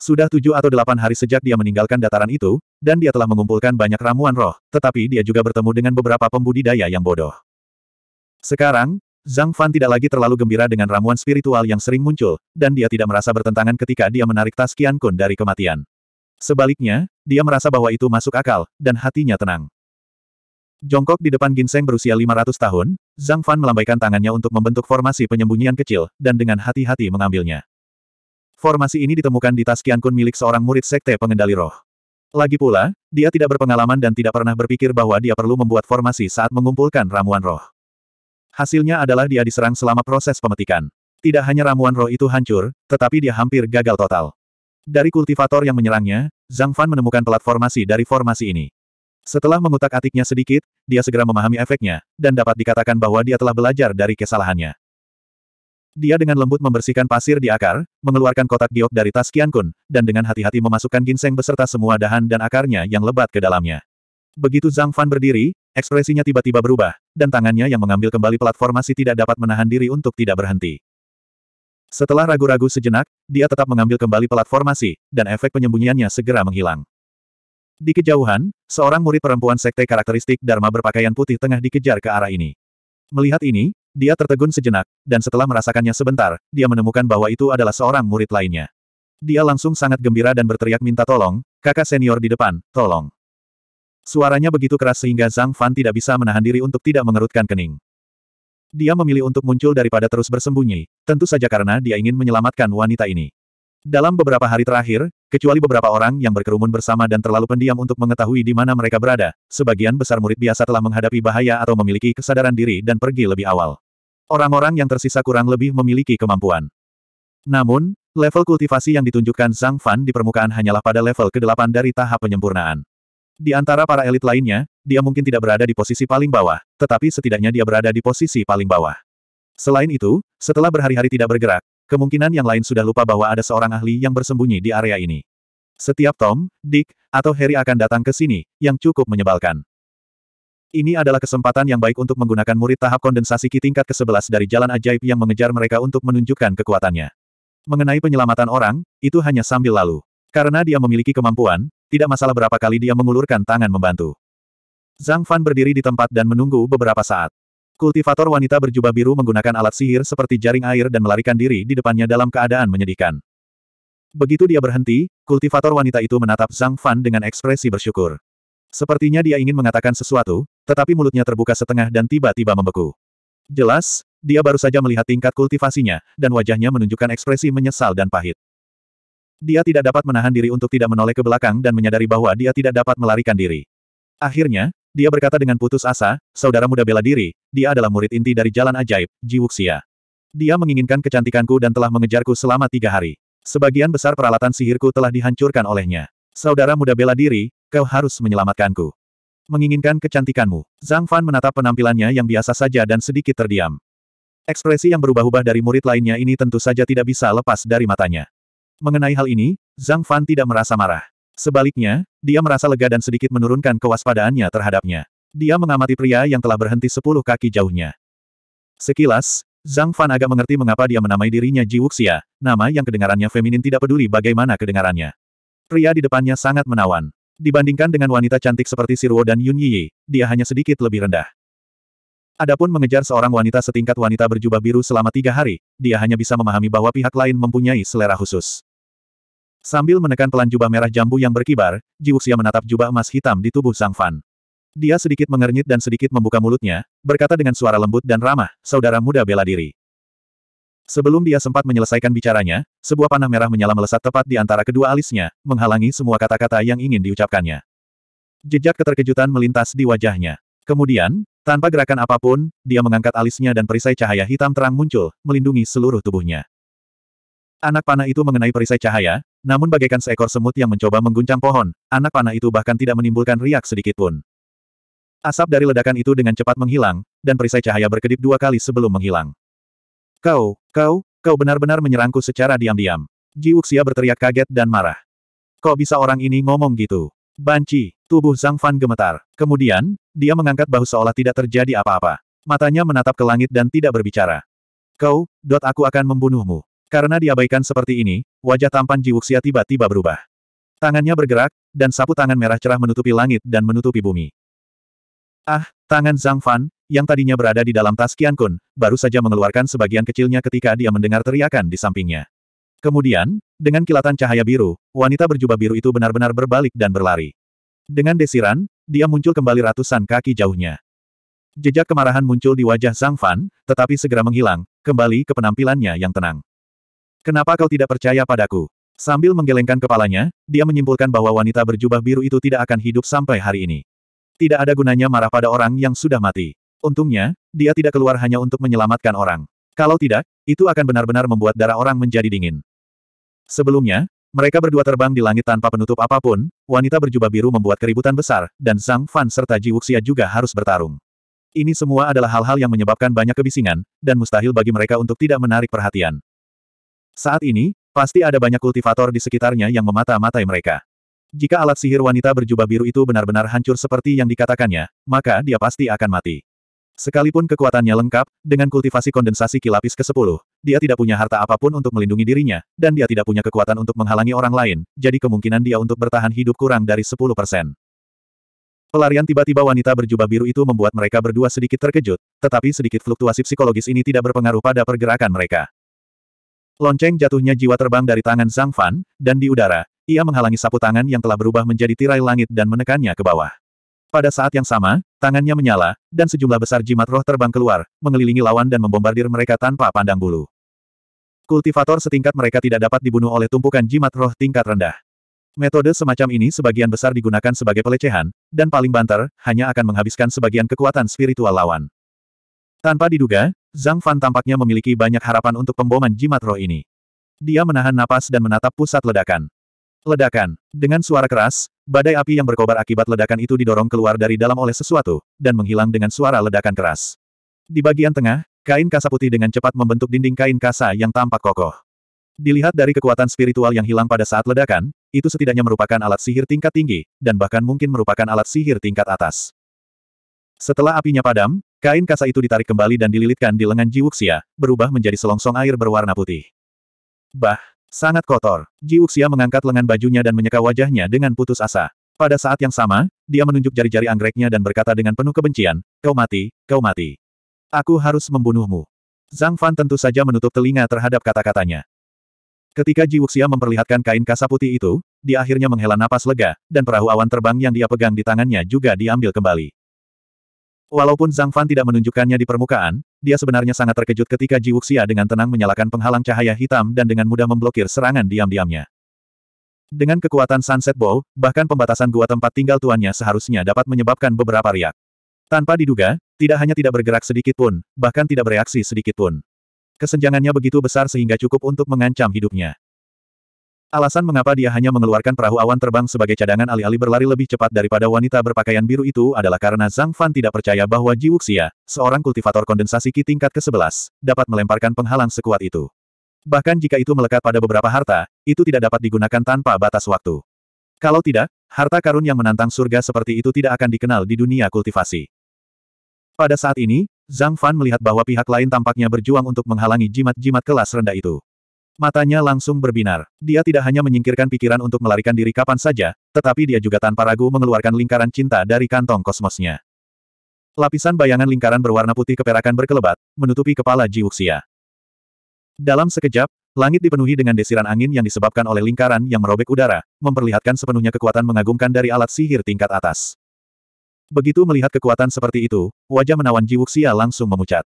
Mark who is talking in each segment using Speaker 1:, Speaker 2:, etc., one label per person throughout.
Speaker 1: Sudah tujuh atau delapan hari sejak dia meninggalkan dataran itu, dan dia telah mengumpulkan banyak ramuan roh, tetapi dia juga bertemu dengan beberapa pembudidaya yang bodoh. Sekarang, Zhang Fan tidak lagi terlalu gembira dengan ramuan spiritual yang sering muncul, dan dia tidak merasa bertentangan ketika dia menarik tas Qian Kun dari kematian. Sebaliknya, dia merasa bahwa itu masuk akal, dan hatinya tenang. Jongkok di depan ginseng berusia 500 tahun, Zhang Fan melambaikan tangannya untuk membentuk formasi penyembunyian kecil, dan dengan hati-hati mengambilnya. Formasi ini ditemukan di tas Kiankun milik seorang murid sekte pengendali roh. Lagi pula, dia tidak berpengalaman dan tidak pernah berpikir bahwa dia perlu membuat formasi saat mengumpulkan ramuan roh. Hasilnya adalah dia diserang selama proses pemetikan. Tidak hanya ramuan roh itu hancur, tetapi dia hampir gagal total. Dari kultivator yang menyerangnya, Zhang Fan menemukan pelat formasi dari formasi ini. Setelah mengutak-atiknya sedikit, dia segera memahami efeknya, dan dapat dikatakan bahwa dia telah belajar dari kesalahannya. Dia dengan lembut membersihkan pasir di akar, mengeluarkan kotak giok dari tas Kian Kun, dan dengan hati-hati memasukkan ginseng beserta semua dahan dan akarnya yang lebat ke dalamnya. Begitu Zhang Fan berdiri, ekspresinya tiba-tiba berubah, dan tangannya yang mengambil kembali platform masih tidak dapat menahan diri untuk tidak berhenti. Setelah ragu-ragu sejenak, dia tetap mengambil kembali platformasi, dan efek penyembunyiannya segera menghilang. Di kejauhan, seorang murid perempuan sekte karakteristik Dharma berpakaian putih tengah dikejar ke arah ini. Melihat ini, dia tertegun sejenak, dan setelah merasakannya sebentar, dia menemukan bahwa itu adalah seorang murid lainnya. Dia langsung sangat gembira dan berteriak minta tolong, kakak senior di depan, tolong. Suaranya begitu keras sehingga Zhang Fan tidak bisa menahan diri untuk tidak mengerutkan kening. Dia memilih untuk muncul daripada terus bersembunyi, tentu saja karena dia ingin menyelamatkan wanita ini. Dalam beberapa hari terakhir, Kecuali beberapa orang yang berkerumun bersama dan terlalu pendiam untuk mengetahui di mana mereka berada, sebagian besar murid biasa telah menghadapi bahaya atau memiliki kesadaran diri dan pergi lebih awal. Orang-orang yang tersisa kurang lebih memiliki kemampuan. Namun, level kultivasi yang ditunjukkan Zhang Fan di permukaan hanyalah pada level ke-8 dari tahap penyempurnaan. Di antara para elit lainnya, dia mungkin tidak berada di posisi paling bawah, tetapi setidaknya dia berada di posisi paling bawah. Selain itu, setelah berhari-hari tidak bergerak, kemungkinan yang lain sudah lupa bahwa ada seorang ahli yang bersembunyi di area ini. Setiap Tom, Dick, atau Harry akan datang ke sini, yang cukup menyebalkan. Ini adalah kesempatan yang baik untuk menggunakan murid tahap kondensasi Ki tingkat ke-11 dari jalan ajaib yang mengejar mereka untuk menunjukkan kekuatannya. Mengenai penyelamatan orang, itu hanya sambil lalu. Karena dia memiliki kemampuan, tidak masalah berapa kali dia mengulurkan tangan membantu. Zhang Fan berdiri di tempat dan menunggu beberapa saat. Kultivator wanita berjubah biru menggunakan alat sihir seperti jaring air dan melarikan diri di depannya dalam keadaan menyedihkan. Begitu dia berhenti, kultivator wanita itu menatap Zhang Fan dengan ekspresi bersyukur. Sepertinya dia ingin mengatakan sesuatu, tetapi mulutnya terbuka setengah dan tiba-tiba membeku. Jelas, dia baru saja melihat tingkat kultivasinya, dan wajahnya menunjukkan ekspresi menyesal dan pahit. Dia tidak dapat menahan diri untuk tidak menoleh ke belakang dan menyadari bahwa dia tidak dapat melarikan diri. Akhirnya, dia berkata dengan putus asa, saudara muda bela diri, dia adalah murid inti dari jalan ajaib, Jiwuxia. Dia menginginkan kecantikanku dan telah mengejarku selama tiga hari. Sebagian besar peralatan sihirku telah dihancurkan olehnya. Saudara muda bela diri, kau harus menyelamatkanku. Menginginkan kecantikanmu. Zhang Fan menatap penampilannya yang biasa saja dan sedikit terdiam. Ekspresi yang berubah-ubah dari murid lainnya ini tentu saja tidak bisa lepas dari matanya. Mengenai hal ini, Zhang Fan tidak merasa marah. Sebaliknya, dia merasa lega dan sedikit menurunkan kewaspadaannya terhadapnya. Dia mengamati pria yang telah berhenti sepuluh kaki jauhnya. Sekilas, Zhang Fan agak mengerti mengapa dia menamai dirinya Ji Wuxia, nama yang kedengarannya feminin tidak peduli bagaimana kedengarannya. Pria di depannya sangat menawan. Dibandingkan dengan wanita cantik seperti Siruo dan Yun Yi, dia hanya sedikit lebih rendah. Adapun mengejar seorang wanita setingkat wanita berjubah biru selama tiga hari, dia hanya bisa memahami bahwa pihak lain mempunyai selera khusus. Sambil menekan pelan jubah merah jambu yang berkibar, Ji Wuxia menatap jubah emas hitam di tubuh Zhang Fan. Dia sedikit mengernyit dan sedikit membuka mulutnya, berkata dengan suara lembut dan ramah, saudara muda bela diri. Sebelum dia sempat menyelesaikan bicaranya, sebuah panah merah menyala melesat tepat di antara kedua alisnya, menghalangi semua kata-kata yang ingin diucapkannya. Jejak keterkejutan melintas di wajahnya. Kemudian, tanpa gerakan apapun, dia mengangkat alisnya dan perisai cahaya hitam terang muncul, melindungi seluruh tubuhnya. Anak panah itu mengenai perisai cahaya, namun bagaikan seekor semut yang mencoba mengguncang pohon, anak panah itu bahkan tidak menimbulkan riak sedikitpun. Asap dari ledakan itu dengan cepat menghilang, dan perisai cahaya berkedip dua kali sebelum menghilang. Kau, kau, kau benar-benar menyerangku secara diam-diam. Ji Wuxia berteriak kaget dan marah. Kok bisa orang ini ngomong gitu? Banci, tubuh Zhang Fan gemetar. Kemudian, dia mengangkat bahu seolah tidak terjadi apa-apa. Matanya menatap ke langit dan tidak berbicara. Kau, dot aku akan membunuhmu. Karena diabaikan seperti ini, wajah tampan Wuxia tiba-tiba berubah. Tangannya bergerak, dan sapu tangan merah cerah menutupi langit dan menutupi bumi. Ah, tangan Zhang Fan, yang tadinya berada di dalam tas Qian Kun, baru saja mengeluarkan sebagian kecilnya ketika dia mendengar teriakan di sampingnya. Kemudian, dengan kilatan cahaya biru, wanita berjubah biru itu benar-benar berbalik dan berlari. Dengan desiran, dia muncul kembali ratusan kaki jauhnya. Jejak kemarahan muncul di wajah Zhang Fan, tetapi segera menghilang, kembali ke penampilannya yang tenang. Kenapa kau tidak percaya padaku? Sambil menggelengkan kepalanya, dia menyimpulkan bahwa wanita berjubah biru itu tidak akan hidup sampai hari ini. Tidak ada gunanya marah pada orang yang sudah mati. Untungnya, dia tidak keluar hanya untuk menyelamatkan orang. Kalau tidak, itu akan benar-benar membuat darah orang menjadi dingin. Sebelumnya, mereka berdua terbang di langit tanpa penutup apapun, wanita berjubah biru membuat keributan besar, dan Zhang Fan serta Ji Wuxia juga harus bertarung. Ini semua adalah hal-hal yang menyebabkan banyak kebisingan, dan mustahil bagi mereka untuk tidak menarik perhatian. Saat ini, pasti ada banyak kultivator di sekitarnya yang memata-matai mereka. Jika alat sihir wanita berjubah biru itu benar-benar hancur seperti yang dikatakannya, maka dia pasti akan mati. Sekalipun kekuatannya lengkap, dengan kultivasi kondensasi kilapis ke-10, dia tidak punya harta apapun untuk melindungi dirinya, dan dia tidak punya kekuatan untuk menghalangi orang lain, jadi kemungkinan dia untuk bertahan hidup kurang dari 10%. Pelarian tiba-tiba wanita berjubah biru itu membuat mereka berdua sedikit terkejut, tetapi sedikit fluktuasi psikologis ini tidak berpengaruh pada pergerakan mereka. Lonceng jatuhnya jiwa terbang dari tangan Zhang Fan, dan di udara, ia menghalangi sapu tangan yang telah berubah menjadi tirai langit dan menekannya ke bawah. Pada saat yang sama, tangannya menyala, dan sejumlah besar jimat roh terbang keluar, mengelilingi lawan dan membombardir mereka tanpa pandang bulu. Kultivator setingkat mereka tidak dapat dibunuh oleh tumpukan jimat roh tingkat rendah. Metode semacam ini sebagian besar digunakan sebagai pelecehan, dan paling banter, hanya akan menghabiskan sebagian kekuatan spiritual lawan. Tanpa diduga, Zhang Fan tampaknya memiliki banyak harapan untuk pemboman jimat roh ini. Dia menahan napas dan menatap pusat ledakan. Ledakan. Dengan suara keras, badai api yang berkobar akibat ledakan itu didorong keluar dari dalam oleh sesuatu, dan menghilang dengan suara ledakan keras. Di bagian tengah, kain kasa putih dengan cepat membentuk dinding kain kasa yang tampak kokoh. Dilihat dari kekuatan spiritual yang hilang pada saat ledakan, itu setidaknya merupakan alat sihir tingkat tinggi, dan bahkan mungkin merupakan alat sihir tingkat atas. Setelah apinya padam, kain kasa itu ditarik kembali dan dililitkan di lengan Jiwuxia, berubah menjadi selongsong air berwarna putih. Bah! Sangat kotor. Ji Uxia mengangkat lengan bajunya dan menyeka wajahnya dengan putus asa. Pada saat yang sama, dia menunjuk jari-jari anggreknya dan berkata dengan penuh kebencian, Kau mati, kau mati. Aku harus membunuhmu. Zhang Fan tentu saja menutup telinga terhadap kata-katanya. Ketika Ji Wuxia memperlihatkan kain kasa putih itu, dia akhirnya menghela napas lega, dan perahu awan terbang yang dia pegang di tangannya juga diambil kembali. Walaupun Zhang Fan tidak menunjukkannya di permukaan, dia sebenarnya sangat terkejut ketika Ji Wuxia dengan tenang menyalakan penghalang cahaya hitam dan dengan mudah memblokir serangan diam-diamnya. Dengan kekuatan Sunset Bow, bahkan pembatasan gua tempat tinggal tuannya seharusnya dapat menyebabkan beberapa riak. Tanpa diduga, tidak hanya tidak bergerak sedikit pun, bahkan tidak bereaksi sedikit pun. Kesenjangannya begitu besar sehingga cukup untuk mengancam hidupnya. Alasan mengapa dia hanya mengeluarkan perahu awan terbang sebagai cadangan alih-alih berlari lebih cepat daripada wanita berpakaian biru itu adalah karena Zhang Fan tidak percaya bahwa Ji Wuxia, seorang kultivator kondensasi Qi tingkat ke-11, dapat melemparkan penghalang sekuat itu. Bahkan jika itu melekat pada beberapa harta, itu tidak dapat digunakan tanpa batas waktu. Kalau tidak, harta karun yang menantang surga seperti itu tidak akan dikenal di dunia kultivasi. Pada saat ini, Zhang Fan melihat bahwa pihak lain tampaknya berjuang untuk menghalangi jimat-jimat kelas rendah itu. Matanya langsung berbinar. Dia tidak hanya menyingkirkan pikiran untuk melarikan diri kapan saja, tetapi dia juga tanpa ragu mengeluarkan lingkaran cinta dari kantong kosmosnya. Lapisan bayangan lingkaran berwarna putih keperakan berkelebat, menutupi kepala Jiuxia. Dalam sekejap, langit dipenuhi dengan desiran angin yang disebabkan oleh lingkaran yang merobek udara, memperlihatkan sepenuhnya kekuatan mengagumkan dari alat sihir tingkat atas. Begitu melihat kekuatan seperti itu, wajah menawan Jiuxia langsung memucat.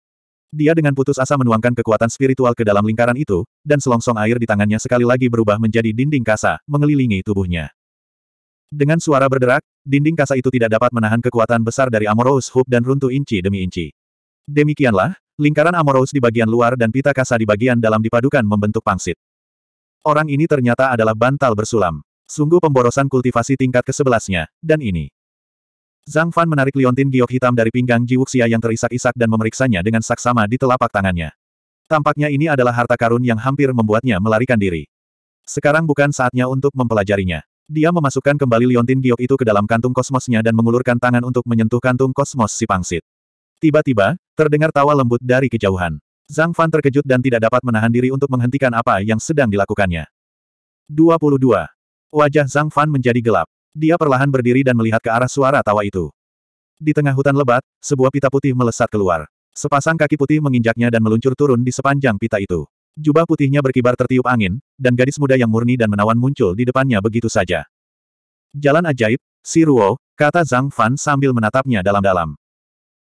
Speaker 1: Dia dengan putus asa menuangkan kekuatan spiritual ke dalam lingkaran itu, dan selongsong air di tangannya sekali lagi berubah menjadi dinding kasa, mengelilingi tubuhnya. Dengan suara berderak, dinding kasa itu tidak dapat menahan kekuatan besar dari Amoros Hub dan runtuh inci demi inci. Demikianlah, lingkaran Amoros di bagian luar dan pita kasa di bagian dalam dipadukan membentuk pangsit. Orang ini ternyata adalah bantal bersulam. Sungguh pemborosan kultivasi tingkat ke-11-nya, dan ini. Zhang Fan menarik liontin giok hitam dari pinggang Ji Wuxia yang terisak-isak dan memeriksanya dengan saksama di telapak tangannya. Tampaknya ini adalah harta karun yang hampir membuatnya melarikan diri. Sekarang bukan saatnya untuk mempelajarinya. Dia memasukkan kembali liontin giok itu ke dalam kantung kosmosnya dan mengulurkan tangan untuk menyentuh kantung kosmos si pangsit. Tiba-tiba, terdengar tawa lembut dari kejauhan. Zhang Fan terkejut dan tidak dapat menahan diri untuk menghentikan apa yang sedang dilakukannya. 22. Wajah Zhang Fan menjadi gelap. Dia perlahan berdiri dan melihat ke arah suara tawa itu. Di tengah hutan lebat, sebuah pita putih melesat keluar. Sepasang kaki putih menginjaknya dan meluncur turun di sepanjang pita itu. Jubah putihnya berkibar tertiup angin, dan gadis muda yang murni dan menawan muncul di depannya begitu saja. Jalan ajaib, si Ruo, kata Zhang Fan sambil menatapnya dalam-dalam.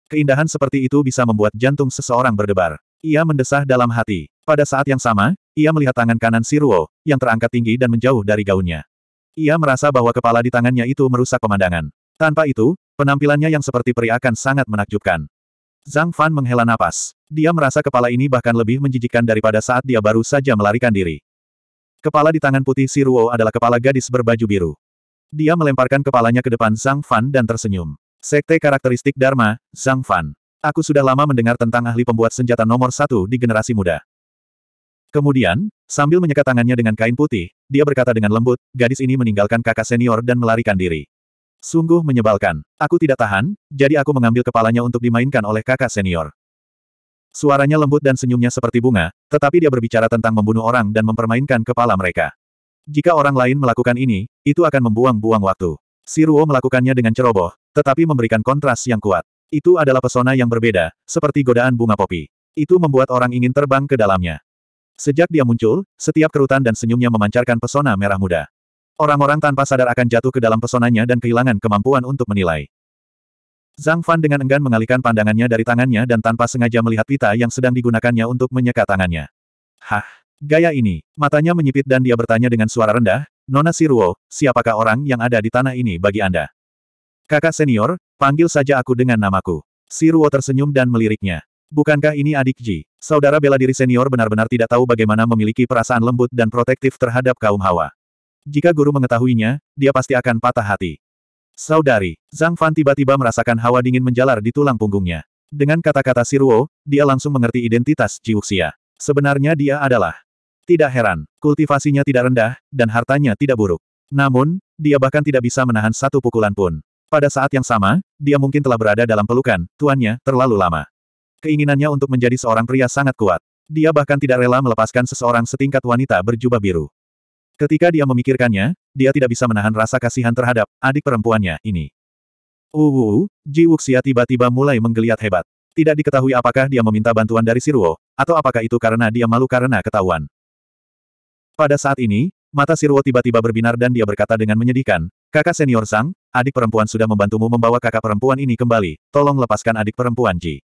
Speaker 1: Keindahan seperti itu bisa membuat jantung seseorang berdebar. Ia mendesah dalam hati. Pada saat yang sama, ia melihat tangan kanan si Ruo, yang terangkat tinggi dan menjauh dari gaunnya. Ia merasa bahwa kepala di tangannya itu merusak pemandangan. Tanpa itu, penampilannya yang seperti peri akan sangat menakjubkan. Zhang Fan menghela napas. Dia merasa kepala ini bahkan lebih menjijikkan daripada saat dia baru saja melarikan diri. Kepala di tangan putih si Ruo adalah kepala gadis berbaju biru. Dia melemparkan kepalanya ke depan Zhang Fan dan tersenyum. Sekte karakteristik Dharma, Zhang Fan. Aku sudah lama mendengar tentang ahli pembuat senjata nomor satu di generasi muda. Kemudian, sambil menyeka tangannya dengan kain putih, dia berkata dengan lembut, gadis ini meninggalkan kakak senior dan melarikan diri. Sungguh menyebalkan. Aku tidak tahan, jadi aku mengambil kepalanya untuk dimainkan oleh kakak senior. Suaranya lembut dan senyumnya seperti bunga, tetapi dia berbicara tentang membunuh orang dan mempermainkan kepala mereka. Jika orang lain melakukan ini, itu akan membuang-buang waktu. Siruo melakukannya dengan ceroboh, tetapi memberikan kontras yang kuat. Itu adalah pesona yang berbeda, seperti godaan bunga popi. Itu membuat orang ingin terbang ke dalamnya. Sejak dia muncul, setiap kerutan dan senyumnya memancarkan pesona merah muda. Orang-orang tanpa sadar akan jatuh ke dalam pesonanya dan kehilangan kemampuan untuk menilai. Zhang Fan dengan enggan mengalihkan pandangannya dari tangannya dan tanpa sengaja melihat pita yang sedang digunakannya untuk menyeka tangannya. Hah, gaya ini, matanya menyipit dan dia bertanya dengan suara rendah, Nona Siruo, siapakah orang yang ada di tanah ini bagi Anda? Kakak senior, panggil saja aku dengan namaku. Siruo tersenyum dan meliriknya. Bukankah ini adik Ji? Saudara bela diri senior benar-benar tidak tahu bagaimana memiliki perasaan lembut dan protektif terhadap kaum hawa. Jika guru mengetahuinya, dia pasti akan patah hati. Saudari, Zhang Fan tiba-tiba merasakan hawa dingin menjalar di tulang punggungnya. Dengan kata-kata Siruo, dia langsung mengerti identitas Jiuxia. Sebenarnya dia adalah tidak heran, kultivasinya tidak rendah, dan hartanya tidak buruk. Namun, dia bahkan tidak bisa menahan satu pukulan pun. Pada saat yang sama, dia mungkin telah berada dalam pelukan, tuannya, terlalu lama. Keinginannya untuk menjadi seorang pria sangat kuat. Dia bahkan tidak rela melepaskan seseorang setingkat wanita berjubah biru. Ketika dia memikirkannya, dia tidak bisa menahan rasa kasihan terhadap adik perempuannya ini. Uh, Ji Wuxia tiba-tiba mulai menggeliat hebat. Tidak diketahui apakah dia meminta bantuan dari Siruo, atau apakah itu karena dia malu karena ketahuan. Pada saat ini, mata Siruo tiba-tiba berbinar dan dia berkata dengan menyedihkan, Kakak senior Sang, adik perempuan sudah membantumu membawa kakak perempuan ini kembali, tolong lepaskan adik perempuan Ji.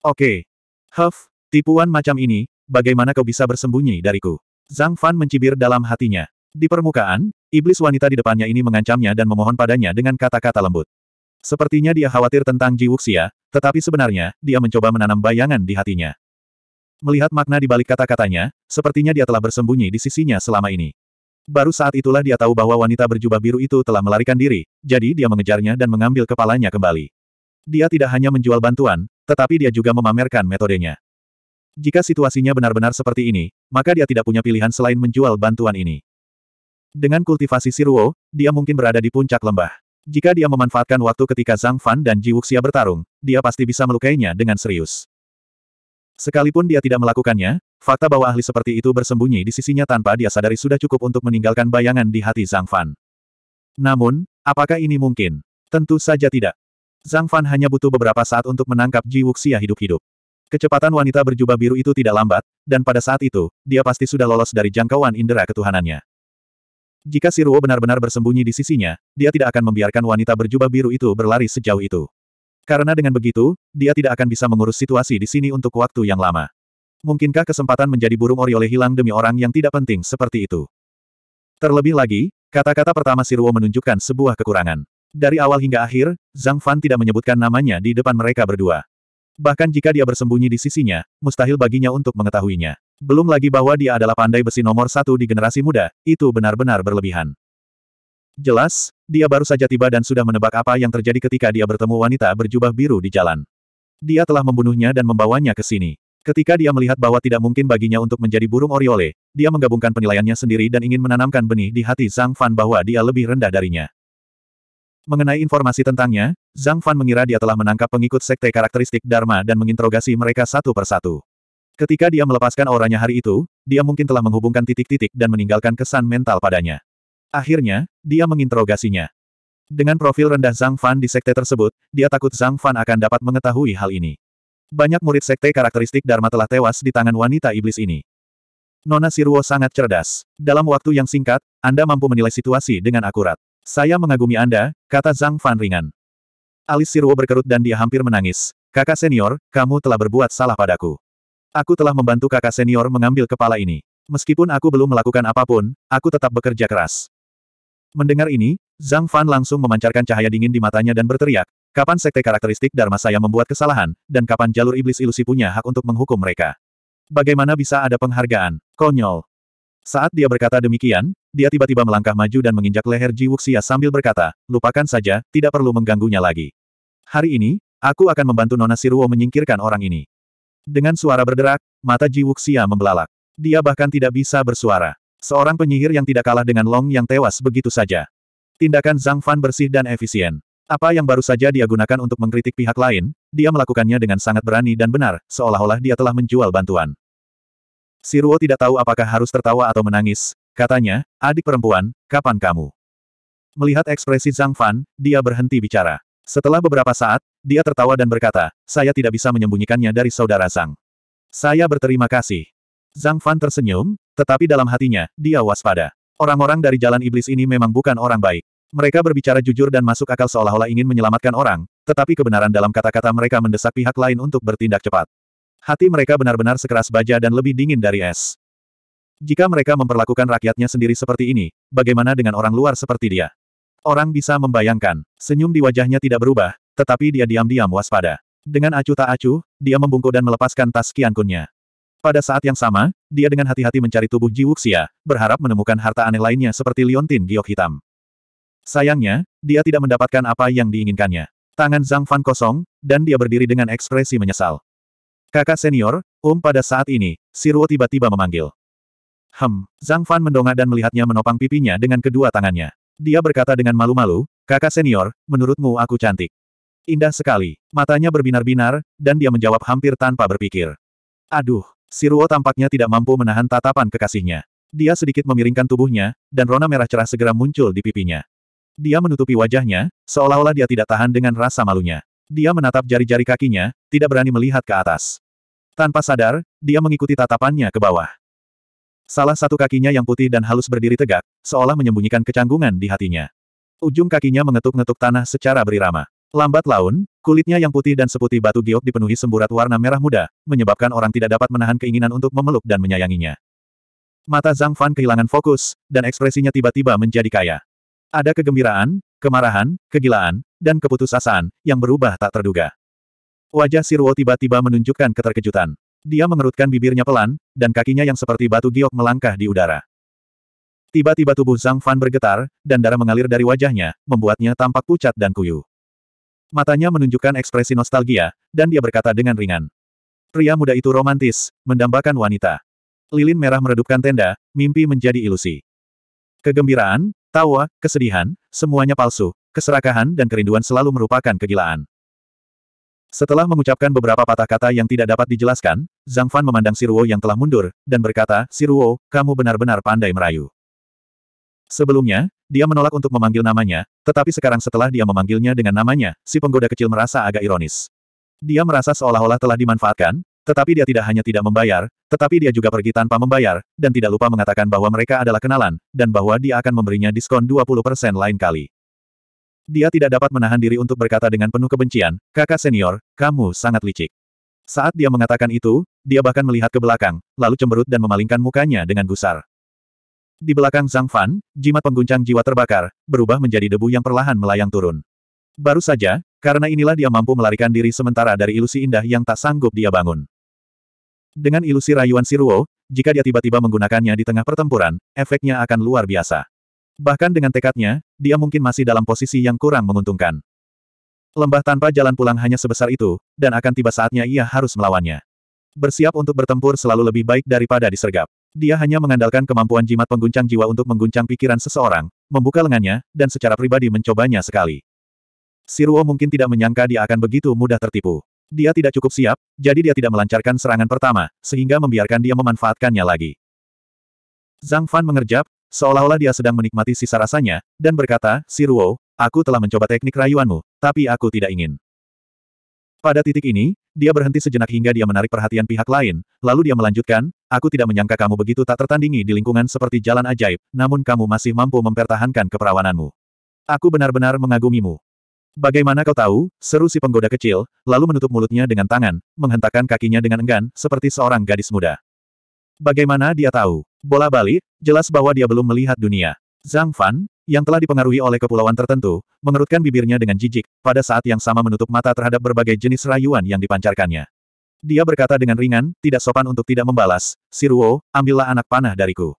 Speaker 1: Oke. Huff, tipuan macam ini, bagaimana kau bisa bersembunyi dariku? Zhang Fan mencibir dalam hatinya. Di permukaan, iblis wanita di depannya ini mengancamnya dan memohon padanya dengan kata-kata lembut. Sepertinya dia khawatir tentang Ji Wuxia, tetapi sebenarnya, dia mencoba menanam bayangan di hatinya. Melihat makna di balik kata-katanya, sepertinya dia telah bersembunyi di sisinya selama ini. Baru saat itulah dia tahu bahwa wanita berjubah biru itu telah melarikan diri, jadi dia mengejarnya dan mengambil kepalanya kembali. Dia tidak hanya menjual bantuan, tetapi dia juga memamerkan metodenya. Jika situasinya benar-benar seperti ini, maka dia tidak punya pilihan selain menjual bantuan ini. Dengan kultivasi Siruo, dia mungkin berada di puncak lembah. Jika dia memanfaatkan waktu ketika Zhang Fan dan Ji Wuxia bertarung, dia pasti bisa melukainya dengan serius. Sekalipun dia tidak melakukannya, fakta bahwa ahli seperti itu bersembunyi di sisinya tanpa dia sadari sudah cukup untuk meninggalkan bayangan di hati Zhang Fan. Namun, apakah ini mungkin? Tentu saja tidak. Zhang Fan hanya butuh beberapa saat untuk menangkap Ji Wuxia hidup-hidup. Kecepatan wanita berjubah biru itu tidak lambat, dan pada saat itu, dia pasti sudah lolos dari jangkauan indera ketuhanannya. Jika si Ruo benar-benar bersembunyi di sisinya, dia tidak akan membiarkan wanita berjubah biru itu berlari sejauh itu. Karena dengan begitu, dia tidak akan bisa mengurus situasi di sini untuk waktu yang lama. Mungkinkah kesempatan menjadi burung oriole hilang demi orang yang tidak penting seperti itu? Terlebih lagi, kata-kata pertama si Ruo menunjukkan sebuah kekurangan. Dari awal hingga akhir, Zhang Fan tidak menyebutkan namanya di depan mereka berdua. Bahkan jika dia bersembunyi di sisinya, mustahil baginya untuk mengetahuinya. Belum lagi bahwa dia adalah pandai besi nomor satu di generasi muda, itu benar-benar berlebihan. Jelas, dia baru saja tiba dan sudah menebak apa yang terjadi ketika dia bertemu wanita berjubah biru di jalan. Dia telah membunuhnya dan membawanya ke sini. Ketika dia melihat bahwa tidak mungkin baginya untuk menjadi burung Oriole, dia menggabungkan penilaiannya sendiri dan ingin menanamkan benih di hati Zhang Fan bahwa dia lebih rendah darinya. Mengenai informasi tentangnya, Zhang Fan mengira dia telah menangkap pengikut sekte karakteristik Dharma dan menginterogasi mereka satu persatu. Ketika dia melepaskan auranya hari itu, dia mungkin telah menghubungkan titik-titik dan meninggalkan kesan mental padanya. Akhirnya, dia menginterogasinya. Dengan profil rendah Zhang Fan di sekte tersebut, dia takut Zhang Fan akan dapat mengetahui hal ini. Banyak murid sekte karakteristik Dharma telah tewas di tangan wanita iblis ini. Nona Siruo sangat cerdas. Dalam waktu yang singkat, Anda mampu menilai situasi dengan akurat. Saya mengagumi Anda, kata Zhang Fan ringan. Alis Siruo berkerut dan dia hampir menangis. Kakak senior, kamu telah berbuat salah padaku. Aku telah membantu kakak senior mengambil kepala ini. Meskipun aku belum melakukan apapun, aku tetap bekerja keras. Mendengar ini, Zhang Fan langsung memancarkan cahaya dingin di matanya dan berteriak, kapan sekte karakteristik Dharma saya membuat kesalahan, dan kapan jalur iblis ilusi punya hak untuk menghukum mereka. Bagaimana bisa ada penghargaan? Konyol. Saat dia berkata demikian, dia tiba-tiba melangkah maju dan menginjak leher Ji Wuxia sambil berkata, lupakan saja, tidak perlu mengganggunya lagi. Hari ini, aku akan membantu Nona Siruo menyingkirkan orang ini. Dengan suara berderak, mata Ji Wuxia membelalak. Dia bahkan tidak bisa bersuara. Seorang penyihir yang tidak kalah dengan Long yang tewas begitu saja. Tindakan Zhang Fan bersih dan efisien. Apa yang baru saja dia gunakan untuk mengkritik pihak lain, dia melakukannya dengan sangat berani dan benar, seolah-olah dia telah menjual bantuan. Siruo tidak tahu apakah harus tertawa atau menangis, katanya, adik perempuan, kapan kamu? Melihat ekspresi Zhang Fan, dia berhenti bicara. Setelah beberapa saat, dia tertawa dan berkata, saya tidak bisa menyembunyikannya dari saudara Zhang. Saya berterima kasih. Zhang Fan tersenyum, tetapi dalam hatinya, dia waspada. Orang-orang dari jalan iblis ini memang bukan orang baik. Mereka berbicara jujur dan masuk akal seolah-olah ingin menyelamatkan orang, tetapi kebenaran dalam kata-kata mereka mendesak pihak lain untuk bertindak cepat. Hati mereka benar-benar sekeras baja dan lebih dingin dari es. Jika mereka memperlakukan rakyatnya sendiri seperti ini, bagaimana dengan orang luar seperti dia? Orang bisa membayangkan, senyum di wajahnya tidak berubah, tetapi dia diam-diam waspada. Dengan acuh tak acuh, dia membungkuk dan melepaskan tas kiankunnya. Pada saat yang sama, dia dengan hati-hati mencari tubuh Ji Wuxia, berharap menemukan harta aneh lainnya seperti liontin giok hitam. Sayangnya, dia tidak mendapatkan apa yang diinginkannya. Tangan Zhang Fan kosong, dan dia berdiri dengan ekspresi menyesal. Kakak senior, um pada saat ini, Siruo tiba-tiba memanggil. Hem, Zhang Fan mendongak dan melihatnya menopang pipinya dengan kedua tangannya. Dia berkata dengan malu-malu, kakak senior, menurutmu aku cantik. Indah sekali, matanya berbinar-binar, dan dia menjawab hampir tanpa berpikir. Aduh, Siruo tampaknya tidak mampu menahan tatapan kekasihnya. Dia sedikit memiringkan tubuhnya, dan rona merah cerah segera muncul di pipinya. Dia menutupi wajahnya, seolah-olah dia tidak tahan dengan rasa malunya. Dia menatap jari-jari kakinya, tidak berani melihat ke atas. Tanpa sadar, dia mengikuti tatapannya ke bawah. Salah satu kakinya yang putih dan halus berdiri tegak, seolah menyembunyikan kecanggungan di hatinya. Ujung kakinya mengetuk-ngetuk tanah secara berirama. Lambat laun, kulitnya yang putih dan seputih batu giok dipenuhi semburat warna merah muda, menyebabkan orang tidak dapat menahan keinginan untuk memeluk dan menyayanginya. Mata Zhang Fan kehilangan fokus, dan ekspresinya tiba-tiba menjadi kaya. Ada kegembiraan, kemarahan, kegilaan, dan keputusasaan, yang berubah tak terduga. Wajah Sirwo tiba-tiba menunjukkan keterkejutan. Dia mengerutkan bibirnya pelan, dan kakinya yang seperti batu giok melangkah di udara. Tiba-tiba tubuh Zhang Fan bergetar, dan darah mengalir dari wajahnya, membuatnya tampak pucat dan kuyu. Matanya menunjukkan ekspresi nostalgia, dan dia berkata dengan ringan. Pria muda itu romantis, mendambakan wanita. Lilin merah meredupkan tenda, mimpi menjadi ilusi. Kegembiraan, tawa, kesedihan, semuanya palsu, Keserakahan dan kerinduan selalu merupakan kegilaan. Setelah mengucapkan beberapa patah kata yang tidak dapat dijelaskan, Zhang Fan memandang Siruo yang telah mundur, dan berkata, Siruo, kamu benar-benar pandai merayu. Sebelumnya, dia menolak untuk memanggil namanya, tetapi sekarang setelah dia memanggilnya dengan namanya, si penggoda kecil merasa agak ironis. Dia merasa seolah-olah telah dimanfaatkan, tetapi dia tidak hanya tidak membayar, tetapi dia juga pergi tanpa membayar, dan tidak lupa mengatakan bahwa mereka adalah kenalan, dan bahwa dia akan memberinya diskon 20% lain kali. Dia tidak dapat menahan diri untuk berkata dengan penuh kebencian, kakak senior, kamu sangat licik. Saat dia mengatakan itu, dia bahkan melihat ke belakang, lalu cemberut dan memalingkan mukanya dengan gusar. Di belakang Zhang Fan, jimat pengguncang jiwa terbakar, berubah menjadi debu yang perlahan melayang turun. Baru saja, karena inilah dia mampu melarikan diri sementara dari ilusi indah yang tak sanggup dia bangun. Dengan ilusi rayuan Siruo, jika dia tiba-tiba menggunakannya di tengah pertempuran, efeknya akan luar biasa. Bahkan dengan tekadnya, dia mungkin masih dalam posisi yang kurang menguntungkan. Lembah tanpa jalan pulang hanya sebesar itu, dan akan tiba saatnya ia harus melawannya. Bersiap untuk bertempur selalu lebih baik daripada disergap. Dia hanya mengandalkan kemampuan jimat pengguncang jiwa untuk mengguncang pikiran seseorang, membuka lengannya, dan secara pribadi mencobanya sekali. Siruo mungkin tidak menyangka dia akan begitu mudah tertipu. Dia tidak cukup siap, jadi dia tidak melancarkan serangan pertama, sehingga membiarkan dia memanfaatkannya lagi. Zhang Fan mengerjap, Seolah-olah dia sedang menikmati sisa rasanya, dan berkata, Siruo, aku telah mencoba teknik rayuanmu, tapi aku tidak ingin. Pada titik ini, dia berhenti sejenak hingga dia menarik perhatian pihak lain, lalu dia melanjutkan, aku tidak menyangka kamu begitu tak tertandingi di lingkungan seperti jalan ajaib, namun kamu masih mampu mempertahankan keperawananmu. Aku benar-benar mengagumimu. Bagaimana kau tahu, seru si penggoda kecil, lalu menutup mulutnya dengan tangan, menghentakkan kakinya dengan enggan, seperti seorang gadis muda. Bagaimana dia tahu? Bola balik, jelas bahwa dia belum melihat dunia. Zhang Fan, yang telah dipengaruhi oleh kepulauan tertentu, mengerutkan bibirnya dengan jijik, pada saat yang sama menutup mata terhadap berbagai jenis rayuan yang dipancarkannya. Dia berkata dengan ringan, tidak sopan untuk tidak membalas, Siruo, ambillah anak panah dariku.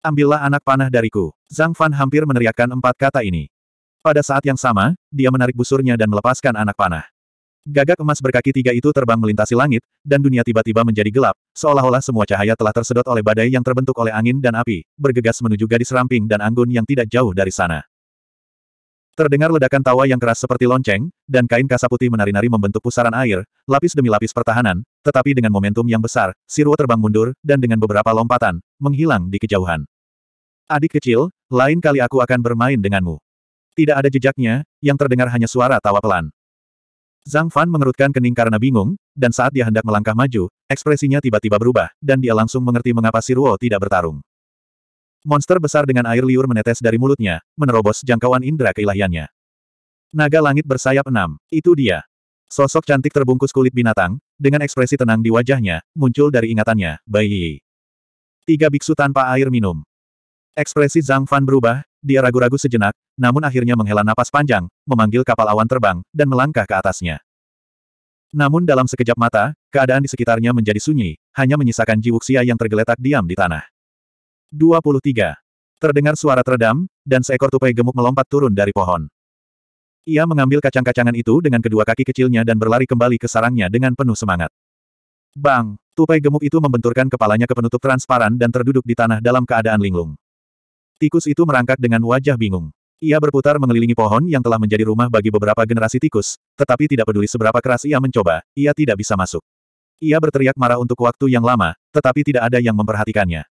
Speaker 1: Ambillah anak panah dariku. Zhang Fan hampir meneriakkan empat kata ini. Pada saat yang sama, dia menarik busurnya dan melepaskan anak panah. Gagak emas berkaki tiga itu terbang melintasi langit, dan dunia tiba-tiba menjadi gelap, seolah-olah semua cahaya telah tersedot oleh badai yang terbentuk oleh angin dan api, bergegas menuju gadis ramping dan anggun yang tidak jauh dari sana. Terdengar ledakan tawa yang keras seperti lonceng, dan kain kasa putih menari-nari membentuk pusaran air, lapis demi lapis pertahanan, tetapi dengan momentum yang besar, Sirwo terbang mundur, dan dengan beberapa lompatan, menghilang di kejauhan. Adik kecil, lain kali aku akan bermain denganmu. Tidak ada jejaknya, yang terdengar hanya suara tawa pelan. Zhang Fan mengerutkan kening karena bingung, dan saat dia hendak melangkah maju, ekspresinya tiba-tiba berubah, dan dia langsung mengerti mengapa Siruo tidak bertarung. Monster besar dengan air liur menetes dari mulutnya, menerobos jangkauan indera keilahiannya. Naga langit bersayap enam, itu dia. Sosok cantik terbungkus kulit binatang, dengan ekspresi tenang di wajahnya, muncul dari ingatannya, Bai Yi. Tiga biksu tanpa air minum. Ekspresi Zhang Fan berubah, dia ragu-ragu sejenak, namun akhirnya menghela napas panjang, memanggil kapal awan terbang, dan melangkah ke atasnya. Namun dalam sekejap mata, keadaan di sekitarnya menjadi sunyi, hanya menyisakan Jiwuxia yang tergeletak diam di tanah. 23. Terdengar suara teredam, dan seekor tupai gemuk melompat turun dari pohon. Ia mengambil kacang-kacangan itu dengan kedua kaki kecilnya dan berlari kembali ke sarangnya dengan penuh semangat. Bang! Tupai gemuk itu membenturkan kepalanya ke penutup transparan dan terduduk di tanah dalam keadaan linglung. Tikus itu merangkak dengan wajah bingung. Ia berputar mengelilingi pohon yang telah menjadi rumah bagi beberapa generasi tikus, tetapi tidak peduli seberapa keras ia mencoba, ia tidak bisa masuk. Ia berteriak marah untuk waktu yang lama, tetapi tidak ada yang memperhatikannya.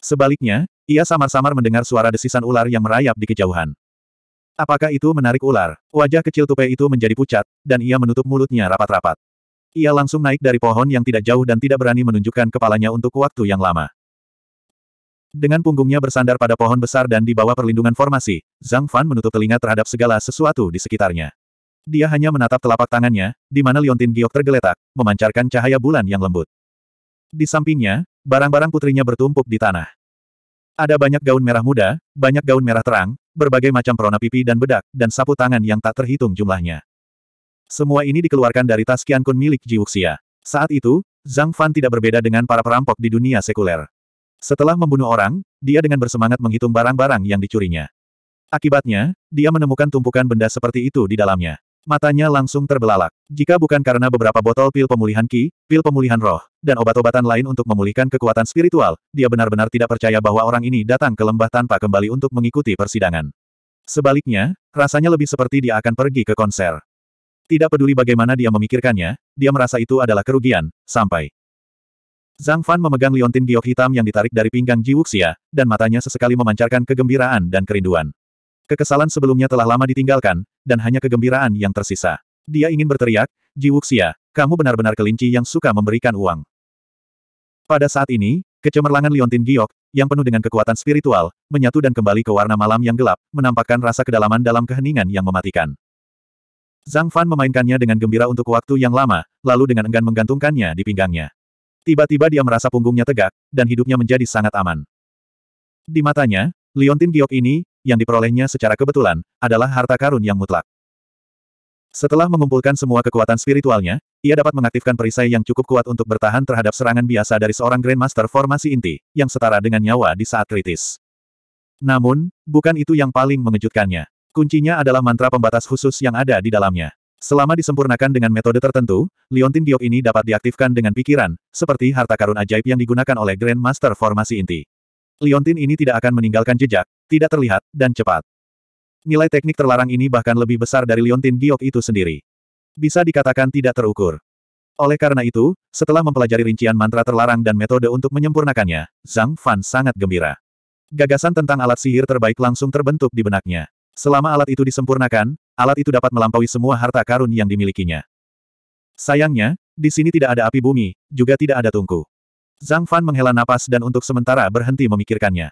Speaker 1: Sebaliknya, ia samar-samar mendengar suara desisan ular yang merayap di kejauhan. Apakah itu menarik ular? Wajah kecil tupai itu menjadi pucat, dan ia menutup mulutnya rapat-rapat. Ia langsung naik dari pohon yang tidak jauh dan tidak berani menunjukkan kepalanya untuk waktu yang lama. Dengan punggungnya bersandar pada pohon besar dan di bawah perlindungan formasi, Zhang Fan menutup telinga terhadap segala sesuatu di sekitarnya. Dia hanya menatap telapak tangannya, di mana liontin giok tergeletak, memancarkan cahaya bulan yang lembut. Di sampingnya, barang-barang putrinya bertumpuk di tanah. Ada banyak gaun merah muda, banyak gaun merah terang, berbagai macam perona pipi dan bedak, dan sapu tangan yang tak terhitung jumlahnya. Semua ini dikeluarkan dari tas kian Kun milik Ji Wuxia. Saat itu, Zhang Fan tidak berbeda dengan para perampok di dunia sekuler. Setelah membunuh orang, dia dengan bersemangat menghitung barang-barang yang dicurinya. Akibatnya, dia menemukan tumpukan benda seperti itu di dalamnya. Matanya langsung terbelalak. Jika bukan karena beberapa botol pil pemulihan ki, pil pemulihan roh, dan obat-obatan lain untuk memulihkan kekuatan spiritual, dia benar-benar tidak percaya bahwa orang ini datang ke lembah tanpa kembali untuk mengikuti persidangan. Sebaliknya, rasanya lebih seperti dia akan pergi ke konser. Tidak peduli bagaimana dia memikirkannya, dia merasa itu adalah kerugian, sampai Zhang Fan memegang liontin giok hitam yang ditarik dari pinggang Ji Wuxia, dan matanya sesekali memancarkan kegembiraan dan kerinduan. Kekesalan sebelumnya telah lama ditinggalkan, dan hanya kegembiraan yang tersisa. Dia ingin berteriak, Ji Wuxia, kamu benar-benar kelinci yang suka memberikan uang. Pada saat ini, kecemerlangan liontin giok, yang penuh dengan kekuatan spiritual, menyatu dan kembali ke warna malam yang gelap, menampakkan rasa kedalaman dalam keheningan yang mematikan. Zhang Fan memainkannya dengan gembira untuk waktu yang lama, lalu dengan enggan menggantungkannya di pinggangnya. Tiba-tiba dia merasa punggungnya tegak, dan hidupnya menjadi sangat aman. Di matanya, Liontin giok ini, yang diperolehnya secara kebetulan, adalah harta karun yang mutlak. Setelah mengumpulkan semua kekuatan spiritualnya, ia dapat mengaktifkan perisai yang cukup kuat untuk bertahan terhadap serangan biasa dari seorang Grandmaster formasi inti, yang setara dengan nyawa di saat kritis. Namun, bukan itu yang paling mengejutkannya. Kuncinya adalah mantra pembatas khusus yang ada di dalamnya. Selama disempurnakan dengan metode tertentu, liontin giok ini dapat diaktifkan dengan pikiran, seperti harta karun ajaib yang digunakan oleh Grand Master formasi inti. Liontin ini tidak akan meninggalkan jejak, tidak terlihat, dan cepat. Nilai teknik terlarang ini bahkan lebih besar dari liontin giok itu sendiri. Bisa dikatakan tidak terukur. Oleh karena itu, setelah mempelajari rincian mantra terlarang dan metode untuk menyempurnakannya, Zhang Fan sangat gembira. Gagasan tentang alat sihir terbaik langsung terbentuk di benaknya. Selama alat itu disempurnakan, alat itu dapat melampaui semua harta karun yang dimilikinya. Sayangnya, di sini tidak ada api bumi, juga tidak ada tungku. Zhang Fan menghela napas dan untuk sementara berhenti memikirkannya.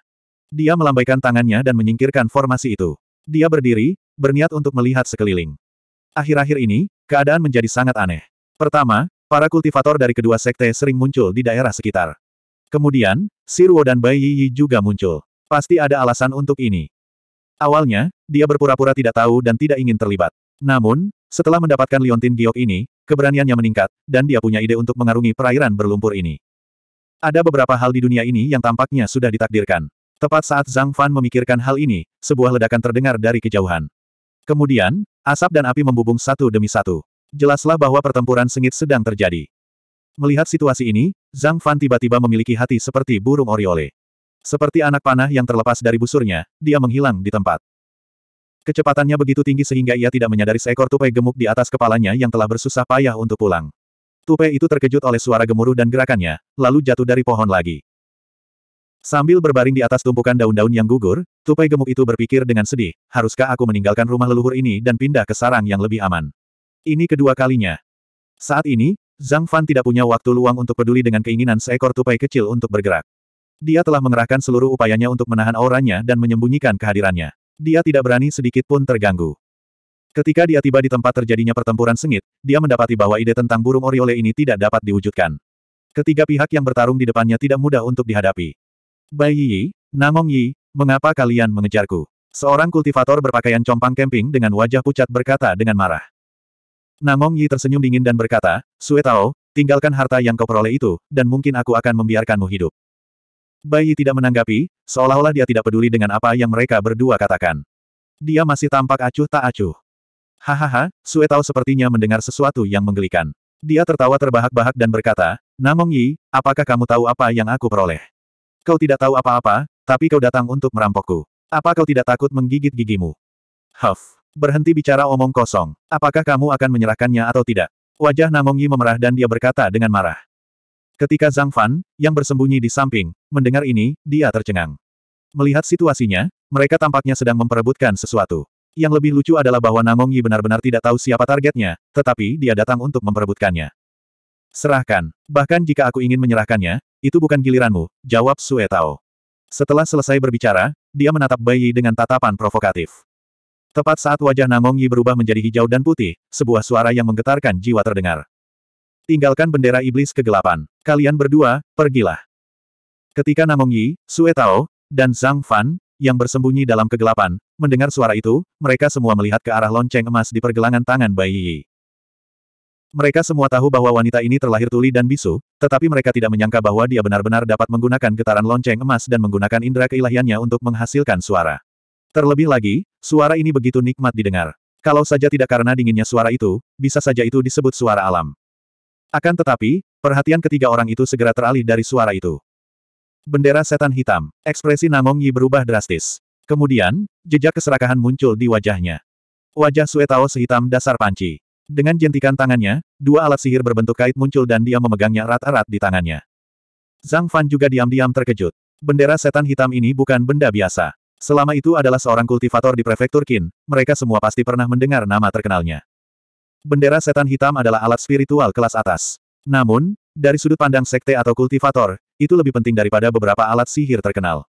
Speaker 1: Dia melambaikan tangannya dan menyingkirkan formasi itu. Dia berdiri, berniat untuk melihat sekeliling. Akhir-akhir ini, keadaan menjadi sangat aneh. Pertama, para kultivator dari kedua sekte sering muncul di daerah sekitar. Kemudian, Sirwo dan Bai Yi juga muncul. Pasti ada alasan untuk ini. Awalnya, dia berpura-pura tidak tahu dan tidak ingin terlibat. Namun, setelah mendapatkan liontin giok ini, keberaniannya meningkat, dan dia punya ide untuk mengarungi perairan berlumpur ini. Ada beberapa hal di dunia ini yang tampaknya sudah ditakdirkan. Tepat saat Zhang Fan memikirkan hal ini, sebuah ledakan terdengar dari kejauhan. Kemudian, asap dan api membubung satu demi satu. Jelaslah bahwa pertempuran sengit sedang terjadi. Melihat situasi ini, Zhang Fan tiba-tiba memiliki hati seperti burung oriole. Seperti anak panah yang terlepas dari busurnya, dia menghilang di tempat. Kecepatannya begitu tinggi sehingga ia tidak menyadari seekor tupai gemuk di atas kepalanya yang telah bersusah payah untuk pulang. Tupai itu terkejut oleh suara gemuruh dan gerakannya, lalu jatuh dari pohon lagi. Sambil berbaring di atas tumpukan daun-daun yang gugur, tupai gemuk itu berpikir dengan sedih, haruskah aku meninggalkan rumah leluhur ini dan pindah ke sarang yang lebih aman. Ini kedua kalinya. Saat ini, Zhang Fan tidak punya waktu luang untuk peduli dengan keinginan seekor tupai kecil untuk bergerak. Dia telah mengerahkan seluruh upayanya untuk menahan auranya dan menyembunyikan kehadirannya. Dia tidak berani sedikit pun terganggu. Ketika dia tiba di tempat terjadinya pertempuran sengit, dia mendapati bahwa ide tentang burung oriole ini tidak dapat diwujudkan. Ketiga pihak yang bertarung di depannya tidak mudah untuk dihadapi. Bai Yi, Namong Yi, mengapa kalian mengejarku? Seorang kultivator berpakaian compang camping dengan wajah pucat berkata dengan marah. Namong Yi tersenyum dingin dan berkata, Sue tinggalkan harta yang kau peroleh itu, dan mungkin aku akan membiarkanmu hidup. Bayi tidak menanggapi, seolah-olah dia tidak peduli dengan apa yang mereka berdua katakan. Dia masih tampak acuh tak acuh. Hahaha, Sue Tao sepertinya mendengar sesuatu yang menggelikan. Dia tertawa terbahak-bahak dan berkata, Namong Yi, apakah kamu tahu apa yang aku peroleh? Kau tidak tahu apa-apa, tapi kau datang untuk merampokku. Apa kau tidak takut menggigit gigimu? Huff, berhenti bicara omong kosong. Apakah kamu akan menyerahkannya atau tidak? Wajah Namong Yi memerah dan dia berkata dengan marah. Ketika Zhang Fan, yang bersembunyi di samping, mendengar ini, dia tercengang. Melihat situasinya, mereka tampaknya sedang memperebutkan sesuatu. Yang lebih lucu adalah bahwa Namong Yi benar-benar tidak tahu siapa targetnya, tetapi dia datang untuk memperebutkannya. Serahkan. Bahkan jika aku ingin menyerahkannya, itu bukan giliranmu, jawab Sue Tao. Setelah selesai berbicara, dia menatap Bai Yi dengan tatapan provokatif. Tepat saat wajah Namong Yi berubah menjadi hijau dan putih, sebuah suara yang menggetarkan jiwa terdengar. Tinggalkan bendera iblis kegelapan. Kalian berdua, pergilah. Ketika Namong Yi, Sue Tao, dan Zhang Fan, yang bersembunyi dalam kegelapan, mendengar suara itu, mereka semua melihat ke arah lonceng emas di pergelangan tangan Bai Yi. Mereka semua tahu bahwa wanita ini terlahir tuli dan bisu, tetapi mereka tidak menyangka bahwa dia benar-benar dapat menggunakan getaran lonceng emas dan menggunakan indera keilahiannya untuk menghasilkan suara. Terlebih lagi, suara ini begitu nikmat didengar. Kalau saja tidak karena dinginnya suara itu, bisa saja itu disebut suara alam. Akan tetapi, perhatian ketiga orang itu segera teralih dari suara itu. Bendera setan hitam, ekspresi Namong Yi berubah drastis. Kemudian, jejak keserakahan muncul di wajahnya. Wajah Suetao sehitam dasar panci. Dengan jentikan tangannya, dua alat sihir berbentuk kait muncul dan dia memegangnya erat-erat di tangannya. Zhang Fan juga diam-diam terkejut. Bendera setan hitam ini bukan benda biasa. Selama itu adalah seorang kultivator di prefektur Qin, mereka semua pasti pernah mendengar nama terkenalnya. Bendera setan hitam adalah alat spiritual kelas atas. Namun, dari sudut pandang sekte atau kultivator, itu lebih penting daripada beberapa alat sihir terkenal.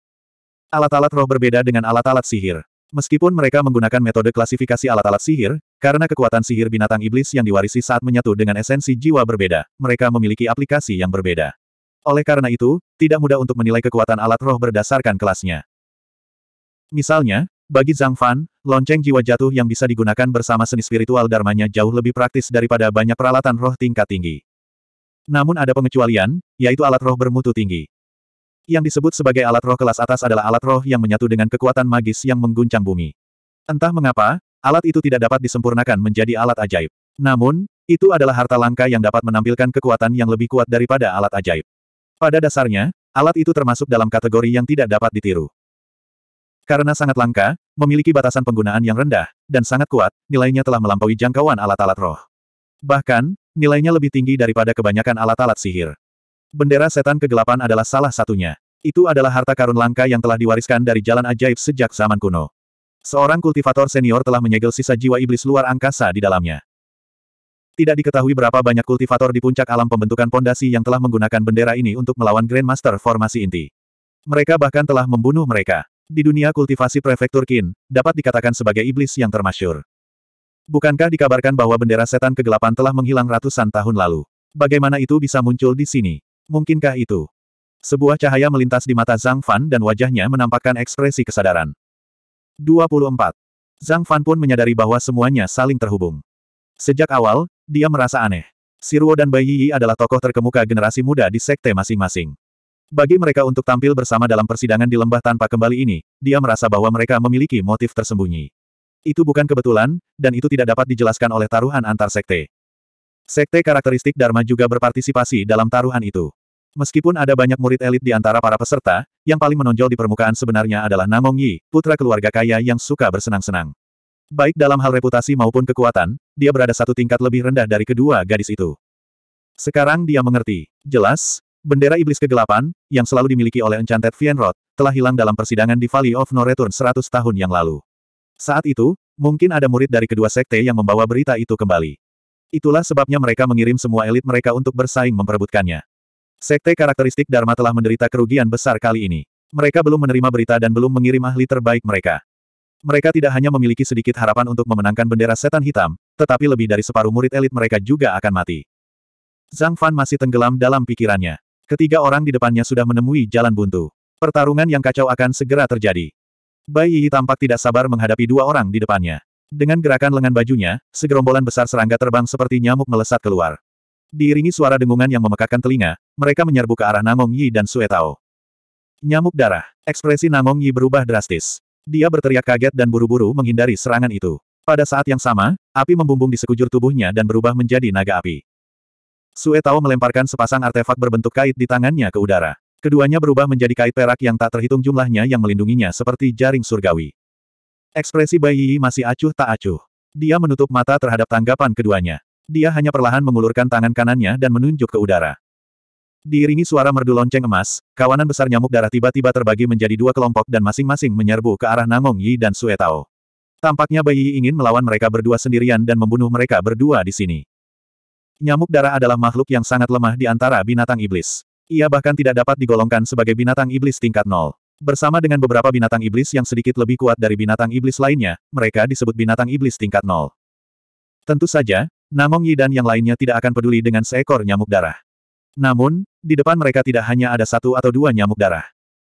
Speaker 1: Alat-alat roh berbeda dengan alat-alat sihir. Meskipun mereka menggunakan metode klasifikasi alat-alat sihir, karena kekuatan sihir binatang iblis yang diwarisi saat menyatu dengan esensi jiwa berbeda, mereka memiliki aplikasi yang berbeda. Oleh karena itu, tidak mudah untuk menilai kekuatan alat roh berdasarkan kelasnya. Misalnya, bagi Zhang Fan, lonceng jiwa jatuh yang bisa digunakan bersama seni spiritual dharmanya jauh lebih praktis daripada banyak peralatan roh tingkat tinggi. Namun ada pengecualian, yaitu alat roh bermutu tinggi. Yang disebut sebagai alat roh kelas atas adalah alat roh yang menyatu dengan kekuatan magis yang mengguncang bumi. Entah mengapa, alat itu tidak dapat disempurnakan menjadi alat ajaib. Namun, itu adalah harta langka yang dapat menampilkan kekuatan yang lebih kuat daripada alat ajaib. Pada dasarnya, alat itu termasuk dalam kategori yang tidak dapat ditiru. Karena sangat langka, memiliki batasan penggunaan yang rendah, dan sangat kuat, nilainya telah melampaui jangkauan alat-alat roh. Bahkan, nilainya lebih tinggi daripada kebanyakan alat-alat sihir. Bendera setan kegelapan adalah salah satunya. Itu adalah harta karun langka yang telah diwariskan dari jalan ajaib sejak zaman kuno. Seorang kultivator senior telah menyegel sisa jiwa iblis luar angkasa di dalamnya. Tidak diketahui berapa banyak kultivator di puncak alam pembentukan pondasi yang telah menggunakan bendera ini untuk melawan Grandmaster formasi inti. Mereka bahkan telah membunuh mereka. Di dunia kultivasi prefektur Qin, dapat dikatakan sebagai iblis yang termasyur. Bukankah dikabarkan bahwa bendera setan kegelapan telah menghilang ratusan tahun lalu? Bagaimana itu bisa muncul di sini? Mungkinkah itu? Sebuah cahaya melintas di mata Zhang Fan dan wajahnya menampakkan ekspresi kesadaran. 24. Zhang Fan pun menyadari bahwa semuanya saling terhubung. Sejak awal, dia merasa aneh. Siruo dan Bai Yi adalah tokoh terkemuka generasi muda di sekte masing-masing. Bagi mereka untuk tampil bersama dalam persidangan di lembah tanpa kembali ini, dia merasa bahwa mereka memiliki motif tersembunyi. Itu bukan kebetulan, dan itu tidak dapat dijelaskan oleh taruhan antar sekte. Sekte karakteristik Dharma juga berpartisipasi dalam taruhan itu. Meskipun ada banyak murid elit di antara para peserta, yang paling menonjol di permukaan sebenarnya adalah Namong Yi, putra keluarga kaya yang suka bersenang-senang. Baik dalam hal reputasi maupun kekuatan, dia berada satu tingkat lebih rendah dari kedua gadis itu. Sekarang dia mengerti. Jelas, Bendera Iblis Kegelapan, yang selalu dimiliki oleh Enchanted Fienrod, telah hilang dalam persidangan di Valley of No Return 100 tahun yang lalu. Saat itu, mungkin ada murid dari kedua sekte yang membawa berita itu kembali. Itulah sebabnya mereka mengirim semua elit mereka untuk bersaing memperebutkannya. Sekte karakteristik Dharma telah menderita kerugian besar kali ini. Mereka belum menerima berita dan belum mengirim ahli terbaik mereka. Mereka tidak hanya memiliki sedikit harapan untuk memenangkan bendera setan hitam, tetapi lebih dari separuh murid elit mereka juga akan mati. Zhang Fan masih tenggelam dalam pikirannya. Ketiga orang di depannya sudah menemui jalan buntu. Pertarungan yang kacau akan segera terjadi. Bai Yi tampak tidak sabar menghadapi dua orang di depannya. Dengan gerakan lengan bajunya, segerombolan besar serangga terbang seperti nyamuk melesat keluar. Diiringi suara dengungan yang memekakkan telinga, mereka menyerbu ke arah Nangong Yi dan Suetao. Nyamuk darah. Ekspresi Nangong Yi berubah drastis. Dia berteriak kaget dan buru-buru menghindari serangan itu. Pada saat yang sama, api membumbung di sekujur tubuhnya dan berubah menjadi naga api. Sue Tao melemparkan sepasang artefak berbentuk kait di tangannya ke udara. Keduanya berubah menjadi kait perak yang tak terhitung jumlahnya yang melindunginya seperti jaring surgawi. Ekspresi Bai Yi masih acuh tak acuh. Dia menutup mata terhadap tanggapan keduanya. Dia hanya perlahan mengulurkan tangan kanannya dan menunjuk ke udara. Diiringi suara merdu lonceng emas, kawanan besar nyamuk darah tiba-tiba terbagi menjadi dua kelompok dan masing-masing menyerbu ke arah Nangong Yi dan Sue Tao. Tampaknya Bai Yi ingin melawan mereka berdua sendirian dan membunuh mereka berdua di sini. Nyamuk darah adalah makhluk yang sangat lemah di antara binatang iblis. Ia bahkan tidak dapat digolongkan sebagai binatang iblis tingkat nol. Bersama dengan beberapa binatang iblis yang sedikit lebih kuat dari binatang iblis lainnya, mereka disebut binatang iblis tingkat nol. Tentu saja, Namong Yi dan yang lainnya tidak akan peduli dengan seekor nyamuk darah. Namun, di depan mereka tidak hanya ada satu atau dua nyamuk darah.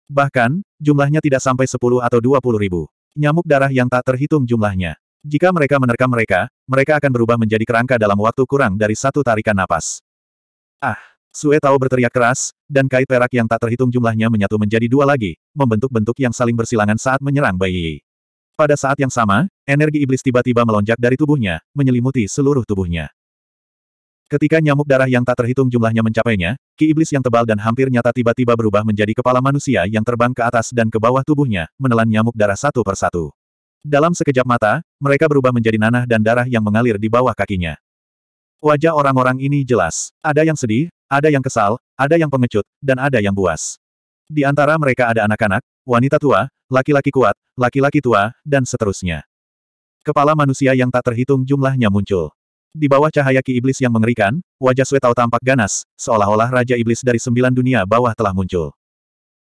Speaker 1: Bahkan, jumlahnya tidak sampai 10 atau 20 ribu. Nyamuk darah yang tak terhitung jumlahnya. Jika mereka menerkam mereka, mereka akan berubah menjadi kerangka dalam waktu kurang dari satu tarikan napas. Ah! Sue Tao berteriak keras, dan kait perak yang tak terhitung jumlahnya menyatu menjadi dua lagi, membentuk bentuk yang saling bersilangan saat menyerang Bai Yi. Pada saat yang sama, energi iblis tiba-tiba melonjak dari tubuhnya, menyelimuti seluruh tubuhnya. Ketika nyamuk darah yang tak terhitung jumlahnya mencapainya, ki iblis yang tebal dan hampir nyata tiba-tiba berubah menjadi kepala manusia yang terbang ke atas dan ke bawah tubuhnya, menelan nyamuk darah satu persatu. Dalam sekejap mata, mereka berubah menjadi nanah dan darah yang mengalir di bawah kakinya. Wajah orang-orang ini jelas. Ada yang sedih, ada yang kesal, ada yang pengecut, dan ada yang buas. Di antara mereka ada anak-anak, wanita tua, laki-laki kuat, laki-laki tua, dan seterusnya. Kepala manusia yang tak terhitung jumlahnya muncul. Di bawah cahaya ki iblis yang mengerikan, wajah Swetau tampak ganas, seolah-olah Raja Iblis dari sembilan dunia bawah telah muncul.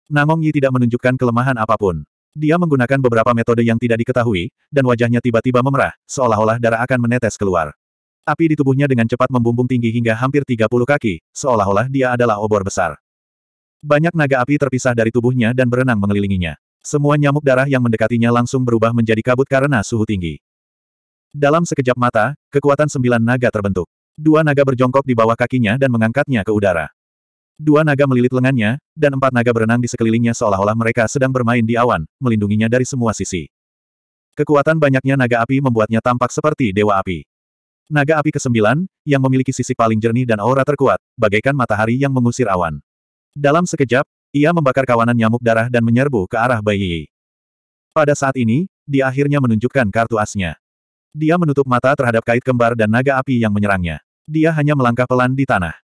Speaker 1: Nangong Yi tidak menunjukkan kelemahan apapun. Dia menggunakan beberapa metode yang tidak diketahui, dan wajahnya tiba-tiba memerah, seolah-olah darah akan menetes keluar. Api di tubuhnya dengan cepat membumbung tinggi hingga hampir 30 kaki, seolah-olah dia adalah obor besar. Banyak naga api terpisah dari tubuhnya dan berenang mengelilinginya. Semua nyamuk darah yang mendekatinya langsung berubah menjadi kabut karena suhu tinggi. Dalam sekejap mata, kekuatan sembilan naga terbentuk. Dua naga berjongkok di bawah kakinya dan mengangkatnya ke udara. Dua naga melilit lengannya, dan empat naga berenang di sekelilingnya seolah-olah mereka sedang bermain di awan, melindunginya dari semua sisi. Kekuatan banyaknya naga api membuatnya tampak seperti dewa api. Naga api kesembilan, yang memiliki sisi paling jernih dan aura terkuat, bagaikan matahari yang mengusir awan. Dalam sekejap, ia membakar kawanan nyamuk darah dan menyerbu ke arah bayi. Pada saat ini, dia akhirnya menunjukkan kartu asnya. Dia menutup mata terhadap kait kembar dan naga api yang menyerangnya. Dia hanya melangkah pelan di tanah.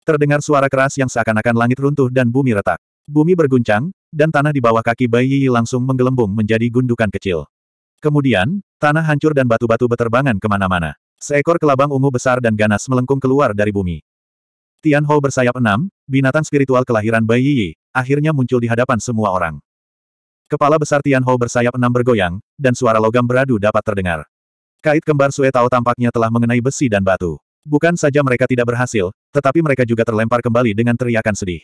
Speaker 1: Terdengar suara keras yang seakan-akan langit runtuh dan bumi retak. Bumi berguncang, dan tanah di bawah kaki Bai Yi langsung menggelembung menjadi gundukan kecil. Kemudian, tanah hancur dan batu-batu beterbangan kemana-mana. Seekor kelabang ungu besar dan ganas melengkung keluar dari bumi. Tian Ho bersayap enam, binatang spiritual kelahiran Bai Yi, akhirnya muncul di hadapan semua orang. Kepala besar Tian Ho bersayap enam bergoyang, dan suara logam beradu dapat terdengar. Kait kembar Sue Tao tampaknya telah mengenai besi dan batu. Bukan saja mereka tidak berhasil, tetapi mereka juga terlempar kembali dengan teriakan sedih.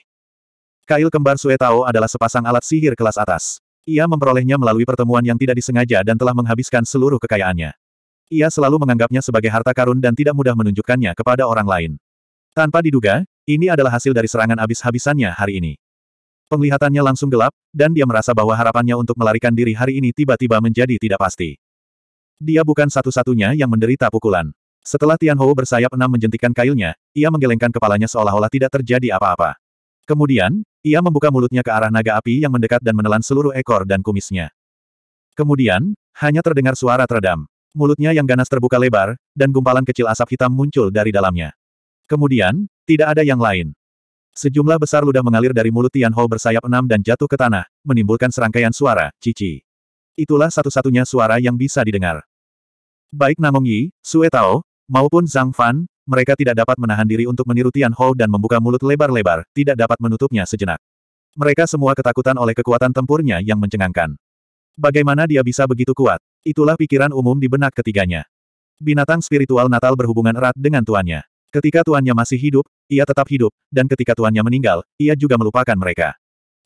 Speaker 1: Kail kembar Suetao adalah sepasang alat sihir kelas atas. Ia memperolehnya melalui pertemuan yang tidak disengaja dan telah menghabiskan seluruh kekayaannya. Ia selalu menganggapnya sebagai harta karun dan tidak mudah menunjukkannya kepada orang lain. Tanpa diduga, ini adalah hasil dari serangan abis habisannya hari ini. Penglihatannya langsung gelap, dan dia merasa bahwa harapannya untuk melarikan diri hari ini tiba-tiba menjadi tidak pasti. Dia bukan satu-satunya yang menderita pukulan. Setelah Tian Hou bersayap enam menjentikan kailnya, ia menggelengkan kepalanya seolah-olah tidak terjadi apa-apa. Kemudian, ia membuka mulutnya ke arah naga api yang mendekat dan menelan seluruh ekor dan kumisnya. Kemudian, hanya terdengar suara teredam. Mulutnya yang ganas terbuka lebar, dan gumpalan kecil asap hitam muncul dari dalamnya. Kemudian, tidak ada yang lain. Sejumlah besar ludah mengalir dari mulut Tian Hou bersayap enam dan jatuh ke tanah, menimbulkan serangkaian suara, cici. Itulah satu-satunya suara yang bisa didengar. Baik Namong Yi, Sue Tao, Maupun Zhang Fan, mereka tidak dapat menahan diri untuk meniru Tian Hou dan membuka mulut lebar-lebar, tidak dapat menutupnya sejenak. Mereka semua ketakutan oleh kekuatan tempurnya yang mencengangkan. Bagaimana dia bisa begitu kuat? Itulah pikiran umum di benak ketiganya. Binatang spiritual Natal berhubungan erat dengan tuannya. Ketika tuannya masih hidup, ia tetap hidup, dan ketika tuannya meninggal, ia juga melupakan mereka.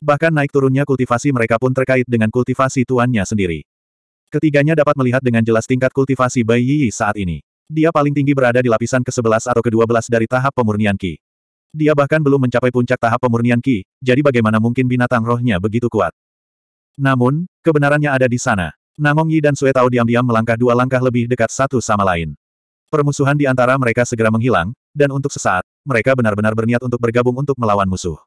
Speaker 1: Bahkan naik turunnya kultivasi mereka pun terkait dengan kultivasi tuannya sendiri. Ketiganya dapat melihat dengan jelas tingkat kultivasi Bai Yi saat ini. Dia paling tinggi berada di lapisan ke-11 atau ke-12 dari tahap pemurnian Ki. Dia bahkan belum mencapai puncak tahap pemurnian Ki, jadi bagaimana mungkin binatang rohnya begitu kuat? Namun, kebenarannya ada di sana. Namong Yi dan Sue Tao diam-diam melangkah dua langkah lebih dekat satu sama lain. Permusuhan di antara mereka segera menghilang, dan untuk sesaat, mereka benar-benar berniat untuk bergabung untuk melawan musuh.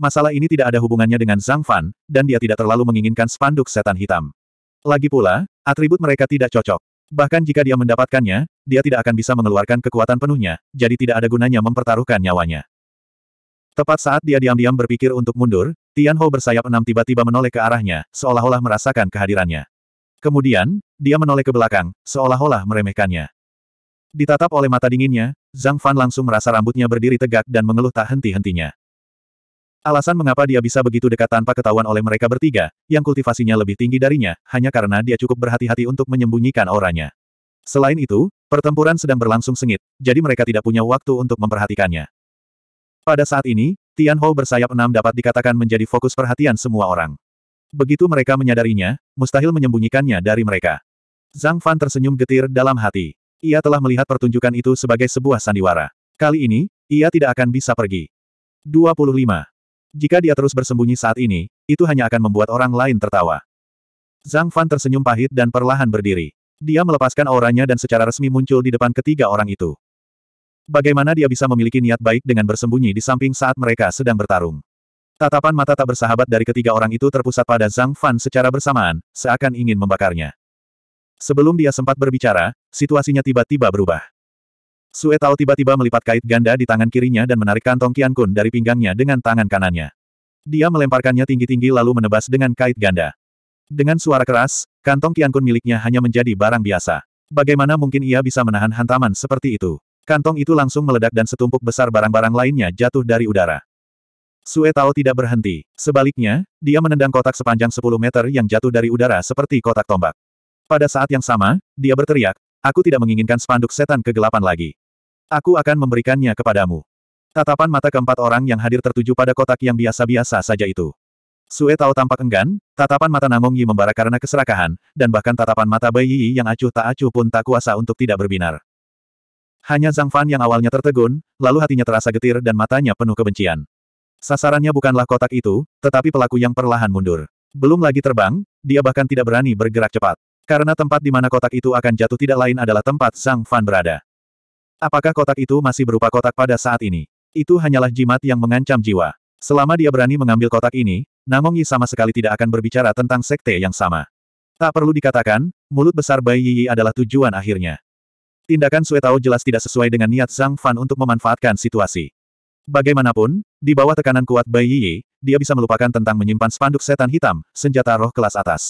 Speaker 1: Masalah ini tidak ada hubungannya dengan Zhang Fan, dan dia tidak terlalu menginginkan spanduk setan hitam. Lagi pula, atribut mereka tidak cocok. Bahkan jika dia mendapatkannya, dia tidak akan bisa mengeluarkan kekuatan penuhnya, jadi tidak ada gunanya mempertaruhkan nyawanya. Tepat saat dia diam-diam berpikir untuk mundur, Tian Ho bersayap enam tiba-tiba menoleh ke arahnya, seolah-olah merasakan kehadirannya. Kemudian, dia menoleh ke belakang, seolah-olah meremehkannya. Ditatap oleh mata dinginnya, Zhang Fan langsung merasa rambutnya berdiri tegak dan mengeluh tak henti-hentinya. Alasan mengapa dia bisa begitu dekat tanpa ketahuan oleh mereka bertiga, yang kultivasinya lebih tinggi darinya, hanya karena dia cukup berhati-hati untuk menyembunyikan oranya. Selain itu, pertempuran sedang berlangsung sengit, jadi mereka tidak punya waktu untuk memperhatikannya. Pada saat ini, Tian Ho bersayap enam dapat dikatakan menjadi fokus perhatian semua orang. Begitu mereka menyadarinya, mustahil menyembunyikannya dari mereka. Zhang Fan tersenyum getir dalam hati. Ia telah melihat pertunjukan itu sebagai sebuah sandiwara. Kali ini, ia tidak akan bisa pergi. 25. Jika dia terus bersembunyi saat ini, itu hanya akan membuat orang lain tertawa. Zhang Fan tersenyum pahit dan perlahan berdiri. Dia melepaskan auranya dan secara resmi muncul di depan ketiga orang itu. Bagaimana dia bisa memiliki niat baik dengan bersembunyi di samping saat mereka sedang bertarung? Tatapan mata tak bersahabat dari ketiga orang itu terpusat pada Zhang Fan secara bersamaan, seakan ingin membakarnya. Sebelum dia sempat berbicara, situasinya tiba-tiba berubah. Sue Tao tiba-tiba melipat kait ganda di tangan kirinya dan menarik kantong Kian Kun dari pinggangnya dengan tangan kanannya. Dia melemparkannya tinggi-tinggi lalu menebas dengan kait ganda. Dengan suara keras, kantong Kian Kun miliknya hanya menjadi barang biasa. Bagaimana mungkin ia bisa menahan hantaman seperti itu? Kantong itu langsung meledak dan setumpuk besar barang-barang lainnya jatuh dari udara. Sue Tao tidak berhenti. Sebaliknya, dia menendang kotak sepanjang 10 meter yang jatuh dari udara seperti kotak tombak. Pada saat yang sama, dia berteriak, Aku tidak menginginkan spanduk setan kegelapan lagi. Aku akan memberikannya kepadamu. Tatapan mata keempat orang yang hadir tertuju pada kotak yang biasa-biasa saja itu. Sue Tao tampak enggan, tatapan mata Namong Yi membara karena keserakahan, dan bahkan tatapan mata Bai Yi yang acuh tak acuh pun tak kuasa untuk tidak berbinar. Hanya Zhang Fan yang awalnya tertegun, lalu hatinya terasa getir dan matanya penuh kebencian. Sasarannya bukanlah kotak itu, tetapi pelaku yang perlahan mundur. Belum lagi terbang, dia bahkan tidak berani bergerak cepat. Karena tempat di mana kotak itu akan jatuh tidak lain adalah tempat Zhang Fan berada. Apakah kotak itu masih berupa kotak pada saat ini? Itu hanyalah jimat yang mengancam jiwa. Selama dia berani mengambil kotak ini, Namong Yi sama sekali tidak akan berbicara tentang sekte yang sama. Tak perlu dikatakan, mulut besar Bai Yi adalah tujuan akhirnya. Tindakan Sue Tao jelas tidak sesuai dengan niat Zhang Fan untuk memanfaatkan situasi. Bagaimanapun, di bawah tekanan kuat Bai Yi, dia bisa melupakan tentang menyimpan spanduk setan hitam, senjata roh kelas atas.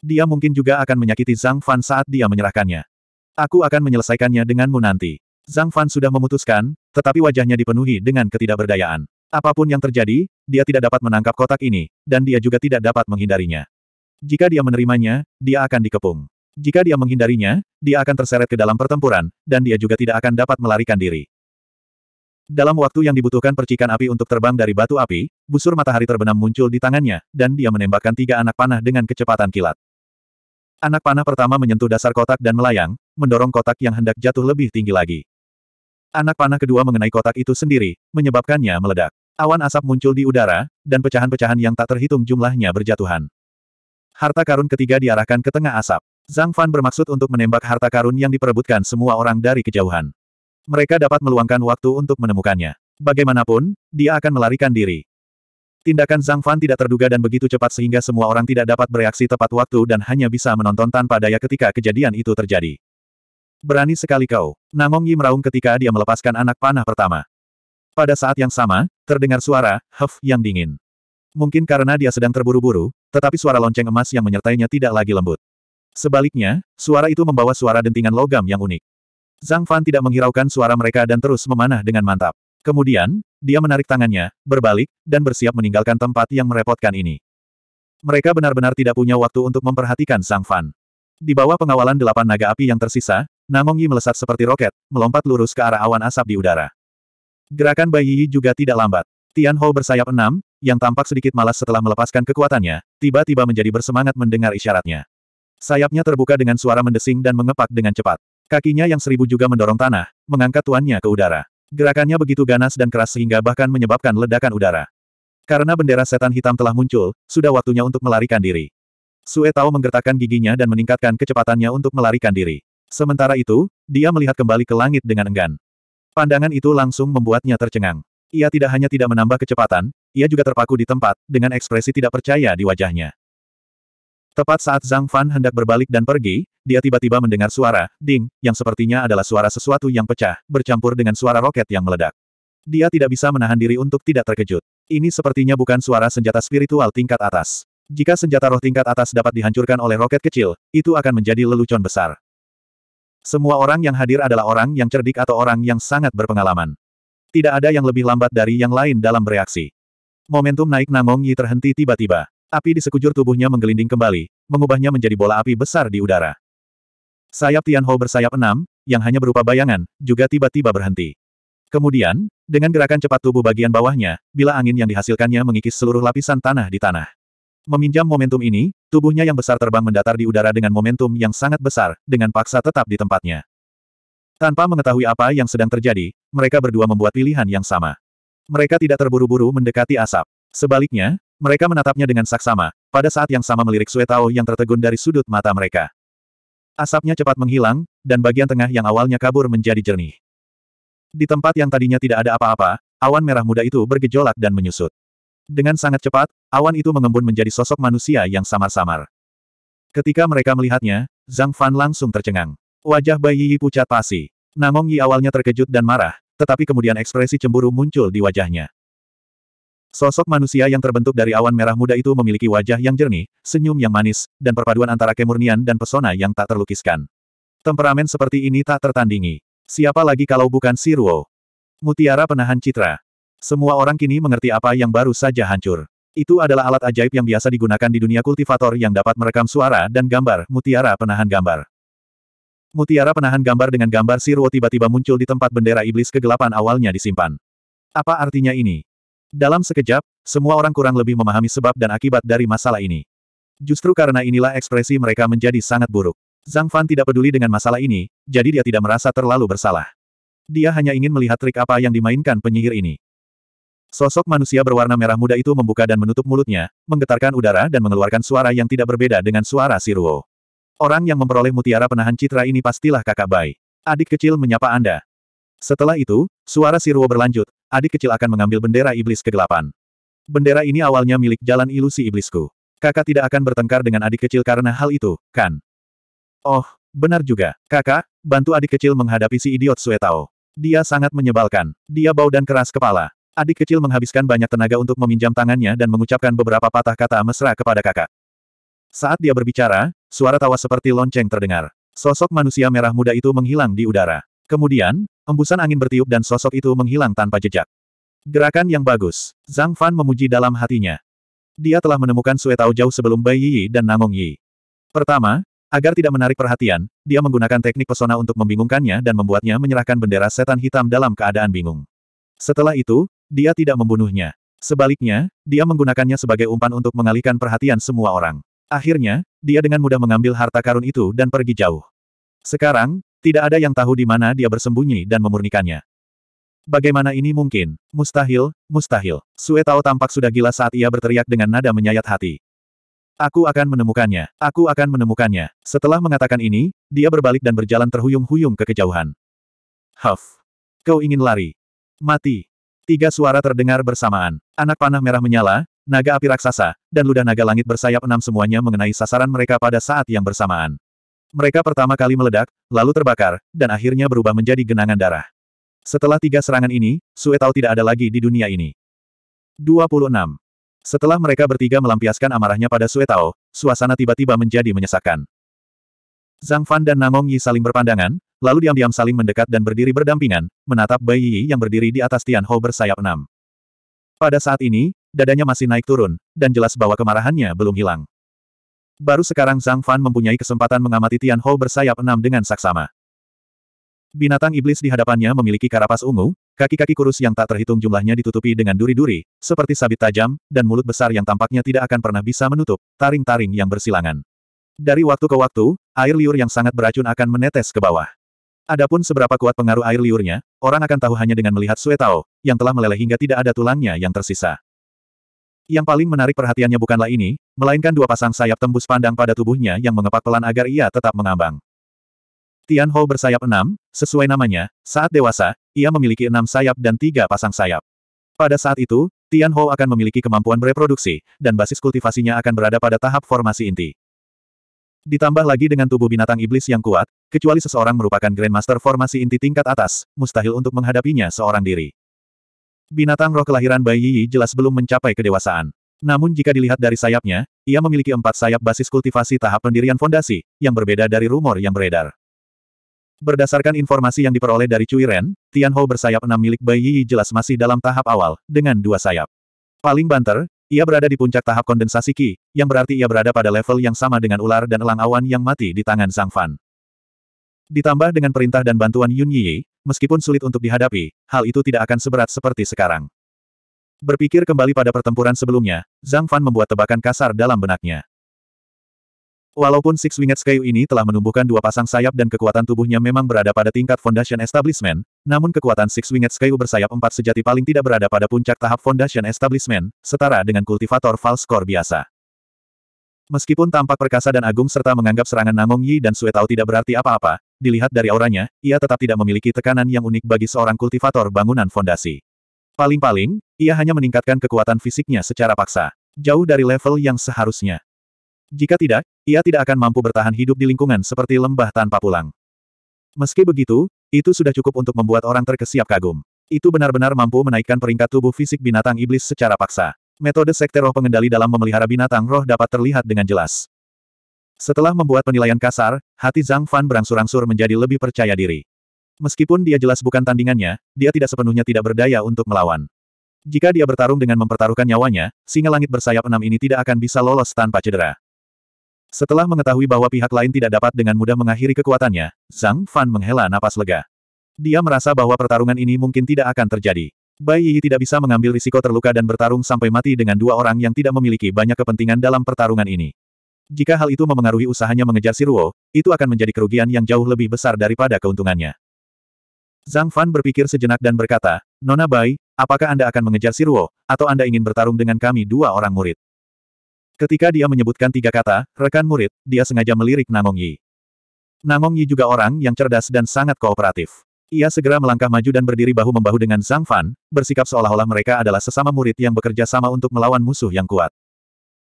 Speaker 1: Dia mungkin juga akan menyakiti Zhang Fan saat dia menyerahkannya. Aku akan menyelesaikannya denganmu nanti. Zhang Fan sudah memutuskan, tetapi wajahnya dipenuhi dengan ketidakberdayaan. Apapun yang terjadi, dia tidak dapat menangkap kotak ini, dan dia juga tidak dapat menghindarinya. Jika dia menerimanya, dia akan dikepung. Jika dia menghindarinya, dia akan terseret ke dalam pertempuran, dan dia juga tidak akan dapat melarikan diri. Dalam waktu yang dibutuhkan percikan api untuk terbang dari batu api, busur matahari terbenam muncul di tangannya, dan dia menembakkan tiga anak panah dengan kecepatan kilat. Anak panah pertama menyentuh dasar kotak dan melayang, mendorong kotak yang hendak jatuh lebih tinggi lagi. Anak panah kedua mengenai kotak itu sendiri, menyebabkannya meledak. Awan asap muncul di udara, dan pecahan-pecahan yang tak terhitung jumlahnya berjatuhan. Harta karun ketiga diarahkan ke tengah asap. Zhang Fan bermaksud untuk menembak harta karun yang diperebutkan semua orang dari kejauhan. Mereka dapat meluangkan waktu untuk menemukannya. Bagaimanapun, dia akan melarikan diri. Tindakan Zhang Fan tidak terduga dan begitu cepat sehingga semua orang tidak dapat bereaksi tepat waktu dan hanya bisa menonton tanpa daya ketika kejadian itu terjadi. Berani sekali kau. Namong Yi meraung ketika dia melepaskan anak panah pertama. Pada saat yang sama, terdengar suara, huff, yang dingin. Mungkin karena dia sedang terburu-buru, tetapi suara lonceng emas yang menyertainya tidak lagi lembut. Sebaliknya, suara itu membawa suara dentingan logam yang unik. Zhang Fan tidak menghiraukan suara mereka dan terus memanah dengan mantap. Kemudian, dia menarik tangannya, berbalik, dan bersiap meninggalkan tempat yang merepotkan ini. Mereka benar-benar tidak punya waktu untuk memperhatikan Zhang Fan. Di bawah pengawalan delapan naga api yang tersisa, Namong Yi melesat seperti roket, melompat lurus ke arah awan asap di udara. Gerakan Bai Yi juga tidak lambat. Tian Ho bersayap enam, yang tampak sedikit malas setelah melepaskan kekuatannya, tiba-tiba menjadi bersemangat mendengar isyaratnya. Sayapnya terbuka dengan suara mendesing dan mengepak dengan cepat. Kakinya yang seribu juga mendorong tanah, mengangkat tuannya ke udara. Gerakannya begitu ganas dan keras sehingga bahkan menyebabkan ledakan udara. Karena bendera setan hitam telah muncul, sudah waktunya untuk melarikan diri. Sue Tao menggertakkan giginya dan meningkatkan kecepatannya untuk melarikan diri. Sementara itu, dia melihat kembali ke langit dengan enggan. Pandangan itu langsung membuatnya tercengang. Ia tidak hanya tidak menambah kecepatan, ia juga terpaku di tempat, dengan ekspresi tidak percaya di wajahnya. Tepat saat Zhang Fan hendak berbalik dan pergi, dia tiba-tiba mendengar suara, ding, yang sepertinya adalah suara sesuatu yang pecah, bercampur dengan suara roket yang meledak. Dia tidak bisa menahan diri untuk tidak terkejut. Ini sepertinya bukan suara senjata spiritual tingkat atas. Jika senjata roh tingkat atas dapat dihancurkan oleh roket kecil, itu akan menjadi lelucon besar. Semua orang yang hadir adalah orang yang cerdik atau orang yang sangat berpengalaman. Tidak ada yang lebih lambat dari yang lain dalam bereaksi. Momentum naik Namong Yi terhenti tiba-tiba. Api di sekujur tubuhnya menggelinding kembali, mengubahnya menjadi bola api besar di udara. Sayap Tianho bersayap enam, yang hanya berupa bayangan, juga tiba-tiba berhenti. Kemudian, dengan gerakan cepat tubuh bagian bawahnya, bila angin yang dihasilkannya mengikis seluruh lapisan tanah di tanah. Meminjam momentum ini, tubuhnya yang besar terbang mendatar di udara dengan momentum yang sangat besar, dengan paksa tetap di tempatnya. Tanpa mengetahui apa yang sedang terjadi, mereka berdua membuat pilihan yang sama. Mereka tidak terburu-buru mendekati asap. Sebaliknya, mereka menatapnya dengan saksama, pada saat yang sama melirik Suetao yang tertegun dari sudut mata mereka. Asapnya cepat menghilang, dan bagian tengah yang awalnya kabur menjadi jernih. Di tempat yang tadinya tidak ada apa-apa, awan merah muda itu bergejolak dan menyusut. Dengan sangat cepat, awan itu mengembun menjadi sosok manusia yang samar-samar. Ketika mereka melihatnya, Zhang Fan langsung tercengang. Wajah Bayi Yi pucat pasi. Namong Yi awalnya terkejut dan marah, tetapi kemudian ekspresi cemburu muncul di wajahnya. Sosok manusia yang terbentuk dari awan merah muda itu memiliki wajah yang jernih, senyum yang manis, dan perpaduan antara kemurnian dan pesona yang tak terlukiskan. Temperamen seperti ini tak tertandingi. Siapa lagi kalau bukan si Ruo? Mutiara penahan citra. Semua orang kini mengerti apa yang baru saja hancur. Itu adalah alat ajaib yang biasa digunakan di dunia kultivator yang dapat merekam suara dan gambar, mutiara penahan gambar. Mutiara penahan gambar dengan gambar Sirwo tiba-tiba muncul di tempat bendera iblis kegelapan awalnya disimpan. Apa artinya ini? Dalam sekejap, semua orang kurang lebih memahami sebab dan akibat dari masalah ini. Justru karena inilah ekspresi mereka menjadi sangat buruk. Zhang Fan tidak peduli dengan masalah ini, jadi dia tidak merasa terlalu bersalah. Dia hanya ingin melihat trik apa yang dimainkan penyihir ini. Sosok manusia berwarna merah muda itu membuka dan menutup mulutnya, menggetarkan udara dan mengeluarkan suara yang tidak berbeda dengan suara Siruo. Orang yang memperoleh mutiara penahan citra ini pastilah kakak Bai. Adik kecil menyapa Anda. Setelah itu, suara Siruo berlanjut, adik kecil akan mengambil bendera iblis kegelapan. Bendera ini awalnya milik jalan ilusi iblisku. Kakak tidak akan bertengkar dengan adik kecil karena hal itu, kan? Oh, benar juga. Kakak, bantu adik kecil menghadapi si idiot Suetao. Dia sangat menyebalkan. Dia bau dan keras kepala. Adik kecil menghabiskan banyak tenaga untuk meminjam tangannya dan mengucapkan beberapa patah kata mesra kepada kakak. Saat dia berbicara, suara tawa seperti lonceng terdengar. Sosok manusia merah muda itu menghilang di udara. Kemudian, embusan angin bertiup dan sosok itu menghilang tanpa jejak. Gerakan yang bagus. Zhang Fan memuji dalam hatinya. Dia telah menemukan Sue Tao jauh sebelum Bai Yi dan Namong Yi. Pertama, agar tidak menarik perhatian, dia menggunakan teknik pesona untuk membingungkannya dan membuatnya menyerahkan bendera setan hitam dalam keadaan bingung. Setelah itu, dia tidak membunuhnya. Sebaliknya, dia menggunakannya sebagai umpan untuk mengalihkan perhatian semua orang. Akhirnya, dia dengan mudah mengambil harta karun itu dan pergi jauh. Sekarang, tidak ada yang tahu di mana dia bersembunyi dan memurnikannya. Bagaimana ini mungkin? Mustahil, mustahil. Sue Tao tampak sudah gila saat ia berteriak dengan nada menyayat hati. Aku akan menemukannya. Aku akan menemukannya. Setelah mengatakan ini, dia berbalik dan berjalan terhuyung-huyung ke kejauhan. Huff. Kau ingin lari. Mati. Tiga suara terdengar bersamaan. Anak panah merah menyala, naga api raksasa, dan ludah naga langit bersayap enam semuanya mengenai sasaran mereka pada saat yang bersamaan. Mereka pertama kali meledak, lalu terbakar, dan akhirnya berubah menjadi genangan darah. Setelah tiga serangan ini, Sue tidak ada lagi di dunia ini. 26. Setelah mereka bertiga melampiaskan amarahnya pada Sue suasana tiba-tiba menjadi menyesakan. Zhang Fan dan Namong Yi saling berpandangan, lalu diam-diam saling mendekat dan berdiri berdampingan, menatap Bai Yi yang berdiri di atas Tianhou bersayap enam. Pada saat ini, dadanya masih naik turun, dan jelas bahwa kemarahannya belum hilang. Baru sekarang Zhang Fan mempunyai kesempatan mengamati Tianhou bersayap enam dengan saksama. Binatang iblis di hadapannya memiliki karapas ungu, kaki-kaki kurus yang tak terhitung jumlahnya ditutupi dengan duri-duri, seperti sabit tajam, dan mulut besar yang tampaknya tidak akan pernah bisa menutup, taring-taring yang bersilangan. Dari waktu ke waktu, air liur yang sangat beracun akan menetes ke bawah. Adapun seberapa kuat pengaruh air liurnya, orang akan tahu hanya dengan melihat Sue Tao, yang telah meleleh hingga tidak ada tulangnya yang tersisa. Yang paling menarik perhatiannya bukanlah ini, melainkan dua pasang sayap tembus pandang pada tubuhnya yang mengepak pelan agar ia tetap mengambang. Tian Ho bersayap enam, sesuai namanya, saat dewasa, ia memiliki enam sayap dan tiga pasang sayap. Pada saat itu, Tian Ho akan memiliki kemampuan bereproduksi, dan basis kultivasinya akan berada pada tahap formasi inti. Ditambah lagi dengan tubuh binatang iblis yang kuat, kecuali seseorang merupakan Grandmaster formasi inti tingkat atas, mustahil untuk menghadapinya seorang diri. Binatang roh kelahiran Bai Yi jelas belum mencapai kedewasaan. Namun jika dilihat dari sayapnya, ia memiliki empat sayap basis kultivasi tahap pendirian fondasi, yang berbeda dari rumor yang beredar. Berdasarkan informasi yang diperoleh dari Cui Ren, Tian Hou bersayap enam milik Bai Yi jelas masih dalam tahap awal, dengan dua sayap. Paling banter, ia berada di puncak tahap kondensasi Qi, yang berarti ia berada pada level yang sama dengan ular dan elang awan yang mati di tangan Zhang Fan. Ditambah dengan perintah dan bantuan Yun Yi, meskipun sulit untuk dihadapi, hal itu tidak akan seberat seperti sekarang. Berpikir kembali pada pertempuran sebelumnya, Zhang Fan membuat tebakan kasar dalam benaknya. Walaupun Six Winged Sky ini telah menumbuhkan dua pasang sayap dan kekuatan tubuhnya memang berada pada tingkat Foundation Establishment, namun kekuatan Six Winged Sky bersayap empat sejati paling tidak berada pada puncak tahap Foundation Establishment, setara dengan kultivator False Core biasa. Meskipun tampak perkasa dan agung serta menganggap serangan Namong Yi dan Sue tidak berarti apa-apa, dilihat dari auranya, ia tetap tidak memiliki tekanan yang unik bagi seorang kultivator bangunan fondasi. Paling-paling, ia hanya meningkatkan kekuatan fisiknya secara paksa. Jauh dari level yang seharusnya. Jika tidak, ia tidak akan mampu bertahan hidup di lingkungan seperti lembah tanpa pulang. Meski begitu, itu sudah cukup untuk membuat orang terkesiap kagum. Itu benar-benar mampu menaikkan peringkat tubuh fisik binatang iblis secara paksa. Metode sekte roh pengendali dalam memelihara binatang roh dapat terlihat dengan jelas. Setelah membuat penilaian kasar, hati Zhang Fan berangsur-angsur menjadi lebih percaya diri. Meskipun dia jelas bukan tandingannya, dia tidak sepenuhnya tidak berdaya untuk melawan. Jika dia bertarung dengan mempertaruhkan nyawanya, singa langit bersayap enam ini tidak akan bisa lolos tanpa cedera. Setelah mengetahui bahwa pihak lain tidak dapat dengan mudah mengakhiri kekuatannya, Zhang Fan menghela napas lega. Dia merasa bahwa pertarungan ini mungkin tidak akan terjadi. Bai Yi tidak bisa mengambil risiko terluka dan bertarung sampai mati dengan dua orang yang tidak memiliki banyak kepentingan dalam pertarungan ini. Jika hal itu memengaruhi usahanya mengejar Si Siruo, itu akan menjadi kerugian yang jauh lebih besar daripada keuntungannya. Zhang Fan berpikir sejenak dan berkata, Nona Bai, apakah Anda akan mengejar Si Siruo, atau Anda ingin bertarung dengan kami dua orang murid? Ketika dia menyebutkan tiga kata, rekan murid, dia sengaja melirik Nangong Yi. Nangong Yi juga orang yang cerdas dan sangat kooperatif. Ia segera melangkah maju dan berdiri bahu-membahu dengan Zhang Fan, bersikap seolah-olah mereka adalah sesama murid yang bekerja sama untuk melawan musuh yang kuat.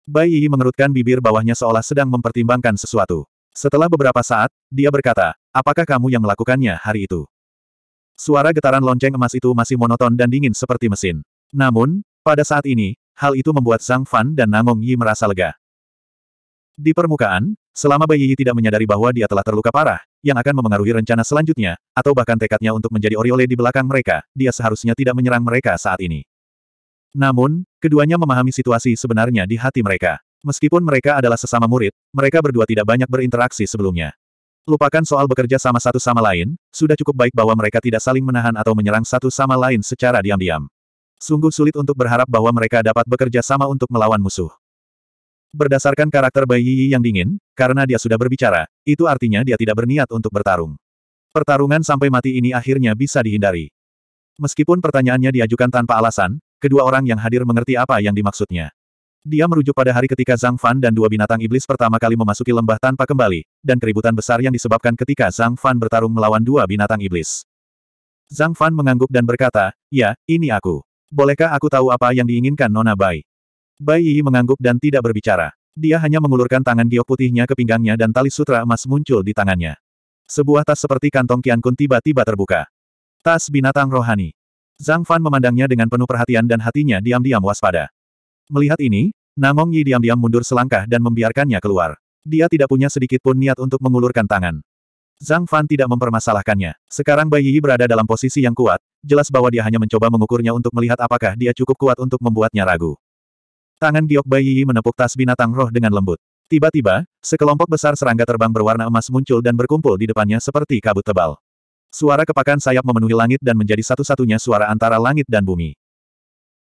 Speaker 1: Bai Yi mengerutkan bibir bawahnya seolah sedang mempertimbangkan sesuatu. Setelah beberapa saat, dia berkata, apakah kamu yang melakukannya hari itu? Suara getaran lonceng emas itu masih monoton dan dingin seperti mesin. Namun, pada saat ini, hal itu membuat Zhang Fan dan Nangong Yi merasa lega. Di permukaan, selama Bai Yi tidak menyadari bahwa dia telah terluka parah, yang akan memengaruhi rencana selanjutnya, atau bahkan tekadnya untuk menjadi Oriole di belakang mereka, dia seharusnya tidak menyerang mereka saat ini. Namun, keduanya memahami situasi sebenarnya di hati mereka. Meskipun mereka adalah sesama murid, mereka berdua tidak banyak berinteraksi sebelumnya. Lupakan soal bekerja sama satu sama lain, sudah cukup baik bahwa mereka tidak saling menahan atau menyerang satu sama lain secara diam-diam. Sungguh sulit untuk berharap bahwa mereka dapat bekerja sama untuk melawan musuh. Berdasarkan karakter Bai Yi yang dingin, karena dia sudah berbicara, itu artinya dia tidak berniat untuk bertarung. Pertarungan sampai mati ini akhirnya bisa dihindari. Meskipun pertanyaannya diajukan tanpa alasan, kedua orang yang hadir mengerti apa yang dimaksudnya. Dia merujuk pada hari ketika Zhang Fan dan dua binatang iblis pertama kali memasuki lembah tanpa kembali, dan keributan besar yang disebabkan ketika Zhang Fan bertarung melawan dua binatang iblis. Zhang Fan mengangguk dan berkata, ya, ini aku. Bolehkah aku tahu apa yang diinginkan Nona Bai? Bai Yi mengangguk dan tidak berbicara. Dia hanya mengulurkan tangan giok putihnya ke pinggangnya dan tali sutra emas muncul di tangannya. Sebuah tas seperti kantong Kiankun Kun tiba-tiba terbuka. Tas binatang rohani. Zhang Fan memandangnya dengan penuh perhatian dan hatinya diam-diam waspada. Melihat ini, Namong Yi diam-diam mundur selangkah dan membiarkannya keluar. Dia tidak punya sedikit pun niat untuk mengulurkan tangan. Zhang Fan tidak mempermasalahkannya. Sekarang Bai Yi berada dalam posisi yang kuat, jelas bahwa dia hanya mencoba mengukurnya untuk melihat apakah dia cukup kuat untuk membuatnya ragu. Tangan giok Bai Yi menepuk tas binatang roh dengan lembut. Tiba-tiba, sekelompok besar serangga terbang berwarna emas muncul dan berkumpul di depannya seperti kabut tebal. Suara kepakan sayap memenuhi langit dan menjadi satu-satunya suara antara langit dan bumi.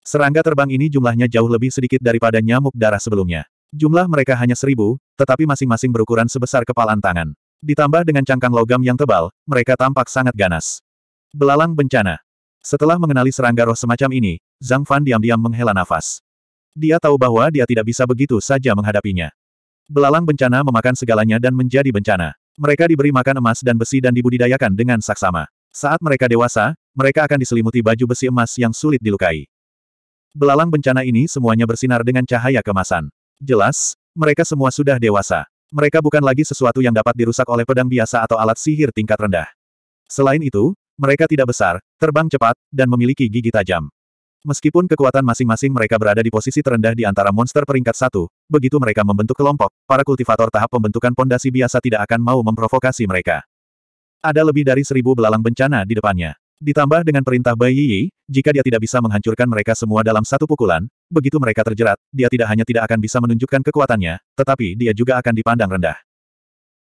Speaker 1: Serangga terbang ini jumlahnya jauh lebih sedikit daripada nyamuk darah sebelumnya. Jumlah mereka hanya seribu, tetapi masing-masing berukuran sebesar kepalan tangan. Ditambah dengan cangkang logam yang tebal, mereka tampak sangat ganas. Belalang bencana. Setelah mengenali serangga roh semacam ini, Zhang Fan diam-diam menghela nafas. Dia tahu bahwa dia tidak bisa begitu saja menghadapinya. Belalang bencana memakan segalanya dan menjadi bencana. Mereka diberi makan emas dan besi dan dibudidayakan dengan saksama. Saat mereka dewasa, mereka akan diselimuti baju besi emas yang sulit dilukai. Belalang bencana ini semuanya bersinar dengan cahaya kemasan. Jelas, mereka semua sudah dewasa. Mereka bukan lagi sesuatu yang dapat dirusak oleh pedang biasa atau alat sihir tingkat rendah. Selain itu, mereka tidak besar, terbang cepat, dan memiliki gigi tajam. Meskipun kekuatan masing-masing mereka berada di posisi terendah di antara monster peringkat satu, begitu mereka membentuk kelompok, para kultivator tahap pembentukan pondasi biasa tidak akan mau memprovokasi mereka. Ada lebih dari seribu belalang bencana di depannya. Ditambah dengan perintah Bai Yi, jika dia tidak bisa menghancurkan mereka semua dalam satu pukulan, begitu mereka terjerat, dia tidak hanya tidak akan bisa menunjukkan kekuatannya, tetapi dia juga akan dipandang rendah.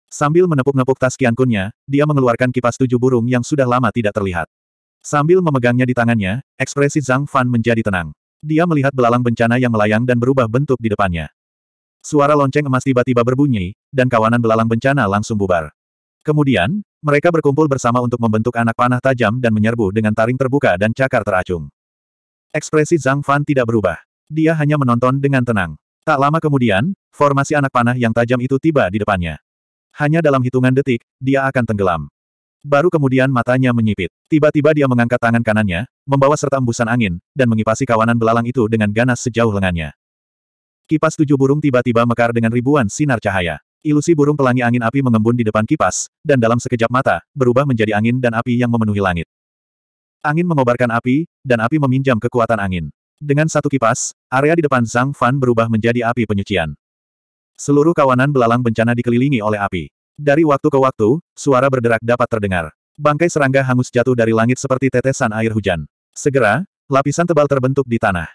Speaker 1: Sambil menepuk-nepuk tas kiankunnya, dia mengeluarkan kipas tujuh burung yang sudah lama tidak terlihat. Sambil memegangnya di tangannya, ekspresi Zhang Fan menjadi tenang. Dia melihat belalang bencana yang melayang dan berubah bentuk di depannya. Suara lonceng emas tiba-tiba berbunyi, dan kawanan belalang bencana langsung bubar. Kemudian, mereka berkumpul bersama untuk membentuk anak panah tajam dan menyerbu dengan taring terbuka dan cakar teracung. Ekspresi Zhang Fan tidak berubah. Dia hanya menonton dengan tenang. Tak lama kemudian, formasi anak panah yang tajam itu tiba di depannya. Hanya dalam hitungan detik, dia akan tenggelam. Baru kemudian matanya menyipit. Tiba-tiba dia mengangkat tangan kanannya, membawa serta embusan angin, dan mengipasi kawanan belalang itu dengan ganas sejauh lengannya. Kipas tujuh burung tiba-tiba mekar dengan ribuan sinar cahaya. Ilusi burung pelangi angin api mengembun di depan kipas, dan dalam sekejap mata, berubah menjadi angin dan api yang memenuhi langit. Angin mengobarkan api, dan api meminjam kekuatan angin. Dengan satu kipas, area di depan Zhang Fan berubah menjadi api penyucian. Seluruh kawanan belalang bencana dikelilingi oleh api. Dari waktu ke waktu, suara berderak dapat terdengar. Bangkai serangga hangus jatuh dari langit seperti tetesan air hujan. Segera, lapisan tebal terbentuk di tanah.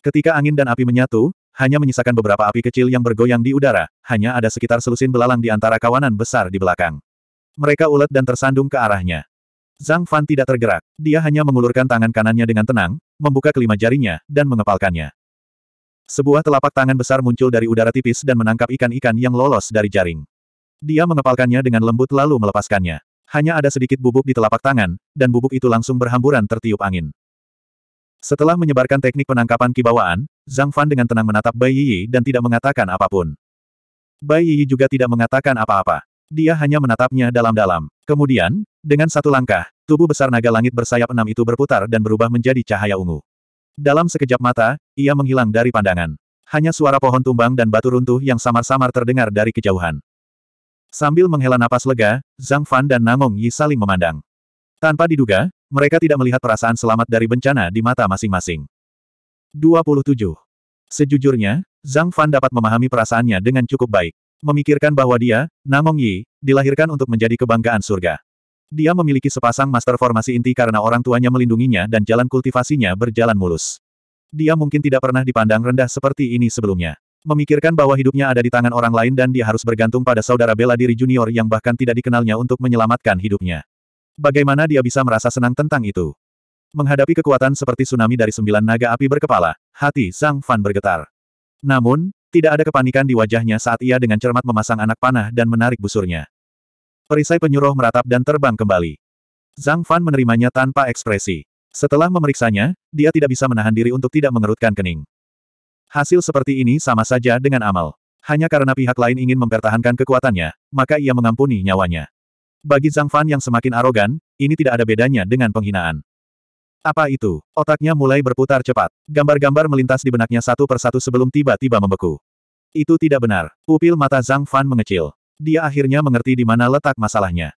Speaker 1: Ketika angin dan api menyatu, hanya menyisakan beberapa api kecil yang bergoyang di udara, hanya ada sekitar selusin belalang di antara kawanan besar di belakang. Mereka ulet dan tersandung ke arahnya. Zhang Fan tidak tergerak, dia hanya mengulurkan tangan kanannya dengan tenang, membuka kelima jarinya, dan mengepalkannya. Sebuah telapak tangan besar muncul dari udara tipis dan menangkap ikan-ikan yang lolos dari jaring. Dia mengepalkannya dengan lembut lalu melepaskannya. Hanya ada sedikit bubuk di telapak tangan, dan bubuk itu langsung berhamburan tertiup angin. Setelah menyebarkan teknik penangkapan kibawaan, Zhang Fan dengan tenang menatap Bai Yi dan tidak mengatakan apapun. Bai Yi juga tidak mengatakan apa-apa. Dia hanya menatapnya dalam-dalam. Kemudian, dengan satu langkah, tubuh besar naga langit bersayap enam itu berputar dan berubah menjadi cahaya ungu. Dalam sekejap mata, ia menghilang dari pandangan. Hanya suara pohon tumbang dan batu runtuh yang samar-samar terdengar dari kejauhan. Sambil menghela napas lega, Zhang Fan dan Nangong Yi saling memandang. Tanpa diduga, mereka tidak melihat perasaan selamat dari bencana di mata masing-masing. 27. Sejujurnya, Zhang Fan dapat memahami perasaannya dengan cukup baik. Memikirkan bahwa dia, Namong Yi, dilahirkan untuk menjadi kebanggaan surga. Dia memiliki sepasang master formasi inti karena orang tuanya melindunginya dan jalan kultivasinya berjalan mulus. Dia mungkin tidak pernah dipandang rendah seperti ini sebelumnya. Memikirkan bahwa hidupnya ada di tangan orang lain dan dia harus bergantung pada saudara bela diri junior yang bahkan tidak dikenalnya untuk menyelamatkan hidupnya. Bagaimana dia bisa merasa senang tentang itu? Menghadapi kekuatan seperti tsunami dari sembilan naga api berkepala, hati Zhang Fan bergetar. Namun, tidak ada kepanikan di wajahnya saat ia dengan cermat memasang anak panah dan menarik busurnya. Perisai penyuruh meratap dan terbang kembali. Zhang Fan menerimanya tanpa ekspresi. Setelah memeriksanya, dia tidak bisa menahan diri untuk tidak mengerutkan kening. Hasil seperti ini sama saja dengan amal. Hanya karena pihak lain ingin mempertahankan kekuatannya, maka ia mengampuni nyawanya. Bagi Zhang Fan yang semakin arogan, ini tidak ada bedanya dengan penghinaan. Apa itu? Otaknya mulai berputar cepat. Gambar-gambar melintas di benaknya satu persatu sebelum tiba-tiba membeku. Itu tidak benar. Pupil mata Zhang Fan mengecil. Dia akhirnya mengerti di mana letak masalahnya.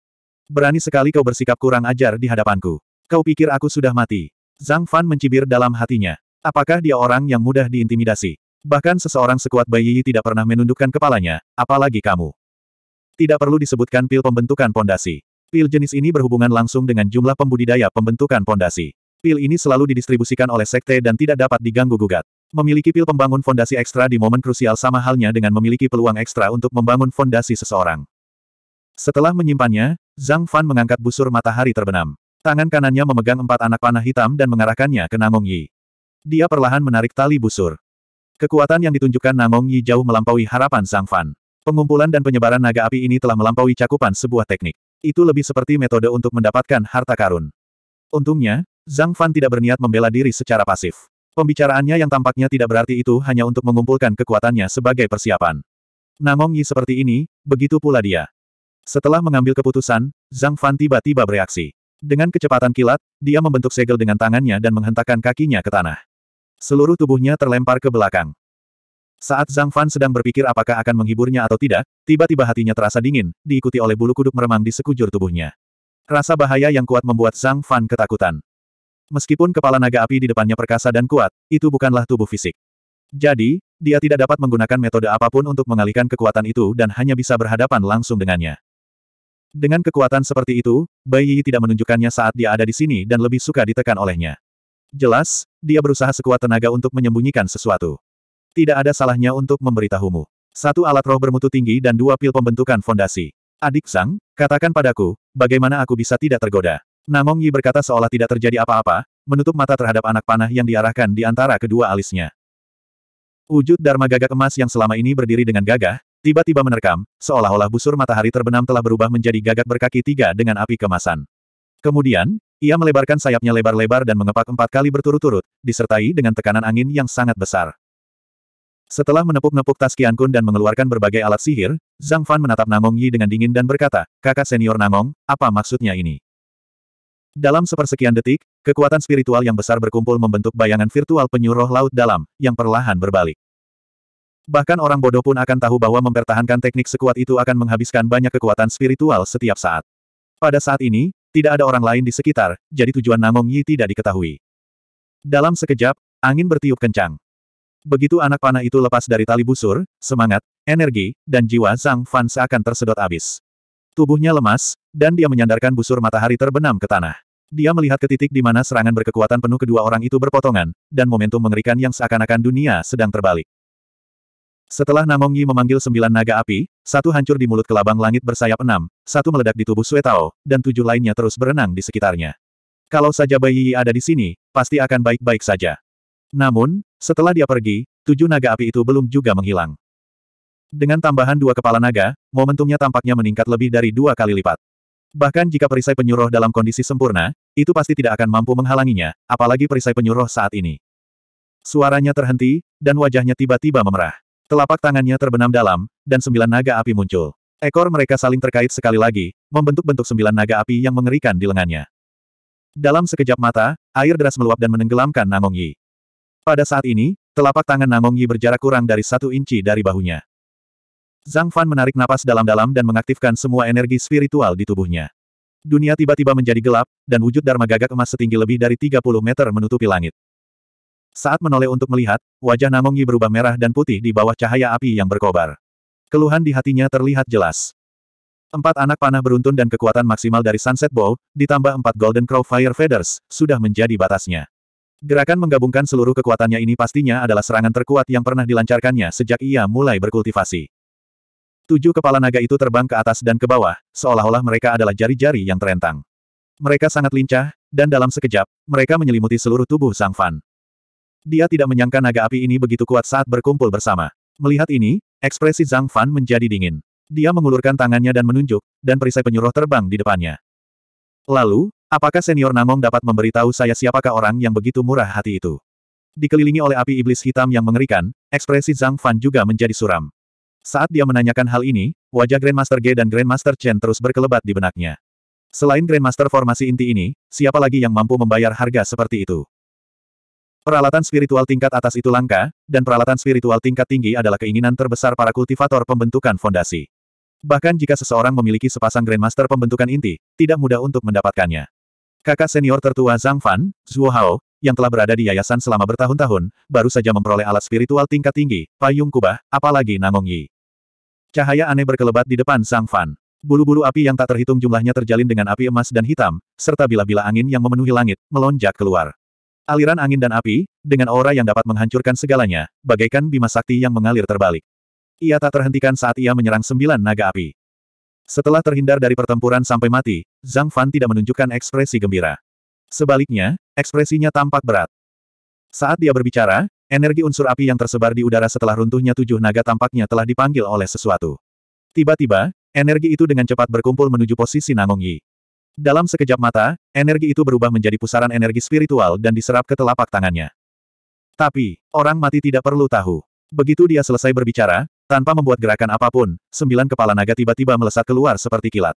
Speaker 1: Berani sekali kau bersikap kurang ajar di hadapanku. Kau pikir aku sudah mati? Zhang Fan mencibir dalam hatinya. Apakah dia orang yang mudah diintimidasi? Bahkan seseorang sekuat bayi tidak pernah menundukkan kepalanya, apalagi kamu. Tidak perlu disebutkan pil pembentukan pondasi. Pil jenis ini berhubungan langsung dengan jumlah pembudidaya pembentukan pondasi. Pil ini selalu didistribusikan oleh sekte dan tidak dapat diganggu-gugat. Memiliki pil pembangun fondasi ekstra di momen krusial sama halnya dengan memiliki peluang ekstra untuk membangun fondasi seseorang. Setelah menyimpannya, Zhang Fan mengangkat busur matahari terbenam. Tangan kanannya memegang empat anak panah hitam dan mengarahkannya ke Namong Yi. Dia perlahan menarik tali busur. Kekuatan yang ditunjukkan Namong Yi jauh melampaui harapan Zhang Fan. Pengumpulan dan penyebaran naga api ini telah melampaui cakupan sebuah teknik. Itu lebih seperti metode untuk mendapatkan harta karun. Untungnya, Zhang Fan tidak berniat membela diri secara pasif. Pembicaraannya yang tampaknya tidak berarti itu hanya untuk mengumpulkan kekuatannya sebagai persiapan. Nangong Yi seperti ini, begitu pula dia. Setelah mengambil keputusan, Zhang Fan tiba-tiba bereaksi. Dengan kecepatan kilat, dia membentuk segel dengan tangannya dan menghentakkan kakinya ke tanah. Seluruh tubuhnya terlempar ke belakang. Saat Zhang Fan sedang berpikir apakah akan menghiburnya atau tidak, tiba-tiba hatinya terasa dingin, diikuti oleh bulu kuduk meremang di sekujur tubuhnya. Rasa bahaya yang kuat membuat Zhang Fan ketakutan. Meskipun kepala naga api di depannya perkasa dan kuat, itu bukanlah tubuh fisik. Jadi, dia tidak dapat menggunakan metode apapun untuk mengalihkan kekuatan itu dan hanya bisa berhadapan langsung dengannya. Dengan kekuatan seperti itu, Bai Yi tidak menunjukkannya saat dia ada di sini dan lebih suka ditekan olehnya. Jelas, dia berusaha sekuat tenaga untuk menyembunyikan sesuatu. Tidak ada salahnya untuk memberitahumu. Satu alat roh bermutu tinggi dan dua pil pembentukan fondasi. Adik Sang, katakan padaku, bagaimana aku bisa tidak tergoda? Namong Yi berkata seolah tidak terjadi apa-apa, menutup mata terhadap anak panah yang diarahkan di antara kedua alisnya. Wujud Dharma gagak emas yang selama ini berdiri dengan gagah, tiba-tiba menerkam, seolah-olah busur matahari terbenam telah berubah menjadi gagak berkaki tiga dengan api kemasan. Kemudian, ia melebarkan sayapnya lebar-lebar dan mengepak empat kali berturut-turut, disertai dengan tekanan angin yang sangat besar. Setelah menepuk-nepuk tas Kun dan mengeluarkan berbagai alat sihir, Zhang Fan menatap Namong Yi dengan dingin dan berkata, kakak senior Namong, apa maksudnya ini? Dalam sepersekian detik, kekuatan spiritual yang besar berkumpul membentuk bayangan virtual penyuruh laut dalam, yang perlahan berbalik. Bahkan orang bodoh pun akan tahu bahwa mempertahankan teknik sekuat itu akan menghabiskan banyak kekuatan spiritual setiap saat. Pada saat ini, tidak ada orang lain di sekitar, jadi tujuan Namong Yi tidak diketahui. Dalam sekejap, angin bertiup kencang. Begitu anak panah itu lepas dari tali busur, semangat, energi, dan jiwa Zhang Fan seakan tersedot abis. Tubuhnya lemas, dan dia menyandarkan busur matahari terbenam ke tanah. Dia melihat ke titik di mana serangan berkekuatan penuh kedua orang itu berpotongan, dan momentum mengerikan yang seakan-akan dunia sedang terbalik. Setelah Namong Yi memanggil sembilan naga api, satu hancur di mulut kelabang langit bersayap enam, satu meledak di tubuh Suetao, dan tujuh lainnya terus berenang di sekitarnya. Kalau saja bayi Yi ada di sini, pasti akan baik-baik saja. Namun, setelah dia pergi, tujuh naga api itu belum juga menghilang. Dengan tambahan dua kepala naga, momentumnya tampaknya meningkat lebih dari dua kali lipat. Bahkan jika perisai penyuruh dalam kondisi sempurna, itu pasti tidak akan mampu menghalanginya, apalagi perisai penyuruh saat ini. Suaranya terhenti, dan wajahnya tiba-tiba memerah. Telapak tangannya terbenam dalam, dan sembilan naga api muncul. Ekor mereka saling terkait sekali lagi, membentuk bentuk sembilan naga api yang mengerikan di lengannya. Dalam sekejap mata, air deras meluap dan menenggelamkan Namong Yi. Pada saat ini, telapak tangan Namong Yi berjarak kurang dari satu inci dari bahunya. Zhang Fan menarik napas dalam-dalam dan mengaktifkan semua energi spiritual di tubuhnya. Dunia tiba-tiba menjadi gelap, dan wujud Dharma gagak emas setinggi lebih dari 30 meter menutupi langit. Saat menoleh untuk melihat, wajah Namong Yi berubah merah dan putih di bawah cahaya api yang berkobar. Keluhan di hatinya terlihat jelas. Empat anak panah beruntun dan kekuatan maksimal dari Sunset Bow, ditambah empat Golden Crow Fire Feathers, sudah menjadi batasnya. Gerakan menggabungkan seluruh kekuatannya ini pastinya adalah serangan terkuat yang pernah dilancarkannya sejak ia mulai berkultivasi. Tujuh kepala naga itu terbang ke atas dan ke bawah, seolah-olah mereka adalah jari-jari yang terentang. Mereka sangat lincah, dan dalam sekejap, mereka menyelimuti seluruh tubuh Sang Fan. Dia tidak menyangka naga api ini begitu kuat saat berkumpul bersama. Melihat ini, ekspresi Zhang Fan menjadi dingin. Dia mengulurkan tangannya dan menunjuk, dan perisai penyuruh terbang di depannya. Lalu, Apakah senior Nangong dapat memberitahu saya siapakah orang yang begitu murah hati itu? Dikelilingi oleh api iblis hitam yang mengerikan, ekspresi Zhang Fan juga menjadi suram. Saat dia menanyakan hal ini, wajah Grandmaster Ge dan Grandmaster Chen terus berkelebat di benaknya. Selain Grandmaster formasi inti ini, siapa lagi yang mampu membayar harga seperti itu? Peralatan spiritual tingkat atas itu langka, dan peralatan spiritual tingkat tinggi adalah keinginan terbesar para kultivator pembentukan fondasi. Bahkan jika seseorang memiliki sepasang Grandmaster pembentukan inti, tidak mudah untuk mendapatkannya. Kakak senior tertua Zhang Fan, Zhuo Hao, yang telah berada di yayasan selama bertahun-tahun, baru saja memperoleh alat spiritual tingkat tinggi, payung kubah, apalagi Nangong Yi. Cahaya aneh berkelebat di depan Zhang Fan. Bulu-bulu api yang tak terhitung jumlahnya terjalin dengan api emas dan hitam, serta bila-bila angin yang memenuhi langit, melonjak keluar. Aliran angin dan api, dengan aura yang dapat menghancurkan segalanya, bagaikan bima sakti yang mengalir terbalik. Ia tak terhentikan saat ia menyerang sembilan naga api. Setelah terhindar dari pertempuran sampai mati, Zhang Fan tidak menunjukkan ekspresi gembira. Sebaliknya, ekspresinya tampak berat. Saat dia berbicara, energi unsur api yang tersebar di udara setelah runtuhnya tujuh naga tampaknya telah dipanggil oleh sesuatu. Tiba-tiba, energi itu dengan cepat berkumpul menuju posisi Nangong Yi. Dalam sekejap mata, energi itu berubah menjadi pusaran energi spiritual dan diserap ke telapak tangannya. Tapi, orang mati tidak perlu tahu. Begitu dia selesai berbicara, tanpa membuat gerakan apapun, sembilan kepala naga tiba-tiba melesat keluar seperti kilat.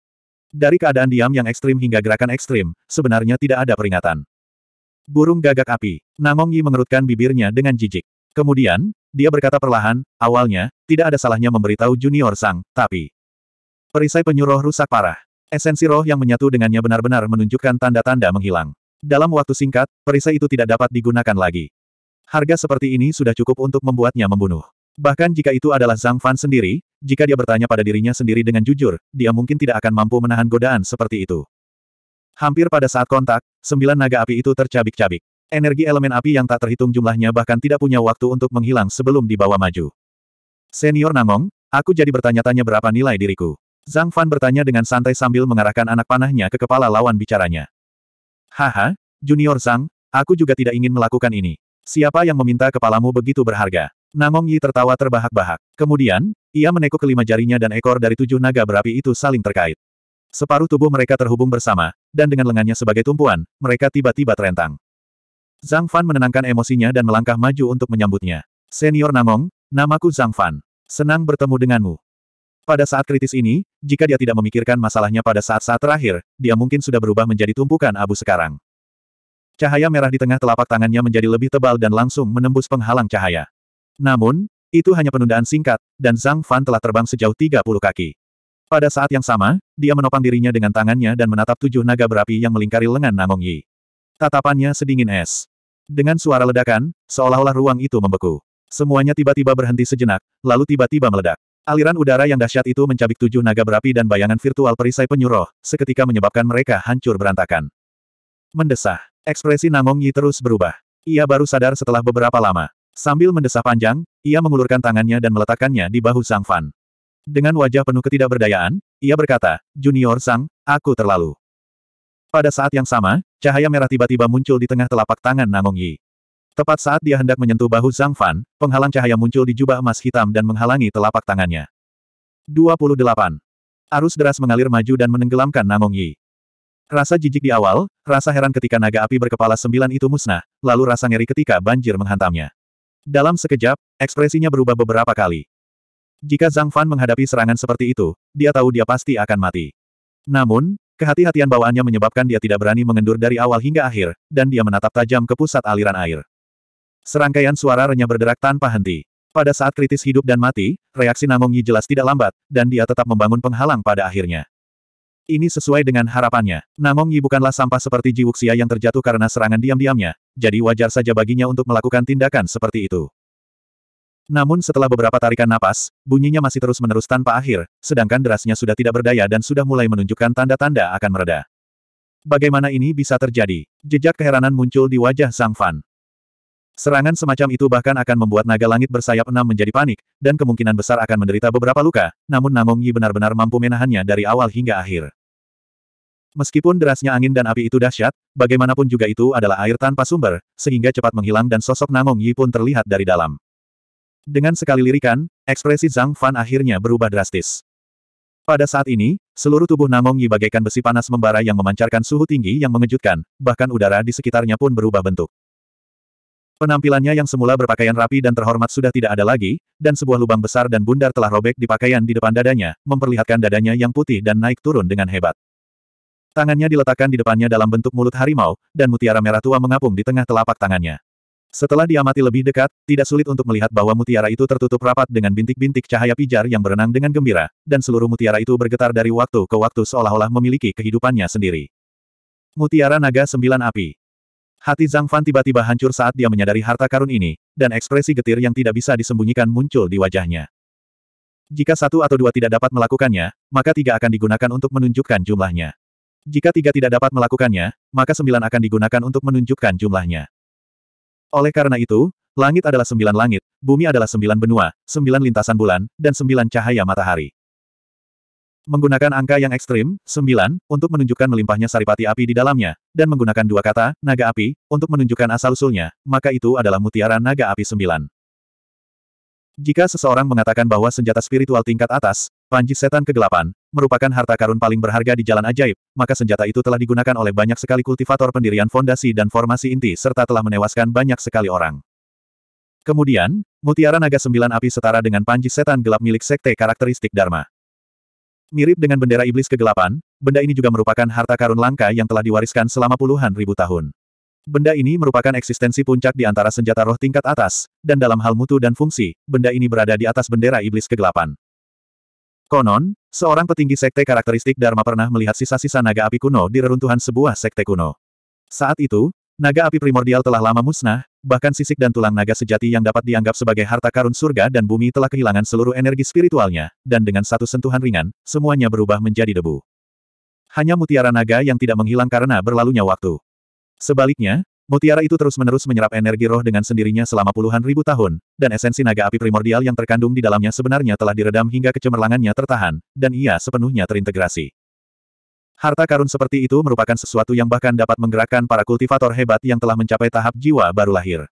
Speaker 1: Dari keadaan diam yang ekstrim hingga gerakan ekstrim, sebenarnya tidak ada peringatan. Burung gagak api. Nangong Yi mengerutkan bibirnya dengan jijik. Kemudian, dia berkata perlahan, awalnya, tidak ada salahnya memberitahu Junior Sang, tapi... Perisai penyuruh rusak parah. Esensi roh yang menyatu dengannya benar-benar menunjukkan tanda-tanda menghilang. Dalam waktu singkat, perisai itu tidak dapat digunakan lagi. Harga seperti ini sudah cukup untuk membuatnya membunuh. Bahkan jika itu adalah Zhang Fan sendiri, jika dia bertanya pada dirinya sendiri dengan jujur, dia mungkin tidak akan mampu menahan godaan seperti itu. Hampir pada saat kontak, sembilan naga api itu tercabik-cabik. Energi elemen api yang tak terhitung jumlahnya bahkan tidak punya waktu untuk menghilang sebelum dibawa maju. Senior Nangong, aku jadi bertanya-tanya berapa nilai diriku. Zhang Fan bertanya dengan santai sambil mengarahkan anak panahnya ke kepala lawan bicaranya. Haha, Junior Zhang, aku juga tidak ingin melakukan ini. Siapa yang meminta kepalamu begitu berharga? Namong Yi tertawa terbahak-bahak. Kemudian, ia menekuk kelima jarinya dan ekor dari tujuh naga berapi itu saling terkait. Separuh tubuh mereka terhubung bersama, dan dengan lengannya sebagai tumpuan, mereka tiba-tiba terentang. Zhang Fan menenangkan emosinya dan melangkah maju untuk menyambutnya. Senior Namong, namaku Zhang Fan. Senang bertemu denganmu. Pada saat kritis ini, jika dia tidak memikirkan masalahnya pada saat-saat terakhir, dia mungkin sudah berubah menjadi tumpukan abu sekarang. Cahaya merah di tengah telapak tangannya menjadi lebih tebal dan langsung menembus penghalang cahaya. Namun, itu hanya penundaan singkat, dan Zhang Fan telah terbang sejauh 30 kaki. Pada saat yang sama, dia menopang dirinya dengan tangannya dan menatap tujuh naga berapi yang melingkari lengan Namong Yi. Tatapannya sedingin es. Dengan suara ledakan, seolah-olah ruang itu membeku. Semuanya tiba-tiba berhenti sejenak, lalu tiba-tiba meledak. Aliran udara yang dahsyat itu mencabik tujuh naga berapi dan bayangan virtual perisai penyuruh, seketika menyebabkan mereka hancur berantakan. Mendesah. Ekspresi Namong Yi terus berubah. Ia baru sadar setelah beberapa lama. Sambil mendesah panjang, ia mengulurkan tangannya dan meletakkannya di bahu Sang Fan. Dengan wajah penuh ketidakberdayaan, ia berkata, Junior Sang, aku terlalu. Pada saat yang sama, cahaya merah tiba-tiba muncul di tengah telapak tangan Namong Yi. Tepat saat dia hendak menyentuh bahu Zhang Fan, penghalang cahaya muncul di jubah emas hitam dan menghalangi telapak tangannya. 28. Arus deras mengalir maju dan menenggelamkan Namong Yi. Rasa jijik di awal, rasa heran ketika naga api berkepala sembilan itu musnah, lalu rasa ngeri ketika banjir menghantamnya. Dalam sekejap, ekspresinya berubah beberapa kali. Jika Zhang Fan menghadapi serangan seperti itu, dia tahu dia pasti akan mati. Namun, kehati-hatian bawaannya menyebabkan dia tidak berani mengendur dari awal hingga akhir, dan dia menatap tajam ke pusat aliran air. Serangkaian suara renyah berderak tanpa henti. Pada saat kritis hidup dan mati, reaksi Namong Yi jelas tidak lambat, dan dia tetap membangun penghalang pada akhirnya. Ini sesuai dengan harapannya. Namong Yi bukanlah sampah seperti Ji Wuxia yang terjatuh karena serangan diam-diamnya, jadi wajar saja baginya untuk melakukan tindakan seperti itu. Namun setelah beberapa tarikan napas, bunyinya masih terus-menerus tanpa akhir, sedangkan derasnya sudah tidak berdaya dan sudah mulai menunjukkan tanda-tanda akan mereda. Bagaimana ini bisa terjadi? Jejak keheranan muncul di wajah Sang Fan. Serangan semacam itu bahkan akan membuat naga langit bersayap enam menjadi panik, dan kemungkinan besar akan menderita beberapa luka, namun Namong Yi benar-benar mampu menahannya dari awal hingga akhir. Meskipun derasnya angin dan api itu dahsyat, bagaimanapun juga itu adalah air tanpa sumber, sehingga cepat menghilang dan sosok Namong Yi pun terlihat dari dalam. Dengan sekali lirikan, ekspresi Zhang Fan akhirnya berubah drastis. Pada saat ini, seluruh tubuh Namong Yi bagaikan besi panas membara yang memancarkan suhu tinggi yang mengejutkan, bahkan udara di sekitarnya pun berubah bentuk. Penampilannya yang semula berpakaian rapi dan terhormat sudah tidak ada lagi, dan sebuah lubang besar dan bundar telah robek di pakaian di depan dadanya, memperlihatkan dadanya yang putih dan naik turun dengan hebat. Tangannya diletakkan di depannya dalam bentuk mulut harimau, dan mutiara merah tua mengapung di tengah telapak tangannya. Setelah diamati lebih dekat, tidak sulit untuk melihat bahwa mutiara itu tertutup rapat dengan bintik-bintik cahaya pijar yang berenang dengan gembira, dan seluruh mutiara itu bergetar dari waktu ke waktu seolah-olah memiliki kehidupannya sendiri. Mutiara Naga Sembilan Api Hati Zhang Fan tiba-tiba hancur saat dia menyadari harta karun ini, dan ekspresi getir yang tidak bisa disembunyikan muncul di wajahnya. Jika satu atau dua tidak dapat melakukannya, maka tiga akan digunakan untuk menunjukkan jumlahnya. Jika tiga tidak dapat melakukannya, maka sembilan akan digunakan untuk menunjukkan jumlahnya. Oleh karena itu, langit adalah sembilan langit, bumi adalah sembilan benua, sembilan lintasan bulan, dan sembilan cahaya matahari. Menggunakan angka yang ekstrim, sembilan, untuk menunjukkan melimpahnya saripati api di dalamnya, dan menggunakan dua kata, naga api, untuk menunjukkan asal-usulnya, maka itu adalah mutiara naga api sembilan. Jika seseorang mengatakan bahwa senjata spiritual tingkat atas, panji setan kegelapan, merupakan harta karun paling berharga di jalan ajaib, maka senjata itu telah digunakan oleh banyak sekali kultivator pendirian fondasi dan formasi inti serta telah menewaskan banyak sekali orang. Kemudian, mutiara naga sembilan api setara dengan panji setan gelap milik sekte karakteristik Dharma. Mirip dengan bendera iblis kegelapan, benda ini juga merupakan harta karun langka yang telah diwariskan selama puluhan ribu tahun. Benda ini merupakan eksistensi puncak di antara senjata roh tingkat atas, dan dalam hal mutu dan fungsi, benda ini berada di atas bendera iblis kegelapan. Konon, seorang petinggi sekte karakteristik Dharma pernah melihat sisa-sisa naga api kuno di reruntuhan sebuah sekte kuno. Saat itu, naga api primordial telah lama musnah, bahkan sisik dan tulang naga sejati yang dapat dianggap sebagai harta karun surga dan bumi telah kehilangan seluruh energi spiritualnya, dan dengan satu sentuhan ringan, semuanya berubah menjadi debu. Hanya mutiara naga yang tidak menghilang karena berlalunya waktu. Sebaliknya, mutiara itu terus-menerus menyerap energi roh dengan sendirinya selama puluhan ribu tahun, dan esensi naga api primordial yang terkandung di dalamnya sebenarnya telah diredam hingga kecemerlangannya tertahan, dan ia sepenuhnya terintegrasi. Harta karun seperti itu merupakan sesuatu yang bahkan dapat menggerakkan para kultivator hebat yang telah mencapai tahap jiwa baru lahir.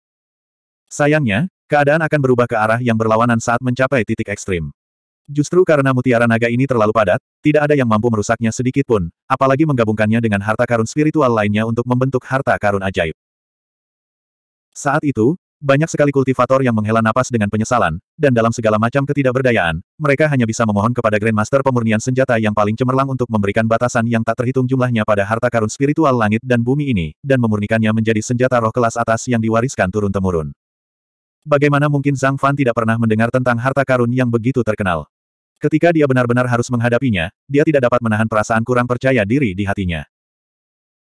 Speaker 1: Sayangnya, keadaan akan berubah ke arah yang berlawanan saat mencapai titik ekstrim. Justru karena mutiara naga ini terlalu padat, tidak ada yang mampu merusaknya sedikit pun, apalagi menggabungkannya dengan harta karun spiritual lainnya untuk membentuk harta karun ajaib. Saat itu, banyak sekali kultivator yang menghela napas dengan penyesalan, dan dalam segala macam ketidakberdayaan, mereka hanya bisa memohon kepada Grandmaster pemurnian senjata yang paling cemerlang untuk memberikan batasan yang tak terhitung jumlahnya pada harta karun spiritual langit dan bumi ini, dan memurnikannya menjadi senjata roh kelas atas yang diwariskan turun-temurun. Bagaimana mungkin Zhang Fan tidak pernah mendengar tentang harta karun yang begitu terkenal? Ketika dia benar-benar harus menghadapinya, dia tidak dapat menahan perasaan kurang percaya diri di hatinya.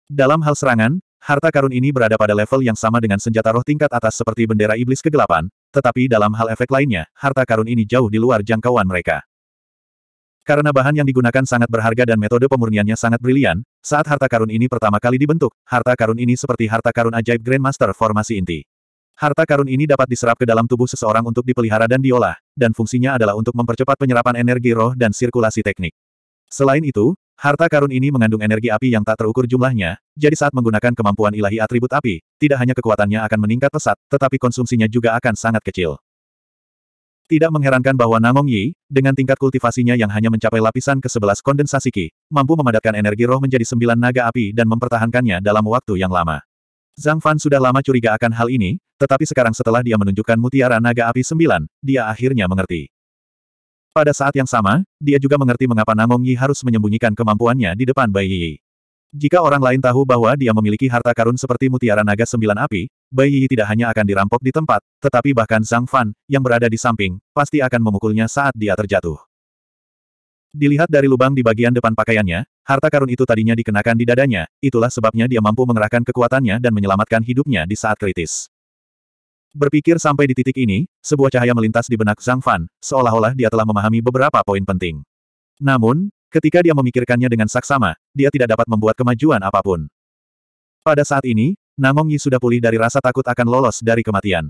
Speaker 1: Dalam hal serangan, harta karun ini berada pada level yang sama dengan senjata roh tingkat atas seperti bendera iblis kegelapan, tetapi dalam hal efek lainnya, harta karun ini jauh di luar jangkauan mereka. Karena bahan yang digunakan sangat berharga dan metode pemurniannya sangat brilian, saat harta karun ini pertama kali dibentuk, harta karun ini seperti harta karun ajaib Grandmaster formasi inti. Harta karun ini dapat diserap ke dalam tubuh seseorang untuk dipelihara dan diolah, dan fungsinya adalah untuk mempercepat penyerapan energi roh dan sirkulasi teknik. Selain itu, harta karun ini mengandung energi api yang tak terukur jumlahnya, jadi saat menggunakan kemampuan ilahi atribut api, tidak hanya kekuatannya akan meningkat pesat, tetapi konsumsinya juga akan sangat kecil. Tidak mengherankan bahwa Nangong Yi, dengan tingkat kultivasinya yang hanya mencapai lapisan ke sebelas kondensasi Qi, mampu memadatkan energi roh menjadi sembilan naga api dan mempertahankannya dalam waktu yang lama. Zhang Fan sudah lama curiga akan hal ini, tetapi sekarang setelah dia menunjukkan mutiara naga api sembilan, dia akhirnya mengerti. Pada saat yang sama, dia juga mengerti mengapa Namong Yi harus menyembunyikan kemampuannya di depan Bai Yi. Jika orang lain tahu bahwa dia memiliki harta karun seperti mutiara naga sembilan api, Bai Yi tidak hanya akan dirampok di tempat, tetapi bahkan Zhang Fan, yang berada di samping, pasti akan memukulnya saat dia terjatuh. Dilihat dari lubang di bagian depan pakaiannya, harta karun itu tadinya dikenakan di dadanya, itulah sebabnya dia mampu mengerahkan kekuatannya dan menyelamatkan hidupnya di saat kritis. Berpikir sampai di titik ini, sebuah cahaya melintas di benak Zhang Fan, seolah-olah dia telah memahami beberapa poin penting. Namun, ketika dia memikirkannya dengan saksama, dia tidak dapat membuat kemajuan apapun. Pada saat ini, Namong Yi sudah pulih dari rasa takut akan lolos dari kematian.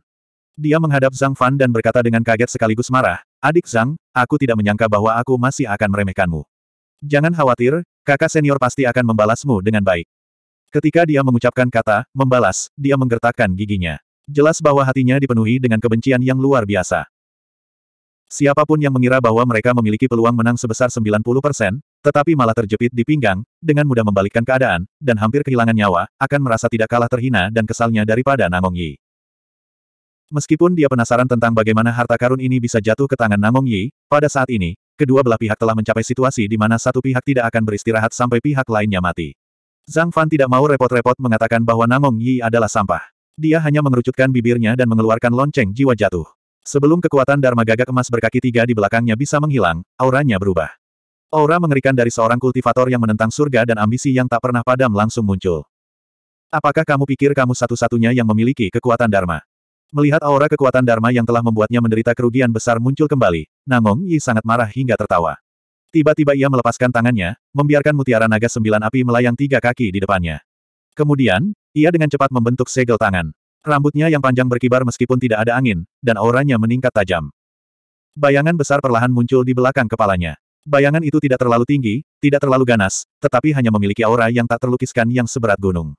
Speaker 1: Dia menghadap Zhang Fan dan berkata dengan kaget sekaligus marah, Adik Zhang, aku tidak menyangka bahwa aku masih akan meremehkanmu. Jangan khawatir, kakak senior pasti akan membalasmu dengan baik. Ketika dia mengucapkan kata, membalas, dia menggertakkan giginya. Jelas bahwa hatinya dipenuhi dengan kebencian yang luar biasa. Siapapun yang mengira bahwa mereka memiliki peluang menang sebesar 90%, tetapi malah terjepit di pinggang, dengan mudah membalikkan keadaan, dan hampir kehilangan nyawa, akan merasa tidak kalah terhina dan kesalnya daripada Nangong Yi. Meskipun dia penasaran tentang bagaimana harta karun ini bisa jatuh ke tangan Namong Yi, pada saat ini, kedua belah pihak telah mencapai situasi di mana satu pihak tidak akan beristirahat sampai pihak lainnya mati. Zhang Fan tidak mau repot-repot mengatakan bahwa Namong Yi adalah sampah. Dia hanya mengerucutkan bibirnya dan mengeluarkan lonceng jiwa jatuh. Sebelum kekuatan Dharma Gagak Emas berkaki tiga di belakangnya bisa menghilang, auranya berubah. Aura mengerikan dari seorang kultivator yang menentang surga dan ambisi yang tak pernah padam langsung muncul. Apakah kamu pikir kamu satu-satunya yang memiliki kekuatan Dharma? Melihat aura kekuatan Dharma yang telah membuatnya menderita kerugian besar muncul kembali, Nangong Yi sangat marah hingga tertawa. Tiba-tiba ia melepaskan tangannya, membiarkan mutiara naga sembilan api melayang tiga kaki di depannya. Kemudian, ia dengan cepat membentuk segel tangan. Rambutnya yang panjang berkibar meskipun tidak ada angin, dan auranya meningkat tajam. Bayangan besar perlahan muncul di belakang kepalanya. Bayangan itu tidak terlalu tinggi, tidak terlalu ganas, tetapi hanya memiliki aura yang tak terlukiskan yang seberat gunung.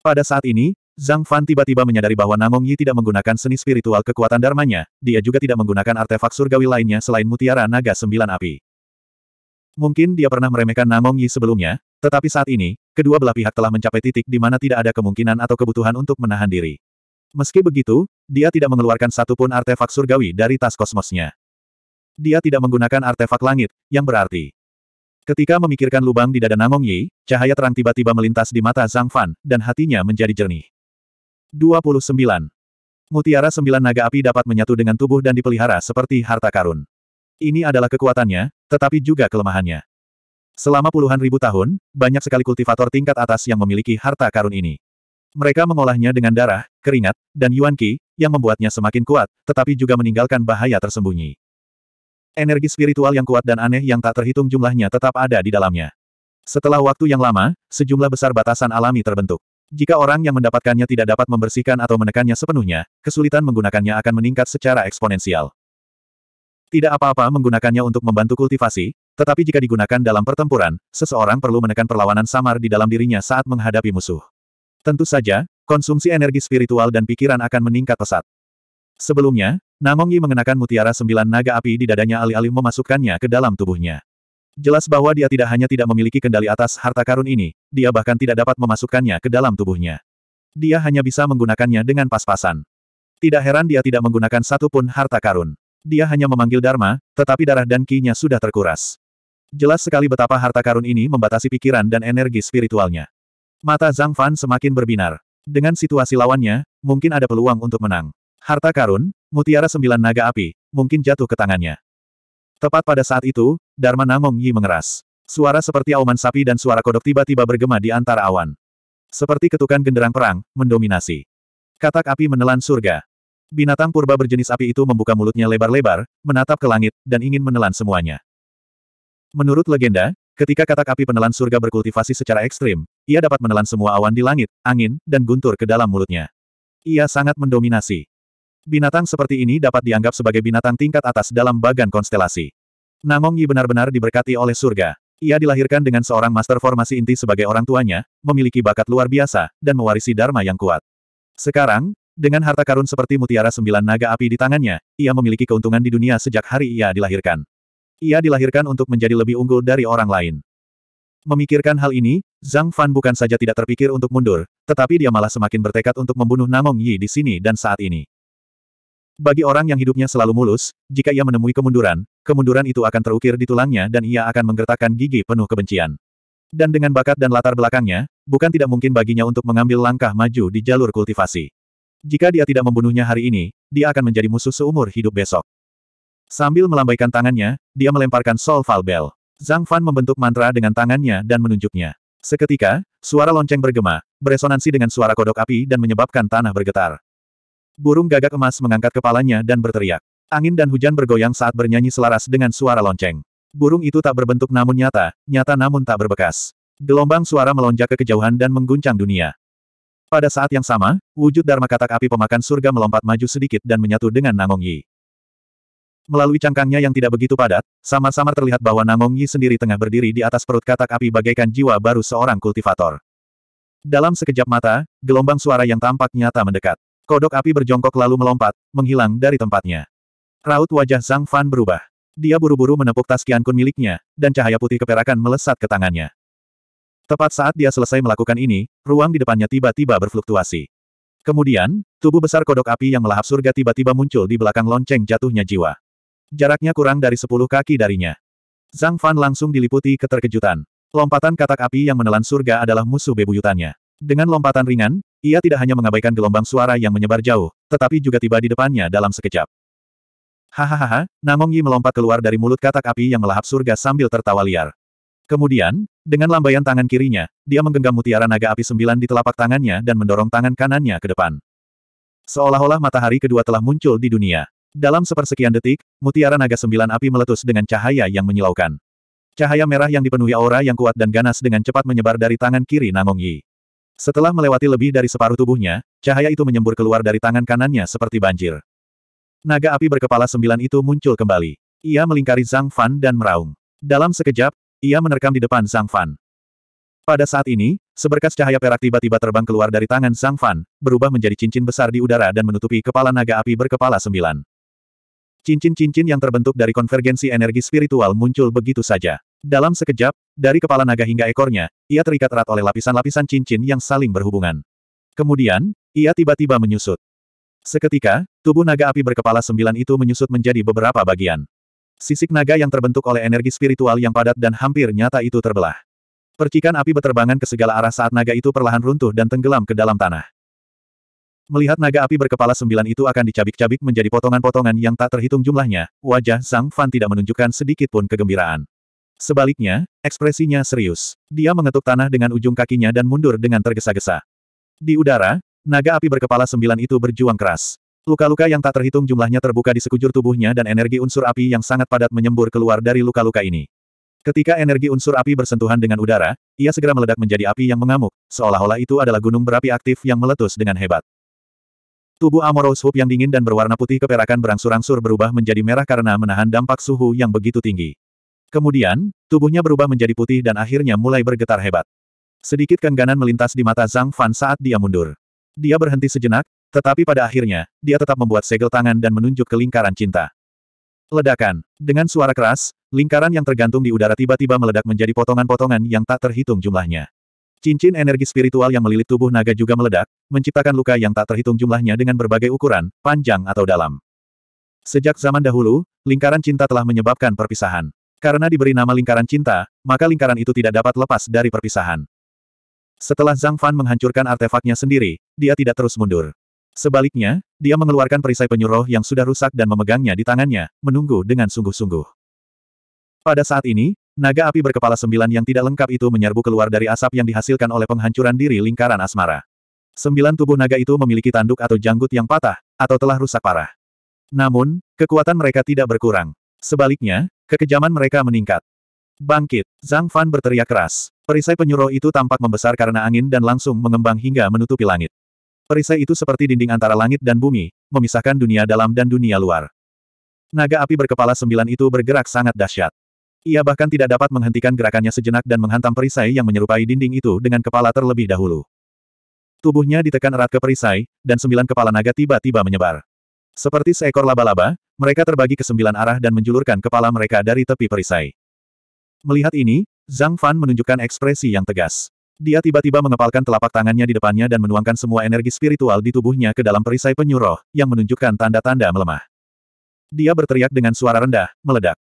Speaker 1: Pada saat ini, Zhang Fan tiba-tiba menyadari bahwa Namong Yi tidak menggunakan seni spiritual kekuatan darmanya. dia juga tidak menggunakan artefak surgawi lainnya selain mutiara naga sembilan api. Mungkin dia pernah meremehkan Namong Yi sebelumnya, tetapi saat ini, kedua belah pihak telah mencapai titik di mana tidak ada kemungkinan atau kebutuhan untuk menahan diri. Meski begitu, dia tidak mengeluarkan satupun artefak surgawi dari tas kosmosnya. Dia tidak menggunakan artefak langit, yang berarti. Ketika memikirkan lubang di dada Namong Yi, cahaya terang tiba-tiba melintas di mata Zhang Fan, dan hatinya menjadi jernih. 29. Mutiara sembilan naga api dapat menyatu dengan tubuh dan dipelihara seperti harta karun. Ini adalah kekuatannya, tetapi juga kelemahannya. Selama puluhan ribu tahun, banyak sekali kultivator tingkat atas yang memiliki harta karun ini. Mereka mengolahnya dengan darah, keringat, dan yuan qi, yang membuatnya semakin kuat, tetapi juga meninggalkan bahaya tersembunyi. Energi spiritual yang kuat dan aneh yang tak terhitung jumlahnya tetap ada di dalamnya. Setelah waktu yang lama, sejumlah besar batasan alami terbentuk. Jika orang yang mendapatkannya tidak dapat membersihkan atau menekannya sepenuhnya, kesulitan menggunakannya akan meningkat secara eksponensial. Tidak apa-apa menggunakannya untuk membantu kultivasi, tetapi jika digunakan dalam pertempuran, seseorang perlu menekan perlawanan samar di dalam dirinya saat menghadapi musuh. Tentu saja, konsumsi energi spiritual dan pikiran akan meningkat pesat. Sebelumnya, Namong Yi mengenakan mutiara sembilan naga api di dadanya alih-alih memasukkannya ke dalam tubuhnya. Jelas bahwa dia tidak hanya tidak memiliki kendali atas harta karun ini, dia bahkan tidak dapat memasukkannya ke dalam tubuhnya. Dia hanya bisa menggunakannya dengan pas-pasan. Tidak heran dia tidak menggunakan satu pun harta karun. Dia hanya memanggil Dharma, tetapi darah dan kinya sudah terkuras. Jelas sekali betapa harta karun ini membatasi pikiran dan energi spiritualnya. Mata Zhang Fan semakin berbinar. Dengan situasi lawannya, mungkin ada peluang untuk menang. Harta karun, mutiara sembilan naga api, mungkin jatuh ke tangannya. Tepat pada saat itu, Dharma Namong Yi mengeras. Suara seperti auman sapi dan suara kodok tiba-tiba bergema di antara awan. Seperti ketukan genderang perang, mendominasi. Katak api menelan surga. Binatang purba berjenis api itu membuka mulutnya lebar-lebar, menatap ke langit, dan ingin menelan semuanya. Menurut legenda, ketika katak api penelan surga berkultivasi secara ekstrim, ia dapat menelan semua awan di langit, angin, dan guntur ke dalam mulutnya. Ia sangat mendominasi. Binatang seperti ini dapat dianggap sebagai binatang tingkat atas dalam bagan konstelasi. Namong Yi benar-benar diberkati oleh surga. Ia dilahirkan dengan seorang master formasi inti sebagai orang tuanya, memiliki bakat luar biasa, dan mewarisi dharma yang kuat. Sekarang, dengan harta karun seperti mutiara sembilan naga api di tangannya, ia memiliki keuntungan di dunia sejak hari ia dilahirkan. Ia dilahirkan untuk menjadi lebih unggul dari orang lain. Memikirkan hal ini, Zhang Fan bukan saja tidak terpikir untuk mundur, tetapi dia malah semakin bertekad untuk membunuh Namong Yi di sini dan saat ini. Bagi orang yang hidupnya selalu mulus, jika ia menemui kemunduran, kemunduran itu akan terukir di tulangnya dan ia akan menggertakkan gigi penuh kebencian. Dan dengan bakat dan latar belakangnya, bukan tidak mungkin baginya untuk mengambil langkah maju di jalur kultivasi. Jika dia tidak membunuhnya hari ini, dia akan menjadi musuh seumur hidup besok. Sambil melambaikan tangannya, dia melemparkan Sol Bell. Zhang Fan membentuk mantra dengan tangannya dan menunjuknya. Seketika, suara lonceng bergema, beresonansi dengan suara kodok api dan menyebabkan tanah bergetar. Burung gagak emas mengangkat kepalanya dan berteriak. Angin dan hujan bergoyang saat bernyanyi selaras dengan suara lonceng. Burung itu tak berbentuk namun nyata, nyata namun tak berbekas. Gelombang suara melonjak ke kejauhan dan mengguncang dunia. Pada saat yang sama, wujud Dharma katak api pemakan surga melompat maju sedikit dan menyatu dengan Nangong Yi. Melalui cangkangnya yang tidak begitu padat, samar-samar terlihat bahwa Nangong Yi sendiri tengah berdiri di atas perut katak api bagaikan jiwa baru seorang kultivator. Dalam sekejap mata, gelombang suara yang tampak nyata mendekat. Kodok api berjongkok lalu melompat, menghilang dari tempatnya. Raut wajah Zhang Fan berubah. Dia buru-buru menepuk tas Kun miliknya, dan cahaya putih keperakan melesat ke tangannya. Tepat saat dia selesai melakukan ini, ruang di depannya tiba-tiba berfluktuasi. Kemudian, tubuh besar kodok api yang melahap surga tiba-tiba muncul di belakang lonceng jatuhnya jiwa. Jaraknya kurang dari sepuluh kaki darinya. Zhang Fan langsung diliputi keterkejutan. Lompatan katak api yang menelan surga adalah musuh bebuyutannya. Dengan lompatan ringan, ia tidak hanya mengabaikan gelombang suara yang menyebar jauh, tetapi juga tiba di depannya dalam sekejap. Hahaha, Namong Yi melompat keluar dari mulut katak api yang melahap surga sambil tertawa liar. Kemudian, dengan lambaian tangan kirinya, dia menggenggam mutiara naga api sembilan di telapak tangannya dan mendorong tangan kanannya ke depan. Seolah-olah matahari kedua telah muncul di dunia. Dalam sepersekian detik, mutiara naga sembilan api meletus dengan cahaya yang menyilaukan. Cahaya merah yang dipenuhi aura yang kuat dan ganas dengan cepat menyebar dari tangan kiri Namong Yi. Setelah melewati lebih dari separuh tubuhnya, cahaya itu menyembur keluar dari tangan kanannya seperti banjir. Naga api berkepala sembilan itu muncul kembali. Ia melingkari Zhang Fan dan meraung. Dalam sekejap, ia menerkam di depan Zhang Fan. Pada saat ini, seberkas cahaya perak tiba-tiba terbang keluar dari tangan Zhang Fan, berubah menjadi cincin besar di udara dan menutupi kepala naga api berkepala sembilan. Cincin-cincin yang terbentuk dari konvergensi energi spiritual muncul begitu saja. Dalam sekejap, dari kepala naga hingga ekornya, ia terikat erat oleh lapisan-lapisan cincin yang saling berhubungan. Kemudian, ia tiba-tiba menyusut. Seketika, tubuh naga api berkepala sembilan itu menyusut menjadi beberapa bagian. Sisik naga yang terbentuk oleh energi spiritual yang padat dan hampir nyata itu terbelah. Percikan api berterbangan ke segala arah saat naga itu perlahan runtuh dan tenggelam ke dalam tanah. Melihat naga api berkepala sembilan itu akan dicabik-cabik menjadi potongan-potongan yang tak terhitung jumlahnya, wajah Zhang Fan tidak menunjukkan sedikit pun kegembiraan. Sebaliknya, ekspresinya serius. Dia mengetuk tanah dengan ujung kakinya dan mundur dengan tergesa-gesa. Di udara, naga api berkepala sembilan itu berjuang keras. Luka-luka yang tak terhitung jumlahnya terbuka di sekujur tubuhnya dan energi unsur api yang sangat padat menyembur keluar dari luka-luka ini. Ketika energi unsur api bersentuhan dengan udara, ia segera meledak menjadi api yang mengamuk, seolah-olah itu adalah gunung berapi aktif yang meletus dengan hebat. Tubuh Amorous Hope yang dingin dan berwarna putih keperakan berangsur-angsur berubah menjadi merah karena menahan dampak suhu yang begitu tinggi. Kemudian, tubuhnya berubah menjadi putih dan akhirnya mulai bergetar hebat. Sedikit kengganan melintas di mata Zhang Fan saat dia mundur. Dia berhenti sejenak, tetapi pada akhirnya, dia tetap membuat segel tangan dan menunjuk ke lingkaran cinta. Ledakan. Dengan suara keras, lingkaran yang tergantung di udara tiba-tiba meledak menjadi potongan-potongan yang tak terhitung jumlahnya. Cincin energi spiritual yang melilit tubuh naga juga meledak, menciptakan luka yang tak terhitung jumlahnya dengan berbagai ukuran, panjang atau dalam. Sejak zaman dahulu, lingkaran cinta telah menyebabkan perpisahan. Karena diberi nama lingkaran cinta, maka lingkaran itu tidak dapat lepas dari perpisahan. Setelah Zhang Fan menghancurkan artefaknya sendiri, dia tidak terus mundur. Sebaliknya, dia mengeluarkan perisai penyuruh yang sudah rusak dan memegangnya di tangannya, menunggu dengan sungguh-sungguh. Pada saat ini, naga api berkepala sembilan yang tidak lengkap itu menyerbu keluar dari asap yang dihasilkan oleh penghancuran diri lingkaran asmara. Sembilan tubuh naga itu memiliki tanduk atau janggut yang patah, atau telah rusak parah. Namun, kekuatan mereka tidak berkurang. Sebaliknya, kekejaman mereka meningkat. Bangkit! Zhang Fan berteriak keras. Perisai penyuruh itu tampak membesar karena angin dan langsung mengembang hingga menutupi langit. Perisai itu seperti dinding antara langit dan bumi, memisahkan dunia dalam dan dunia luar. Naga api berkepala sembilan itu bergerak sangat dahsyat. Ia bahkan tidak dapat menghentikan gerakannya sejenak dan menghantam perisai yang menyerupai dinding itu dengan kepala terlebih dahulu. Tubuhnya ditekan erat ke perisai, dan sembilan kepala naga tiba-tiba menyebar. Seperti seekor laba-laba, mereka terbagi ke sembilan arah dan menjulurkan kepala mereka dari tepi perisai. Melihat ini, Zhang Fan menunjukkan ekspresi yang tegas. Dia tiba-tiba mengepalkan telapak tangannya di depannya dan menuangkan semua energi spiritual di tubuhnya ke dalam perisai penyuruh, yang menunjukkan tanda-tanda melemah. Dia berteriak dengan suara rendah, meledak.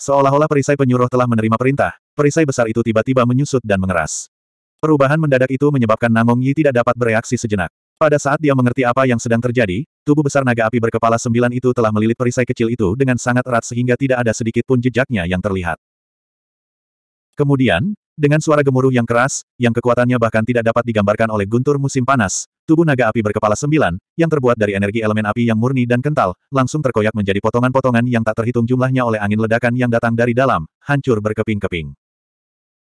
Speaker 1: Seolah-olah perisai penyuruh telah menerima perintah, perisai besar itu tiba-tiba menyusut dan mengeras. Perubahan mendadak itu menyebabkan Namong Yi tidak dapat bereaksi sejenak. Pada saat dia mengerti apa yang sedang terjadi, Tubuh besar naga api berkepala sembilan itu telah melilit perisai kecil itu dengan sangat erat sehingga tidak ada sedikit pun jejaknya yang terlihat. Kemudian, dengan suara gemuruh yang keras, yang kekuatannya bahkan tidak dapat digambarkan oleh guntur musim panas, tubuh naga api berkepala sembilan, yang terbuat dari energi elemen api yang murni dan kental, langsung terkoyak menjadi potongan-potongan yang tak terhitung jumlahnya oleh angin ledakan yang datang dari dalam, hancur berkeping-keping.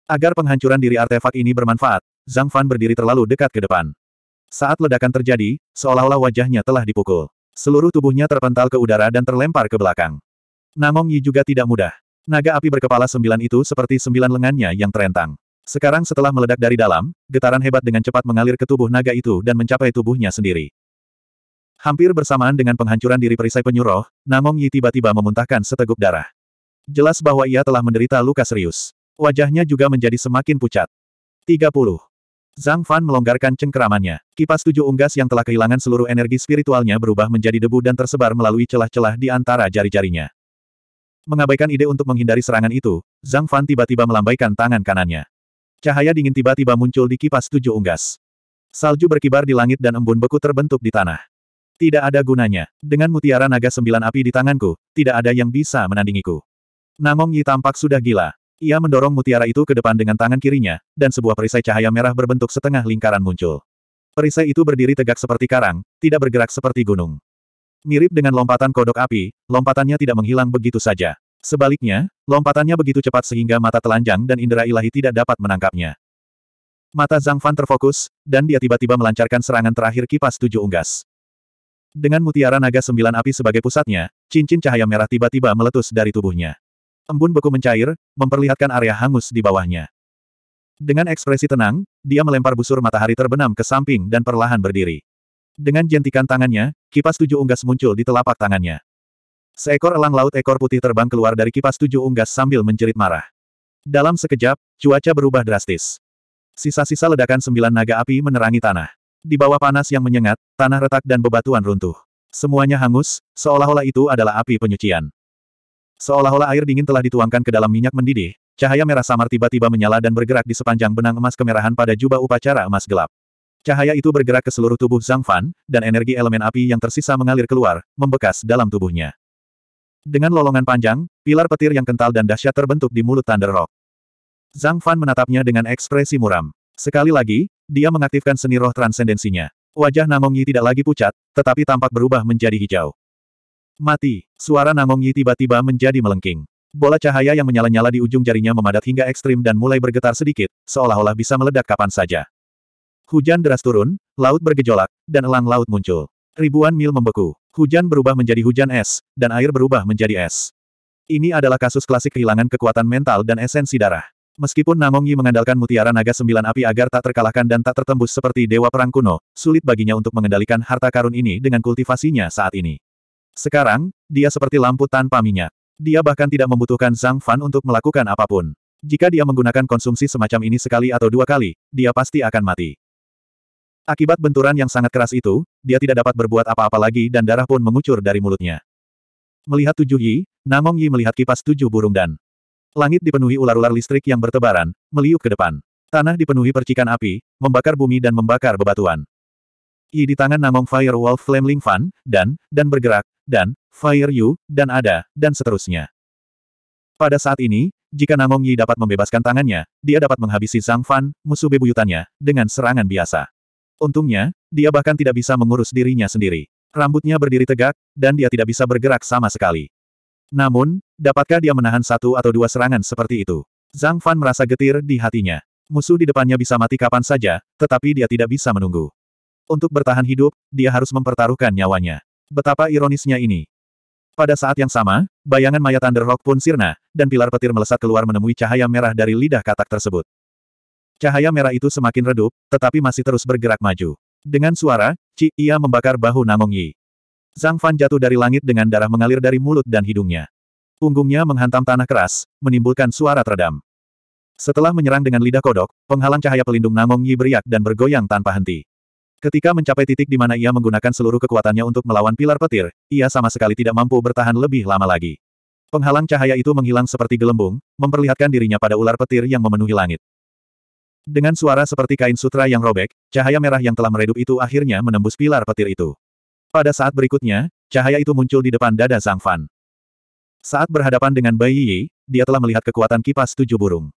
Speaker 1: Agar penghancuran diri artefak ini bermanfaat, Zhang Fan berdiri terlalu dekat ke depan. Saat ledakan terjadi, seolah-olah wajahnya telah dipukul. Seluruh tubuhnya terpental ke udara dan terlempar ke belakang. Namong Yi juga tidak mudah. Naga api berkepala sembilan itu seperti sembilan lengannya yang terentang. Sekarang setelah meledak dari dalam, getaran hebat dengan cepat mengalir ke tubuh naga itu dan mencapai tubuhnya sendiri. Hampir bersamaan dengan penghancuran diri perisai penyuruh, Namong Yi tiba-tiba memuntahkan seteguk darah. Jelas bahwa ia telah menderita luka serius. Wajahnya juga menjadi semakin pucat. 30. Zhang Fan melonggarkan cengkeramannya. Kipas tujuh unggas yang telah kehilangan seluruh energi spiritualnya berubah menjadi debu dan tersebar melalui celah-celah di antara jari-jarinya. Mengabaikan ide untuk menghindari serangan itu, Zhang Fan tiba-tiba melambaikan tangan kanannya. Cahaya dingin tiba-tiba muncul di kipas tujuh unggas. Salju berkibar di langit dan embun beku terbentuk di tanah. Tidak ada gunanya. Dengan mutiara naga sembilan api di tanganku, tidak ada yang bisa menandingiku. Namong Yi tampak sudah gila. Ia mendorong mutiara itu ke depan dengan tangan kirinya, dan sebuah perisai cahaya merah berbentuk setengah lingkaran muncul. Perisai itu berdiri tegak seperti karang, tidak bergerak seperti gunung. Mirip dengan lompatan kodok api, lompatannya tidak menghilang begitu saja. Sebaliknya, lompatannya begitu cepat sehingga mata telanjang dan indera ilahi tidak dapat menangkapnya. Mata Zhang Fan terfokus, dan dia tiba-tiba melancarkan serangan terakhir kipas tujuh unggas. Dengan mutiara naga sembilan api sebagai pusatnya, cincin cahaya merah tiba-tiba meletus dari tubuhnya. Embun beku mencair, memperlihatkan area hangus di bawahnya. Dengan ekspresi tenang, dia melempar busur matahari terbenam ke samping dan perlahan berdiri. Dengan jentikan tangannya, kipas tujuh unggas muncul di telapak tangannya. Seekor elang laut ekor putih terbang keluar dari kipas tujuh unggas sambil menjerit marah. Dalam sekejap, cuaca berubah drastis. Sisa-sisa ledakan sembilan naga api menerangi tanah. Di bawah panas yang menyengat, tanah retak dan bebatuan runtuh. Semuanya hangus, seolah-olah itu adalah api penyucian. Seolah-olah air dingin telah dituangkan ke dalam minyak mendidih, cahaya merah samar tiba-tiba menyala dan bergerak di sepanjang benang emas kemerahan pada jubah upacara emas gelap. Cahaya itu bergerak ke seluruh tubuh Zhang Fan, dan energi elemen api yang tersisa mengalir keluar, membekas dalam tubuhnya. Dengan lolongan panjang, pilar petir yang kental dan dahsyat terbentuk di mulut Thunder Rock. Zhang Fan menatapnya dengan ekspresi muram. Sekali lagi, dia mengaktifkan seni roh transendensinya. Wajah Namong Yi tidak lagi pucat, tetapi tampak berubah menjadi hijau. Mati. Suara Nangong Yi tiba-tiba menjadi melengking. Bola cahaya yang menyala-nyala di ujung jarinya memadat hingga ekstrim dan mulai bergetar sedikit, seolah-olah bisa meledak kapan saja. Hujan deras turun, laut bergejolak, dan elang laut muncul. Ribuan mil membeku. Hujan berubah menjadi hujan es, dan air berubah menjadi es. Ini adalah kasus klasik kehilangan kekuatan mental dan esensi darah. Meskipun Nangong Yi mengandalkan mutiara naga sembilan api agar tak terkalahkan dan tak tertembus seperti Dewa Perang Kuno, sulit baginya untuk mengendalikan harta karun ini dengan kultivasinya saat ini. Sekarang, dia seperti lampu tanpa minyak. Dia bahkan tidak membutuhkan Zhang Fan untuk melakukan apapun. Jika dia menggunakan konsumsi semacam ini sekali atau dua kali, dia pasti akan mati. Akibat benturan yang sangat keras itu, dia tidak dapat berbuat apa-apa lagi dan darah pun mengucur dari mulutnya. Melihat tujuh Yi, Namong Yi melihat kipas tujuh burung dan langit dipenuhi ular-ular listrik yang bertebaran, meliuk ke depan. Tanah dipenuhi percikan api, membakar bumi dan membakar bebatuan. I di tangan Namong Firewall Flame Ling Fan, dan, dan bergerak, dan, Fire Yu, dan ada, dan seterusnya. Pada saat ini, jika Namong Yi dapat membebaskan tangannya, dia dapat menghabisi Zhang Fan, musuh bebuyutannya, dengan serangan biasa. Untungnya, dia bahkan tidak bisa mengurus dirinya sendiri. Rambutnya berdiri tegak, dan dia tidak bisa bergerak sama sekali. Namun, dapatkah dia menahan satu atau dua serangan seperti itu? Zhang Fan merasa getir di hatinya. Musuh di depannya bisa mati kapan saja, tetapi dia tidak bisa menunggu. Untuk bertahan hidup, dia harus mempertaruhkan nyawanya. Betapa ironisnya ini. Pada saat yang sama, bayangan mayat Thunder pun sirna, dan pilar petir melesat keluar menemui cahaya merah dari lidah katak tersebut. Cahaya merah itu semakin redup, tetapi masih terus bergerak maju. Dengan suara, Ci, ia membakar bahu Namong Yi. Zhang Fan jatuh dari langit dengan darah mengalir dari mulut dan hidungnya. Punggungnya menghantam tanah keras, menimbulkan suara teredam. Setelah menyerang dengan lidah kodok, penghalang cahaya pelindung Namong Yi beriak dan bergoyang tanpa henti. Ketika mencapai titik di mana ia menggunakan seluruh kekuatannya untuk melawan pilar petir, ia sama sekali tidak mampu bertahan lebih lama lagi. Penghalang cahaya itu menghilang seperti gelembung, memperlihatkan dirinya pada ular petir yang memenuhi langit. Dengan suara seperti kain sutra yang robek, cahaya merah yang telah meredup itu akhirnya menembus pilar petir itu. Pada saat berikutnya, cahaya itu muncul di depan dada Zhang Fan. Saat berhadapan dengan Bai Yi, dia telah melihat kekuatan kipas tujuh burung.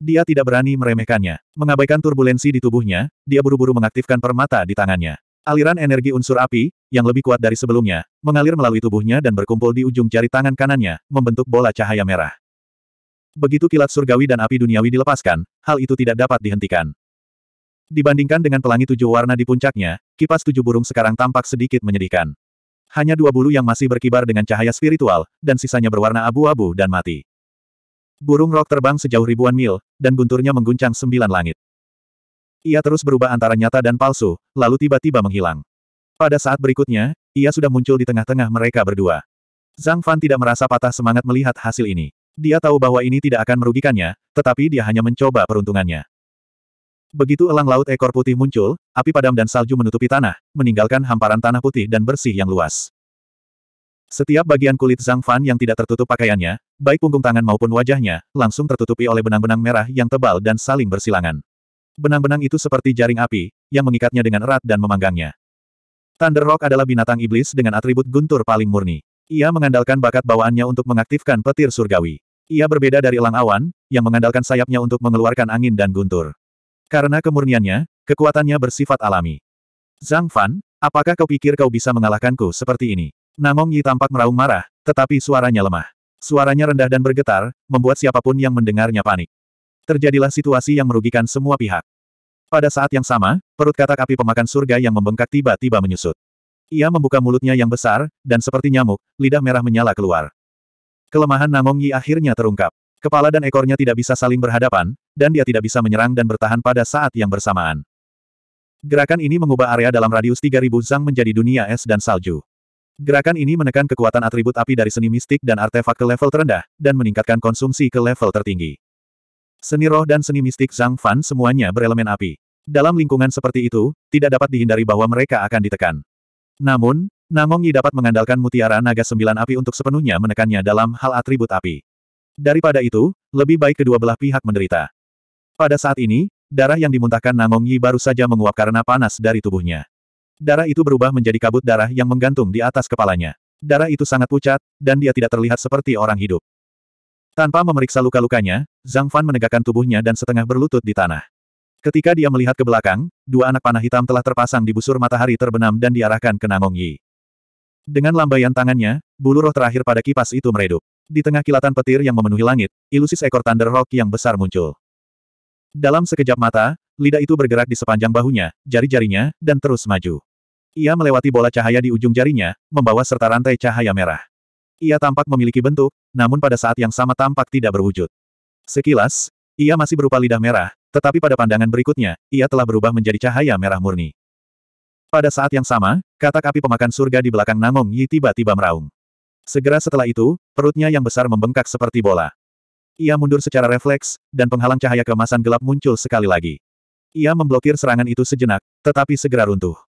Speaker 1: Dia tidak berani meremehkannya. Mengabaikan turbulensi di tubuhnya, dia buru-buru mengaktifkan permata di tangannya. Aliran energi unsur api, yang lebih kuat dari sebelumnya, mengalir melalui tubuhnya dan berkumpul di ujung jari tangan kanannya, membentuk bola cahaya merah. Begitu kilat surgawi dan api duniawi dilepaskan, hal itu tidak dapat dihentikan. Dibandingkan dengan pelangi tujuh warna di puncaknya, kipas tujuh burung sekarang tampak sedikit menyedihkan. Hanya dua bulu yang masih berkibar dengan cahaya spiritual, dan sisanya berwarna abu-abu dan mati. Burung rok terbang sejauh ribuan mil, dan gunturnya mengguncang sembilan langit. Ia terus berubah antara nyata dan palsu, lalu tiba-tiba menghilang. Pada saat berikutnya, ia sudah muncul di tengah-tengah mereka berdua. Zhang Fan tidak merasa patah semangat melihat hasil ini. Dia tahu bahwa ini tidak akan merugikannya, tetapi dia hanya mencoba peruntungannya. Begitu elang laut ekor putih muncul, api padam dan salju menutupi tanah, meninggalkan hamparan tanah putih dan bersih yang luas. Setiap bagian kulit Zhang Fan yang tidak tertutup pakaiannya, baik punggung tangan maupun wajahnya, langsung tertutupi oleh benang-benang merah yang tebal dan saling bersilangan. Benang-benang itu seperti jaring api, yang mengikatnya dengan erat dan memanggangnya. Thunder Rock adalah binatang iblis dengan atribut guntur paling murni. Ia mengandalkan bakat bawaannya untuk mengaktifkan petir surgawi. Ia berbeda dari elang awan, yang mengandalkan sayapnya untuk mengeluarkan angin dan guntur. Karena kemurniannya, kekuatannya bersifat alami. Zhang Fan, apakah kau pikir kau bisa mengalahkanku seperti ini? Namong Yi tampak meraung marah, tetapi suaranya lemah. Suaranya rendah dan bergetar, membuat siapapun yang mendengarnya panik. Terjadilah situasi yang merugikan semua pihak. Pada saat yang sama, perut katak api pemakan surga yang membengkak tiba-tiba menyusut. Ia membuka mulutnya yang besar, dan seperti nyamuk, lidah merah menyala keluar. Kelemahan Namong Yi akhirnya terungkap. Kepala dan ekornya tidak bisa saling berhadapan, dan dia tidak bisa menyerang dan bertahan pada saat yang bersamaan. Gerakan ini mengubah area dalam radius 3000 zang menjadi dunia es dan salju. Gerakan ini menekan kekuatan atribut api dari seni mistik dan artefak ke level terendah, dan meningkatkan konsumsi ke level tertinggi. Seni roh dan seni mistik Zhang Fan semuanya berelemen api. Dalam lingkungan seperti itu, tidak dapat dihindari bahwa mereka akan ditekan. Namun, Namong Yi dapat mengandalkan mutiara naga sembilan api untuk sepenuhnya menekannya dalam hal atribut api. Daripada itu, lebih baik kedua belah pihak menderita. Pada saat ini, darah yang dimuntahkan Namong Yi baru saja menguap karena panas dari tubuhnya. Darah itu berubah menjadi kabut darah yang menggantung di atas kepalanya. Darah itu sangat pucat, dan dia tidak terlihat seperti orang hidup. Tanpa memeriksa luka-lukanya, Zhang Fan menegakkan tubuhnya dan setengah berlutut di tanah. Ketika dia melihat ke belakang, dua anak panah hitam telah terpasang di busur matahari terbenam dan diarahkan ke Nangong Yi. Dengan lambaian tangannya, bulu roh terakhir pada kipas itu meredup. Di tengah kilatan petir yang memenuhi langit, ilusi seekor Thunder Rock yang besar muncul. Dalam sekejap mata, lidah itu bergerak di sepanjang bahunya, jari-jarinya, dan terus maju. Ia melewati bola cahaya di ujung jarinya, membawa serta rantai cahaya merah. Ia tampak memiliki bentuk, namun pada saat yang sama tampak tidak berwujud. Sekilas, ia masih berupa lidah merah, tetapi pada pandangan berikutnya, ia telah berubah menjadi cahaya merah murni. Pada saat yang sama, katak api pemakan surga di belakang Nangong Yi tiba-tiba meraung. Segera setelah itu, perutnya yang besar membengkak seperti bola. Ia mundur secara refleks, dan penghalang cahaya kemasan gelap muncul sekali lagi. Ia memblokir serangan itu sejenak, tetapi segera runtuh.